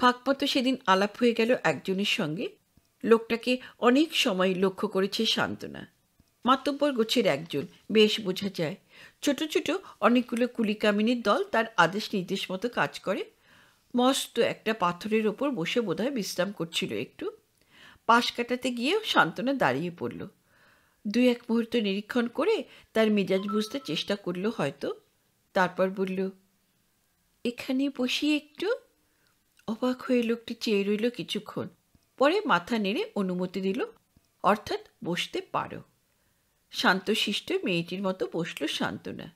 ফাঁকমতো সেদিন আলাপ হয়ে গেল একজনের সঙ্গে লোকটাকে অনেক সময় লক্ষ্য করেছে সান্ত্বনা মাতব্বর গোছের একজন বেশ বোঝা যায় ছোট ছোট অনেকগুলো কুলিকামিনীর দল তার আদেশ নির্দেশ মতো কাজ করে মস্ত একটা পাথরের ওপর বসে বোধহয় বিশ্রাম করছিল একটু পাশ কাটাতে গিয়েও সান্ত্বনা দাঁড়িয়ে পড়ল দুই এক মুহূর্ত নিরীক্ষণ করে তার মেজাজ বুঝতে চেষ্টা করল হয়তো তারপর বলল এখানে বসি একটু অবাক হয়ে লোকটি চেয়ে রইল কিছুক্ষণ পরে মাথা নেড়ে অনুমতি দিল অর্থাৎ বসতে পারো শান্তশিষ্ট মেয়েটির মতো বসল শান্তনা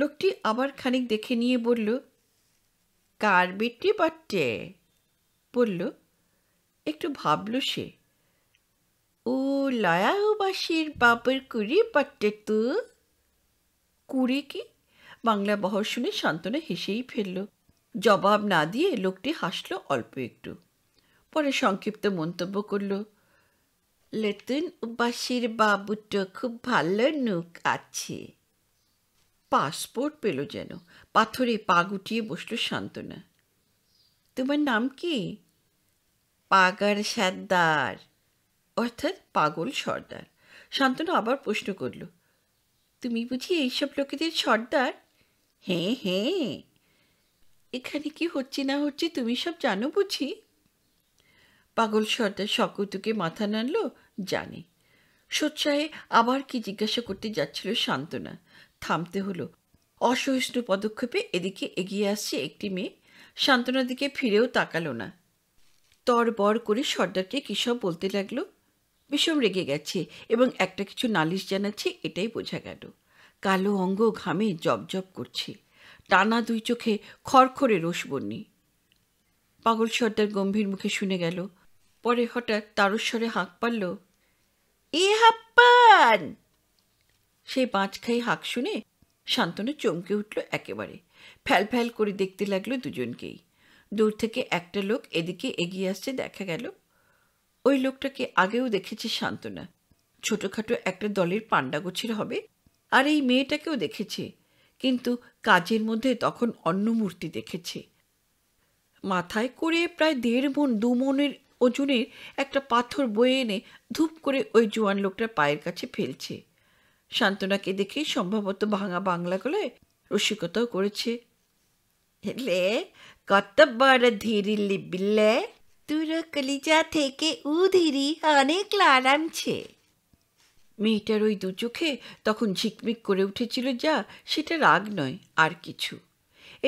লোকটি আবার খানিক দেখে নিয়ে বলল কার বেটি বাট্টে বলল একটু ভাবল সে ও লয়াবাসীর বাপের কুড়ি বাট্টে তু কুড়ি কি বাংলা বহর শুনে শান্তনা হেসেই ফেলল জবাব না দিয়ে লোকটি হাসল অল্প একটু পরে সংক্ষিপ্ত মন্তব্য করল লেতুন উবাসীর বাবুটো খুব ভালো নুক আছে পাসপোর্ট পেল যেন পাথরে পা গুটিয়ে বসল শান্তনা তোমার নাম কি পাগার সর্দার অর্থাৎ পাগল সর্দার সান্তনা আবার প্রশ্ন করল তুমি বুঝি এইসব লোকেদের সর্দার হ্যাঁ হ্যাঁ এখানে কি হচ্ছে না হচ্ছে তুমি সব জানো বুঝি পাগল সর্দার সকৌতুকে মাথা নাড়ল জানি সোৎসাহে আবার কি জিজ্ঞাসা করতে যাচ্ছিল সান্ত্বনা থামতে হলো অসহিষ্ণু পদক্ষেপে এদিকে এগিয়ে আসছে একটি মেয়ে সান্ত্বনার দিকে ফিরেও তাকালো না তর বর করে সর্দারকে কিসব বলতে লাগলো বিষম রেগে গেছে এবং একটা কিছু নালিশ জানাচ্ছে এটাই বোঝা গেল কালো অঙ্গ ঘামে জবজব করছে টানা দুই চোখে খড়খড়ে রোষবন্যী পাগল সর্দার গম্ভীর মুখে শুনে গেল পরে হঠাৎ তারস্বরে হাঁক পারল এ হাপ্পান সেই পাঁচ খাই হাঁক শুনে শান্তনু চমকে উঠল একেবারে ফ্যাল ফ্যাল করে দেখতে লাগলো দুজনকেই দূর থেকে একটা লোক এদিকে এগিয়ে আসছে দেখা গেল ওই লোকটাকে আগেও দেখেছে শান্তনা ছোটখাটো একটা দলের পাণ্ডাগোছের হবে আর এই মেয়েটাকেও দেখেছে কিন্তু কাজের মধ্যে তখন অন্য মূর্তি দেখেছে মাথায় করে প্রায় দেড় মন দু মনের ওজনের একটা পাথর বয়ে এনে ধূপ করে ওই জোয়ান লোকটার পায়ের কাছে ফেলছে সান্ত্বনাকে দেখে সম্ভবত ভাঙা বাংলা গলায় রসিকতাও করেছে এলে কত বড় ধীরি লিবিলে তোর কলিজা থেকে উ ধীরি অনেক লারামছে মেয়েটার ওই দু চোখে তখন ঝিকমিক করে উঠেছিল যা সেটা রাগ নয় আর কিছু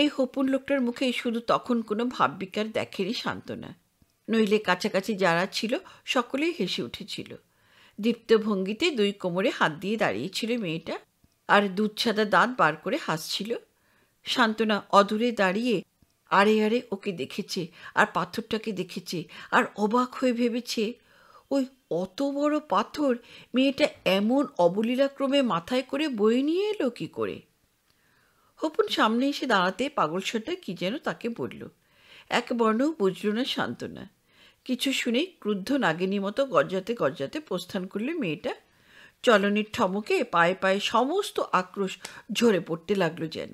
এই হপুন লোকটার মুখে শুধু তখন কোনো ভাববিকার দেখেনি সান্ত্বনা নইলে কাছাকাছি যারা ছিল সকলেই হেসে উঠেছিল দীপ্ত ভঙ্গিতে দুই কোমরে হাত দিয়ে দাঁড়িয়েছিল মেয়েটা আর দুধছাদা দাঁত বার করে হাসছিল সান্ত্বনা অদূরে দাঁড়িয়ে আড়ে আড়ে ওকে দেখেছে আর পাথরটাকে দেখেছে আর অবাক হয়ে ভেবেছে ওই অত বড় পাথর মেয়েটা এমন অবলীলাক্রমে মাথায় করে বয়ে নিয়ে এলো কী করে হপুন সামনে এসে দাঁড়াতে পাগলশটা কি যেন তাকে বলল এক বর্ণও বুঝল না সান্ত্বনা কিছু শুনেই ক্রুদ্ধ নাগিনী মতো গর্জাতে গর্জাতে প্রস্থান করলে মেয়েটা চলনির ঠমকে পায়ে পায়ে সমস্ত আক্রোশ ঝরে পড়তে লাগলো যেন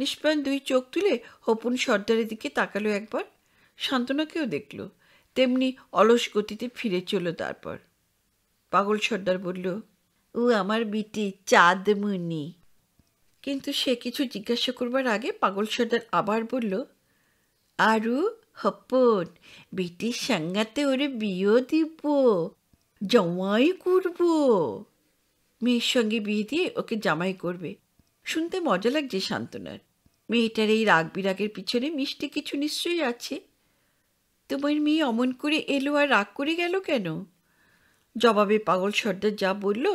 নিষ্প্রাণ দুই চোখ তুলে হপুন সর্দারের দিকে তাকালো একবার সান্ত্বনাকেও দেখল তেমনি অলস গতিতে ফিরে চলল তারপর পাগল সর্দার বলল ও আমার বিটি চাঁদমুনি কিন্তু সে কিছু জিজ্ঞাসা করবার আগে পাগল সর্দার আবার বলল আরু হপন বেটি সাঙ্গাতে ওরে বিয়েও দিব জমাই করব মেয়ের সঙ্গে বিয়ে দিয়ে ওকে জামাই করবে শুনতে মজা লাগছে শান্তনার মেয়েটার এই রাগ বিরাগের পিছনে মিষ্টি কিছু নিশ্চয়ই আছে তোমার মেয়ে অমন করে এলো আর রাগ করে গেল কেন জবাবে পাগল সর্দার যা বলল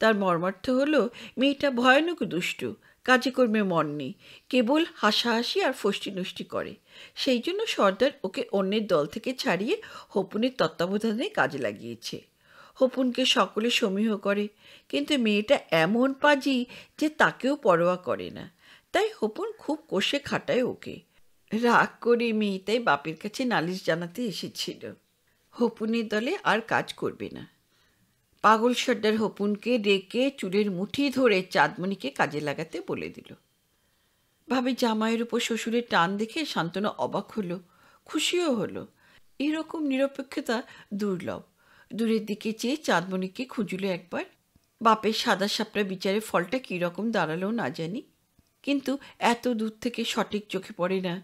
তার মর্মার্থ হলো মেয়েটা ভয়ানক দুষ্টু কাজেকর্মে মন নেই কেবল হাসাহাসি আর ফষ্টিনষ্টি করে সেই জন্য সর্দার ওকে অন্যের দল থেকে ছাড়িয়ে হপুনের তত্ত্বাবধানে কাজে লাগিয়েছে হপুনকে সকলে সমীহ করে কিন্তু মেয়েটা এমন পাজি যে তাকেও পরোয়া করে না তাই হপুন খুব কষে খাটায় ওকে রাগ করে মেয়ে তাই বাপের কাছে নালিশ জানাতে এসেছিল হপুনের দলে আর কাজ করবে না পাগল সর্দার হপুনকে ডেকে চুলের মুঠি ধরে চাঁদমণিকে কাজে লাগাতে বলে দিল ভাবে জামাইয়ের উপর শ্বশুরের টান দেখে শান্তনা অবাক হল খুশিও হলো এরকম নিরপেক্ষতা দুর্লভ দূরের দিকে চেয়ে চাঁদমণিকে খুঁজল একবার বাপের সাদা সাপটা বিচারে ফলটা কীরকম দাঁড়ালো না জানি কিন্তু এত দূর থেকে সঠিক চোখে পড়ে না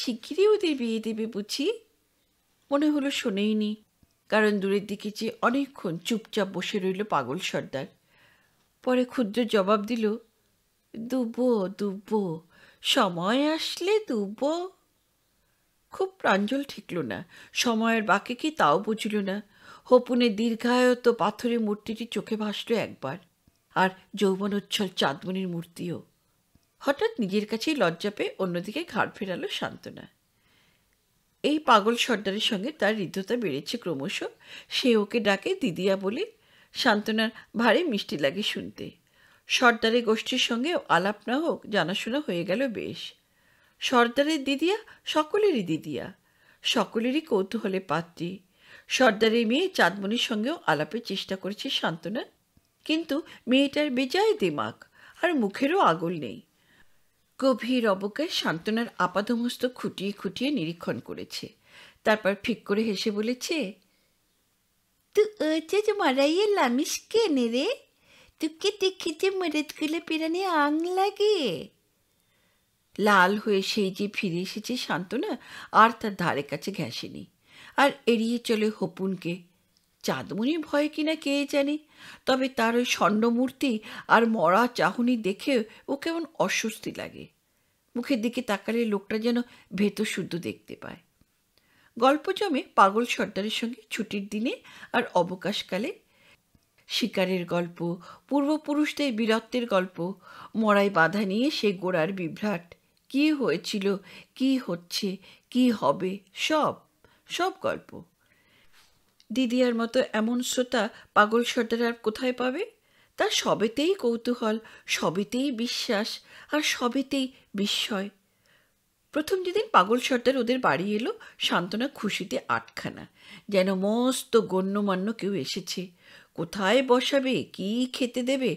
শিগগিরই ওদের বিয়ে দেবে বুঝি মনে হলো নি কারণ দূরের দিকে চেয়ে অনেকক্ষণ চুপচাপ বসে রইল পাগল সর্দার পরে ক্ষুদ্র জবাব দিল দুব দুব সময় আসলে দুব খুব প্রাঞ্জল ঠেকল না সময়ের বাকি কি তাও বুঝল না হপুনে দীর্ঘায়ত পাথরের মূর্তিটি চোখে ভাসল একবার আর যৌবনোচ্ছল চাঁদমণির মূর্তিও হঠাৎ নিজের কাছেই লজ্জা পেয়ে অন্যদিকে ঘাড় ফেরালো সান্ত্বনা এই পাগল সর্দারের সঙ্গে তার হৃদ্যতা বেড়েছে ক্রমশ সে ওকে ডাকে দিদিয়া বলে সান্ত্বনার ভারী মিষ্টি লাগে শুনতে সর্দারের গোষ্ঠীর সঙ্গে আলাপ না হোক জানাশোনা হয়ে গেল বেশ সর্দারের দিদিয়া সকলেরই দিদিয়া সকলেরই কৌতূহলে পাত্রী সর্দারের মেয়ে চাঁদমণির সঙ্গেও আলাপের চেষ্টা করেছে সান্ত্বনা কিন্তু মেয়েটার বেজায় দিমাগ আর মুখেরও আগল নেই গভীর অবকে সান্ত্বনার আপাদমস্ত খুঁটিয়ে খুঁটিয়ে নিরীক্ষণ করেছে তারপর ফিক করে হেসে বলেছে তু যে মারাইয়ে লামিস কেনে রে তুকে দেখিতে গেলে পেরানি আং লাগে লাল হয়ে সেই যে ফিরে এসেছে শান্তনা আর তার ধারে কাছে ঘেঁষেনি আর এড়িয়ে চলে হপুনকে চাঁদমণির ভয় কিনা কে জানে তবে তার ওই স্বর্ণমূর্তি আর মরা চাহনি দেখে ও কেমন অস্বস্তি লাগে মুখের দিকে তাকালে লোকটা যেন ভেতর শুদ্ধ দেখতে পায় গল্প জমে পাগল সর্দারের সঙ্গে ছুটির দিনে আর অবকাশকালে শিকারের গল্প পূর্বপুরুষদের বীরত্বের গল্প মরাই বাধা নিয়ে সে গোড়ার বিভ্রাট কি হয়েছিল কি হচ্ছে কি হবে সব সব গল্প দিদিয়ার মতো এমন শ্রোতা পাগল সর্দার আর কোথায় পাবে তার সবেতেই কৌতূহল সবেতেই বিশ্বাস আর সবেতেই বিস্ময় প্রথম যেদিন পাগল সর্দার ওদের বাড়ি এলো সান্ত্বনা খুশিতে আটখানা যেন মস্ত গণ্যমান্য কেউ এসেছে কোথায় বসাবে কি খেতে দেবে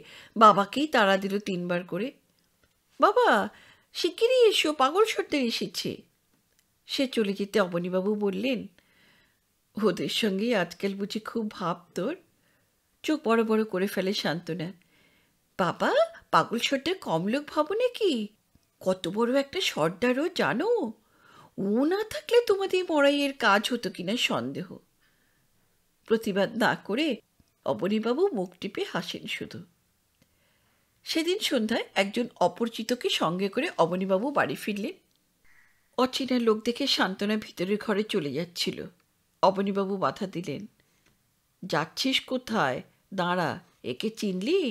বাবাকেই তাড়া দিল তিনবার করে বাবা শিগগিরই এসো পাগল সর্দার এসেছে সে চলে যেতে অবনীবাবু বললেন ওদের সঙ্গেই আজকাল বুঝি খুব ভাব তোর চোখ বড় বড় করে ফেলে শান্তনা বাবা পাগল সর্দার কমলোক ভবনে কি কত বড় একটা সর্দারও জানো ও না থাকলে তোমাদের মরাইয়ের কাজ হতো কিনা সন্দেহ প্রতিবাদ না করে অবনীবাবু মুখ টিপে হাসেন শুধু সেদিন সন্ধ্যায় একজন অপরিচিতকে সঙ্গে করে অবনীবাবু বাড়ি ফিরলেন অচেনা লোক দেখে শান্তনা ভিতরের ঘরে চলে যাচ্ছিল অবনীবাবু বাধা দিলেন যাচ্ছিস কোথায় দাঁড়া একে চিনলি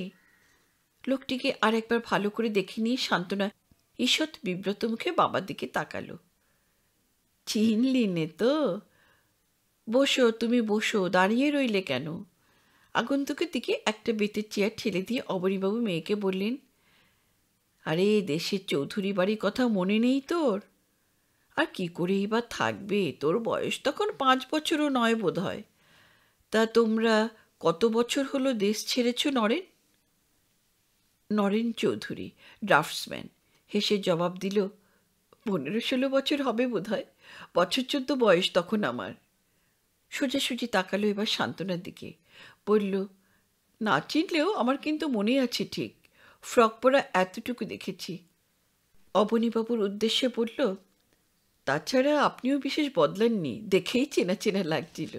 লোকটিকে আরেকবার ভালো করে দেখে নিয়ে সান্ত্বনা ঈষৎ বিব্রত মুখে বাবার দিকে তাকালো চিনলি নে তো বসো তুমি বসো দাঁড়িয়ে রইলে কেন আগন্তুকের দিকে একটা বেতের চেয়ার ঠেলে দিয়ে অবরীবাবু মেয়েকে বললেন আরে দেশের চৌধুরী বাড়ির কথা মনে নেই তোর আর কি করেই বা থাকবে তোর বয়স তখন পাঁচ বছরও নয় বোধ হয় তা তোমরা কত বছর হলো দেশ ছেড়েছ নরেন নরেন চৌধুরী ড্রাফটসম্যান হেসে জবাব দিল পনেরো ষোলো বছর হবে বোধ হয় বছর চোদ্দ বয়স তখন আমার সোজাসুজি তাকালো এবার সান্ত্বনার দিকে বলল না চিনলেও আমার কিন্তু মনে আছে ঠিক ফ্রক পরা এতটুকু দেখেছি অবনীবাবুর উদ্দেশ্যে বলল তাছাড়া আপনিও বিশেষ বদলাননি দেখেই চেনা চেনা লাগছিল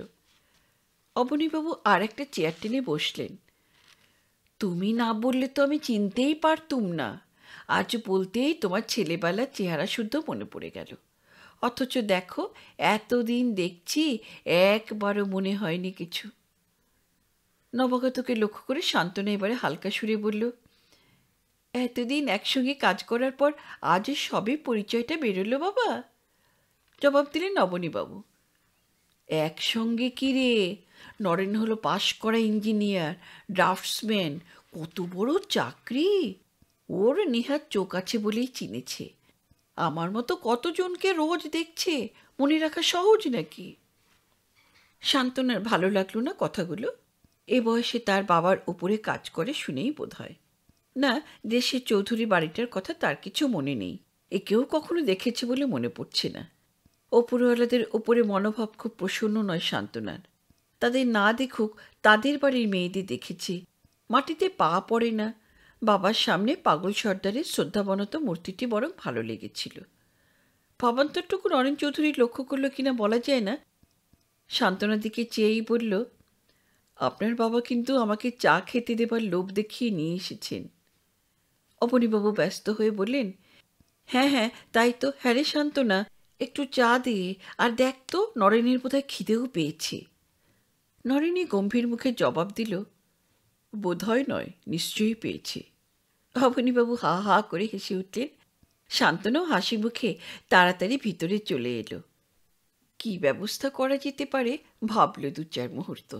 অবনীবাবু আর একটা চেয়ার টেনে বসলেন তুমি না বললে তো আমি চিনতেই পারতুম না আজ বলতেই তোমার ছেলেবেলার চেহারা শুদ্ধ মনে পড়ে গেল অথচ দেখো এতদিন দেখছি একবারও মনে হয়নি কিছু নবাগতকে লক্ষ্য করে শান্তনা এবারে হালকা সুরে বলল এতদিন একসঙ্গে কাজ করার পর আজ সবে পরিচয়টা বেরোলো বাবা জবাব দিলেন নবনীবাবু একসঙ্গে কি রে নরেন হলো পাশ করা ইঞ্জিনিয়ার ড্রাফটসম্যান কত বড় চাকরি ওর নেহার চোখ আছে বলেই চিনেছে আমার মতো কতজনকে রোজ দেখছে মনে রাখা সহজ নাকি শান্তনার ভালো লাগলো না কথাগুলো এ বয়সে তার বাবার উপরে কাজ করে শুনেই বোধ হয় না দেশের চৌধুরী বাড়িটার কথা তার কিছু মনে নেই এ কেউ কখনো দেখেছে বলে মনে পড়ছে না ওপরওয়ালাদের ওপরে মনোভাব খুব প্রসন্ন নয় শান্তনার তাদের না দেখুক তাদের বাড়ির মেয়েদের দেখেছি মাটিতে পা পড়ে না বাবার সামনে পাগল সর্দারের শ্রদ্ধাবনত মূর্তিটি বরং ভালো লেগেছিল ভাবান্তরটুকু নরেন চৌধুরী লক্ষ্য করল কিনা বলা যায় না সান্ত্বনার দিকে চেয়েই বলল আপনার বাবা কিন্তু আমাকে চা খেতে দেবার লোভ দেখিয়ে নিয়ে এসেছেন অপনীবাবু ব্যস্ত হয়ে বললেন হ্যাঁ হ্যাঁ তাই তো হ্যারে শান্তনা একটু চা দিয়ে আর দেখ তো নরেনের বোধহয় খিদেও পেয়েছে নরেনী গম্ভীর মুখে জবাব দিল বোধহয় নয় নিশ্চয়ই পেয়েছে অবনীবাবু হা হা করে হেসে উঠলেন শান্তনু হাসি মুখে তাড়াতাড়ি ভিতরে চলে এলো কি ব্যবস্থা করা যেতে পারে ভাবল দু চার মুহূর্ত